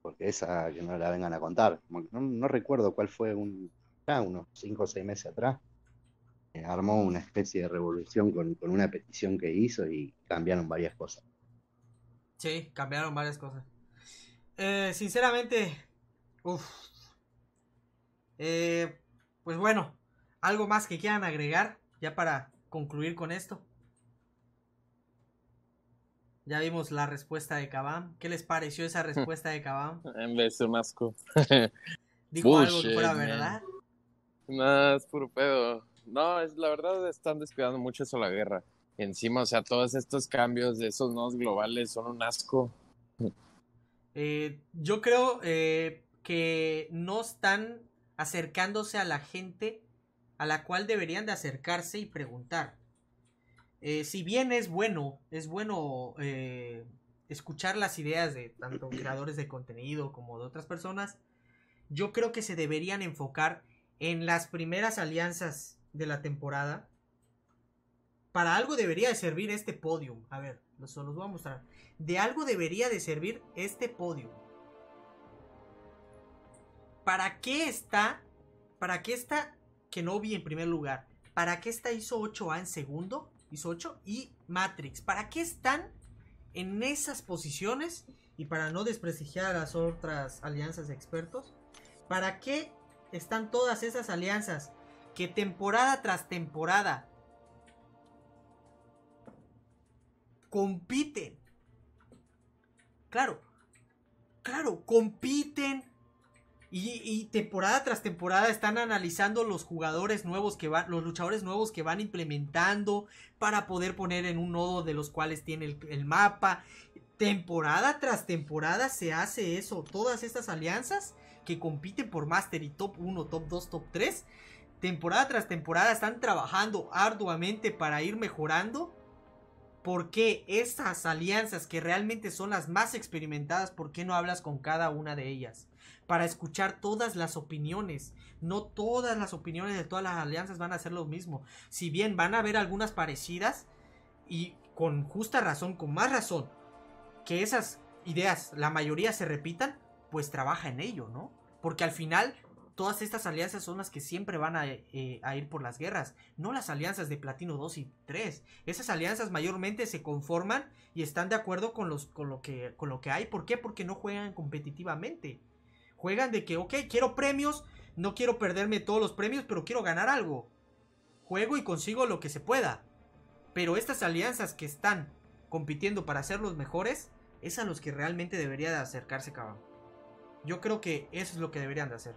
Porque esa que no la vengan a contar. No, recuerdo cuál fue un. unos 5 o 6 meses atrás. Eh, armó una especie de revolución con, una petición que hizo y cambiaron varias cosas. Sí, cambiaron varias cosas. Eh, sinceramente, uff. Eh, pues bueno, ¿algo más que quieran agregar ya para concluir con esto? Ya vimos la respuesta de Kabam. ¿Qué les pareció esa respuesta de Kabam? En vez de Dijo algo que fuera verdad. No, es puro pedo. No, la verdad están descuidando mucho eso la guerra. encima, o sea, todos estos cambios de esos nodos globales son un asco. Eh, yo creo eh, que no están acercándose a la gente a la cual deberían de acercarse y preguntar. Eh, si bien es bueno, es bueno eh, escuchar las ideas de tanto creadores de contenido como de otras personas, yo creo que se deberían enfocar en las primeras alianzas de la temporada. Para algo debería de servir este podium. A ver, se los voy a mostrar. De algo debería de servir este podium. ¿para qué está? ¿Para qué está que no vi en primer lugar? ¿Para qué está hizo 8A en segundo? Hizo 8 y Matrix. ¿Para qué están en esas posiciones? Y para no desprestigiar a las otras alianzas de expertos, ¿para qué están todas esas alianzas que temporada tras temporada compiten? Claro, claro, compiten y, temporada tras temporada están analizando los jugadores nuevos que van, los luchadores nuevos que van implementando para poder poner en un nodo de los cuales tiene el, mapa. Temporada tras temporada se hace eso. Todas estas alianzas que compiten por Master y Top 1, Top 2, Top 3. Temporada tras temporada están trabajando arduamente para ir mejorando. porque qué esas alianzas que realmente son las más experimentadas, por qué no hablas con cada una de ellas? para escuchar todas las opiniones. No todas las opiniones de todas las alianzas van a ser lo mismo. Si bien van a haber algunas parecidas y con justa razón, con más razón, que esas ideas, la mayoría se repitan, pues trabaja en ello, ¿no? Porque al final todas estas alianzas son las que siempre van a, eh, ir por las guerras, no las alianzas de Platino 2 y 3. Esas alianzas mayormente se conforman y están de acuerdo con, los, con, lo, que, con lo que hay. ¿Por qué? Porque no juegan competitivamente. Juegan de que, ok, quiero premios, no quiero perderme todos los premios, pero quiero ganar algo. Juego y consigo lo que se pueda. Pero estas alianzas que están compitiendo para ser los mejores, es a los que realmente debería de acercarse, cabrón. Yo creo que eso es lo que deberían de hacer.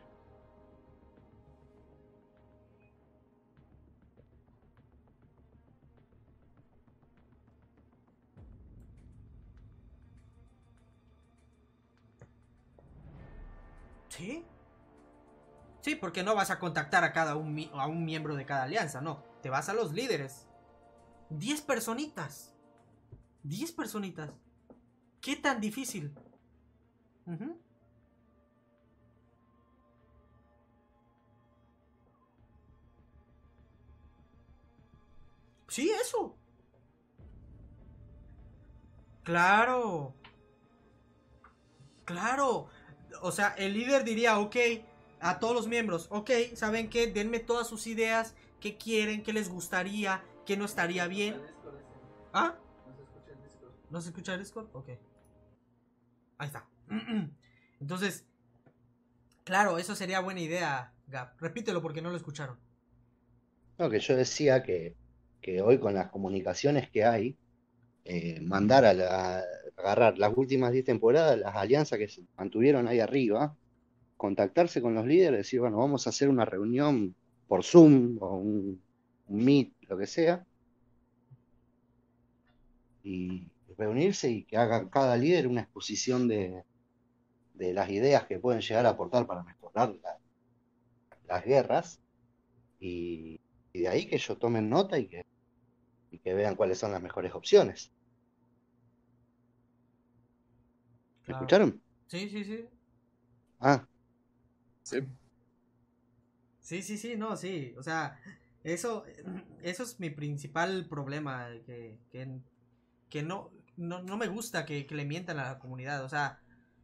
¿Sí? Sí, porque no vas a contactar a cada un, a un miembro de cada alianza, no. Te vas a los líderes. Diez personitas. Diez personitas. ¿Qué tan difícil? Sí, eso. Claro. Claro o sea, el líder diría, ok, a todos los miembros, ok, ¿saben qué? Denme todas sus ideas, qué quieren, qué les gustaría, qué no estaría bien. ¿Ah? ¿No se escucha el Discord? Ok. Ahí está. Entonces, claro, eso sería buena idea, Gab. Repítelo porque no lo escucharon. No, que yo decía que, hoy con las comunicaciones que hay, eh, mandar a la, agarrar las últimas 10 temporadas, las alianzas que se mantuvieron ahí arriba, contactarse con los líderes, decir, bueno, vamos a hacer una reunión por Zoom o un, Meet, lo que sea, y reunirse y que haga cada líder una exposición de, de las ideas que pueden llegar a aportar para mejorar las guerras, y, y, de ahí que ellos tomen nota y que, y que vean cuáles son las mejores opciones. ¿Me ah, escucharon? Sí, sí, sí. Ah. Sí. Sí, sí, sí, no, sí. O sea, eso, eso es mi principal problema, que, que, no, no, me gusta que, le mientan a la comunidad. O sea,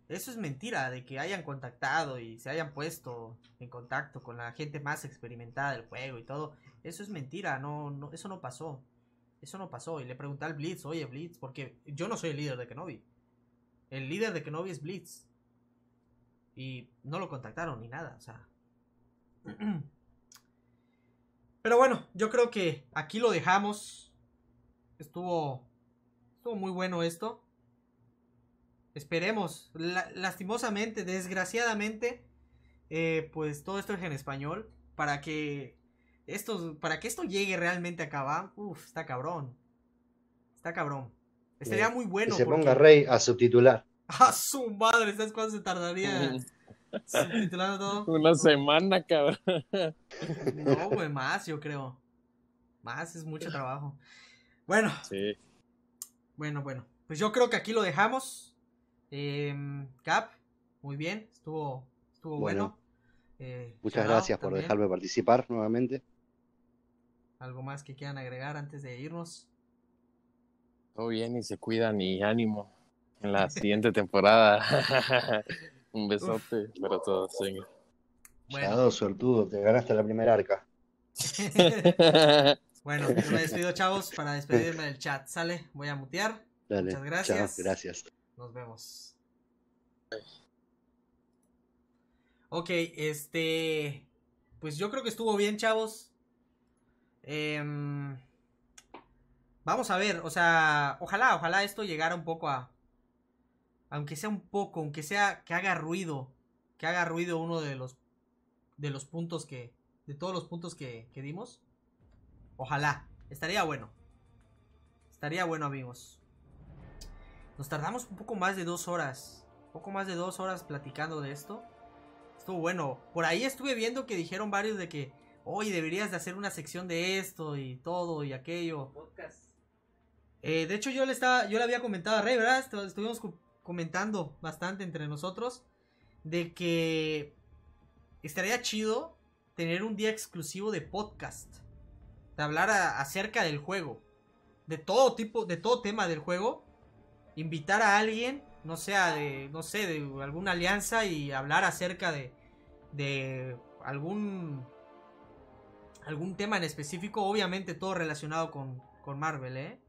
eso es mentira, de que hayan contactado y se hayan puesto en contacto con la gente más experimentada del juego y todo. Eso es mentira, no, no eso no pasó. Eso no pasó. Y le pregunté al Blitz, oye Blitz, porque yo no soy el líder de Kenobi. El líder de Kenobi es Blitz. Y no lo contactaron ni nada, o sea. Pero bueno, yo creo que aquí lo dejamos. Estuvo. Estuvo muy bueno esto. Esperemos. lastimosamente, desgraciadamente. Eh, pues todo esto es en español. Para que. Esto, para que esto llegue realmente a acabar. Uf, está cabrón. Está cabrón. Estaría eh, muy bueno. Que se ponga Rey a subtitular. A ¡Ah, su madre, ¿sabes cuánto se tardaría subtitulando todo? Una semana, cabrón. No, güey, más, yo creo. Más, es mucho trabajo. Bueno. Sí. Bueno, bueno. Pues yo creo que aquí lo dejamos. Cap, em, muy bien, estuvo, estuvo bueno. Eh, Muchas gracias por dejarme participar nuevamente. ¿Algo más que quieran agregar antes de irnos? Todo bien y se cuidan y ánimo en la siguiente temporada. Un besote para todos. Bueno. te ganaste la primera arca. bueno, me despido, chavos, para despedirme del chat. Sale, voy a mutear. Muchas gracias. gracias. Nos vemos. Ok, este. Pues yo creo que estuvo bien, chavos. Eh, Vamos a ver, o sea, ojalá, ojalá esto llegara un poco a... Aunque sea un poco, aunque sea que haga ruido, que haga ruido uno de los, de los puntos que... De todos los puntos que, que dimos. Ojalá, estaría bueno. Estaría bueno, amigos. Nos tardamos un poco más de dos horas. Un poco más de dos horas platicando de esto. Estuvo bueno. Por ahí estuve viendo que dijeron varios de que... hoy deberías de hacer una sección de esto y todo y aquello. Podcast eh, de hecho, yo le, estaba, yo le había comentado a Rey, ¿verdad? Estuvimos comentando bastante entre nosotros de que estaría chido tener un día exclusivo de podcast. De hablar acerca del juego. De todo tipo, de todo tema del juego. Invitar a alguien, no sea de, no sé, de alguna alianza y hablar acerca de, de algún, algún tema en específico. Obviamente todo relacionado con, con Marvel, ¿eh?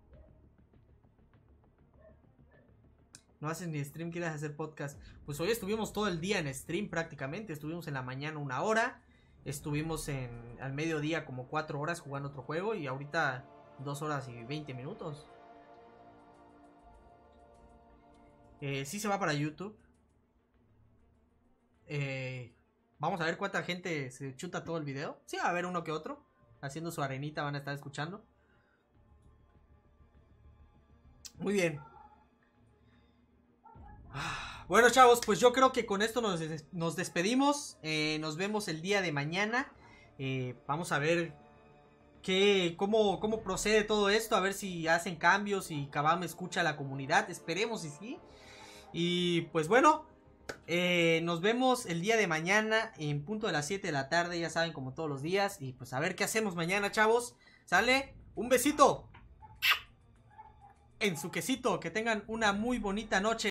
No haces ni stream, quieres hacer podcast. Pues hoy estuvimos todo el día en stream prácticamente. Estuvimos en la mañana una hora. Estuvimos en al mediodía como cuatro horas jugando otro juego. Y ahorita dos horas y veinte minutos. Eh, sí se va para YouTube. Eh, vamos a ver cuánta gente se chuta todo el video. Sí, va a haber uno que otro. Haciendo su arenita van a estar escuchando. Muy bien. Bueno, chavos, pues yo creo que con esto nos, despedimos. Eh, nos vemos el día de mañana. Eh, vamos a ver qué, cómo, cómo procede todo esto. A ver si hacen cambios y Kabam escucha la comunidad. Esperemos y sí. Y pues bueno, eh, nos vemos el día de mañana en punto de las 7 de la tarde. Ya saben, como todos los días. Y pues a ver qué hacemos mañana, chavos. ¿Sale? Un besito en su quesito. Que tengan una muy bonita noche.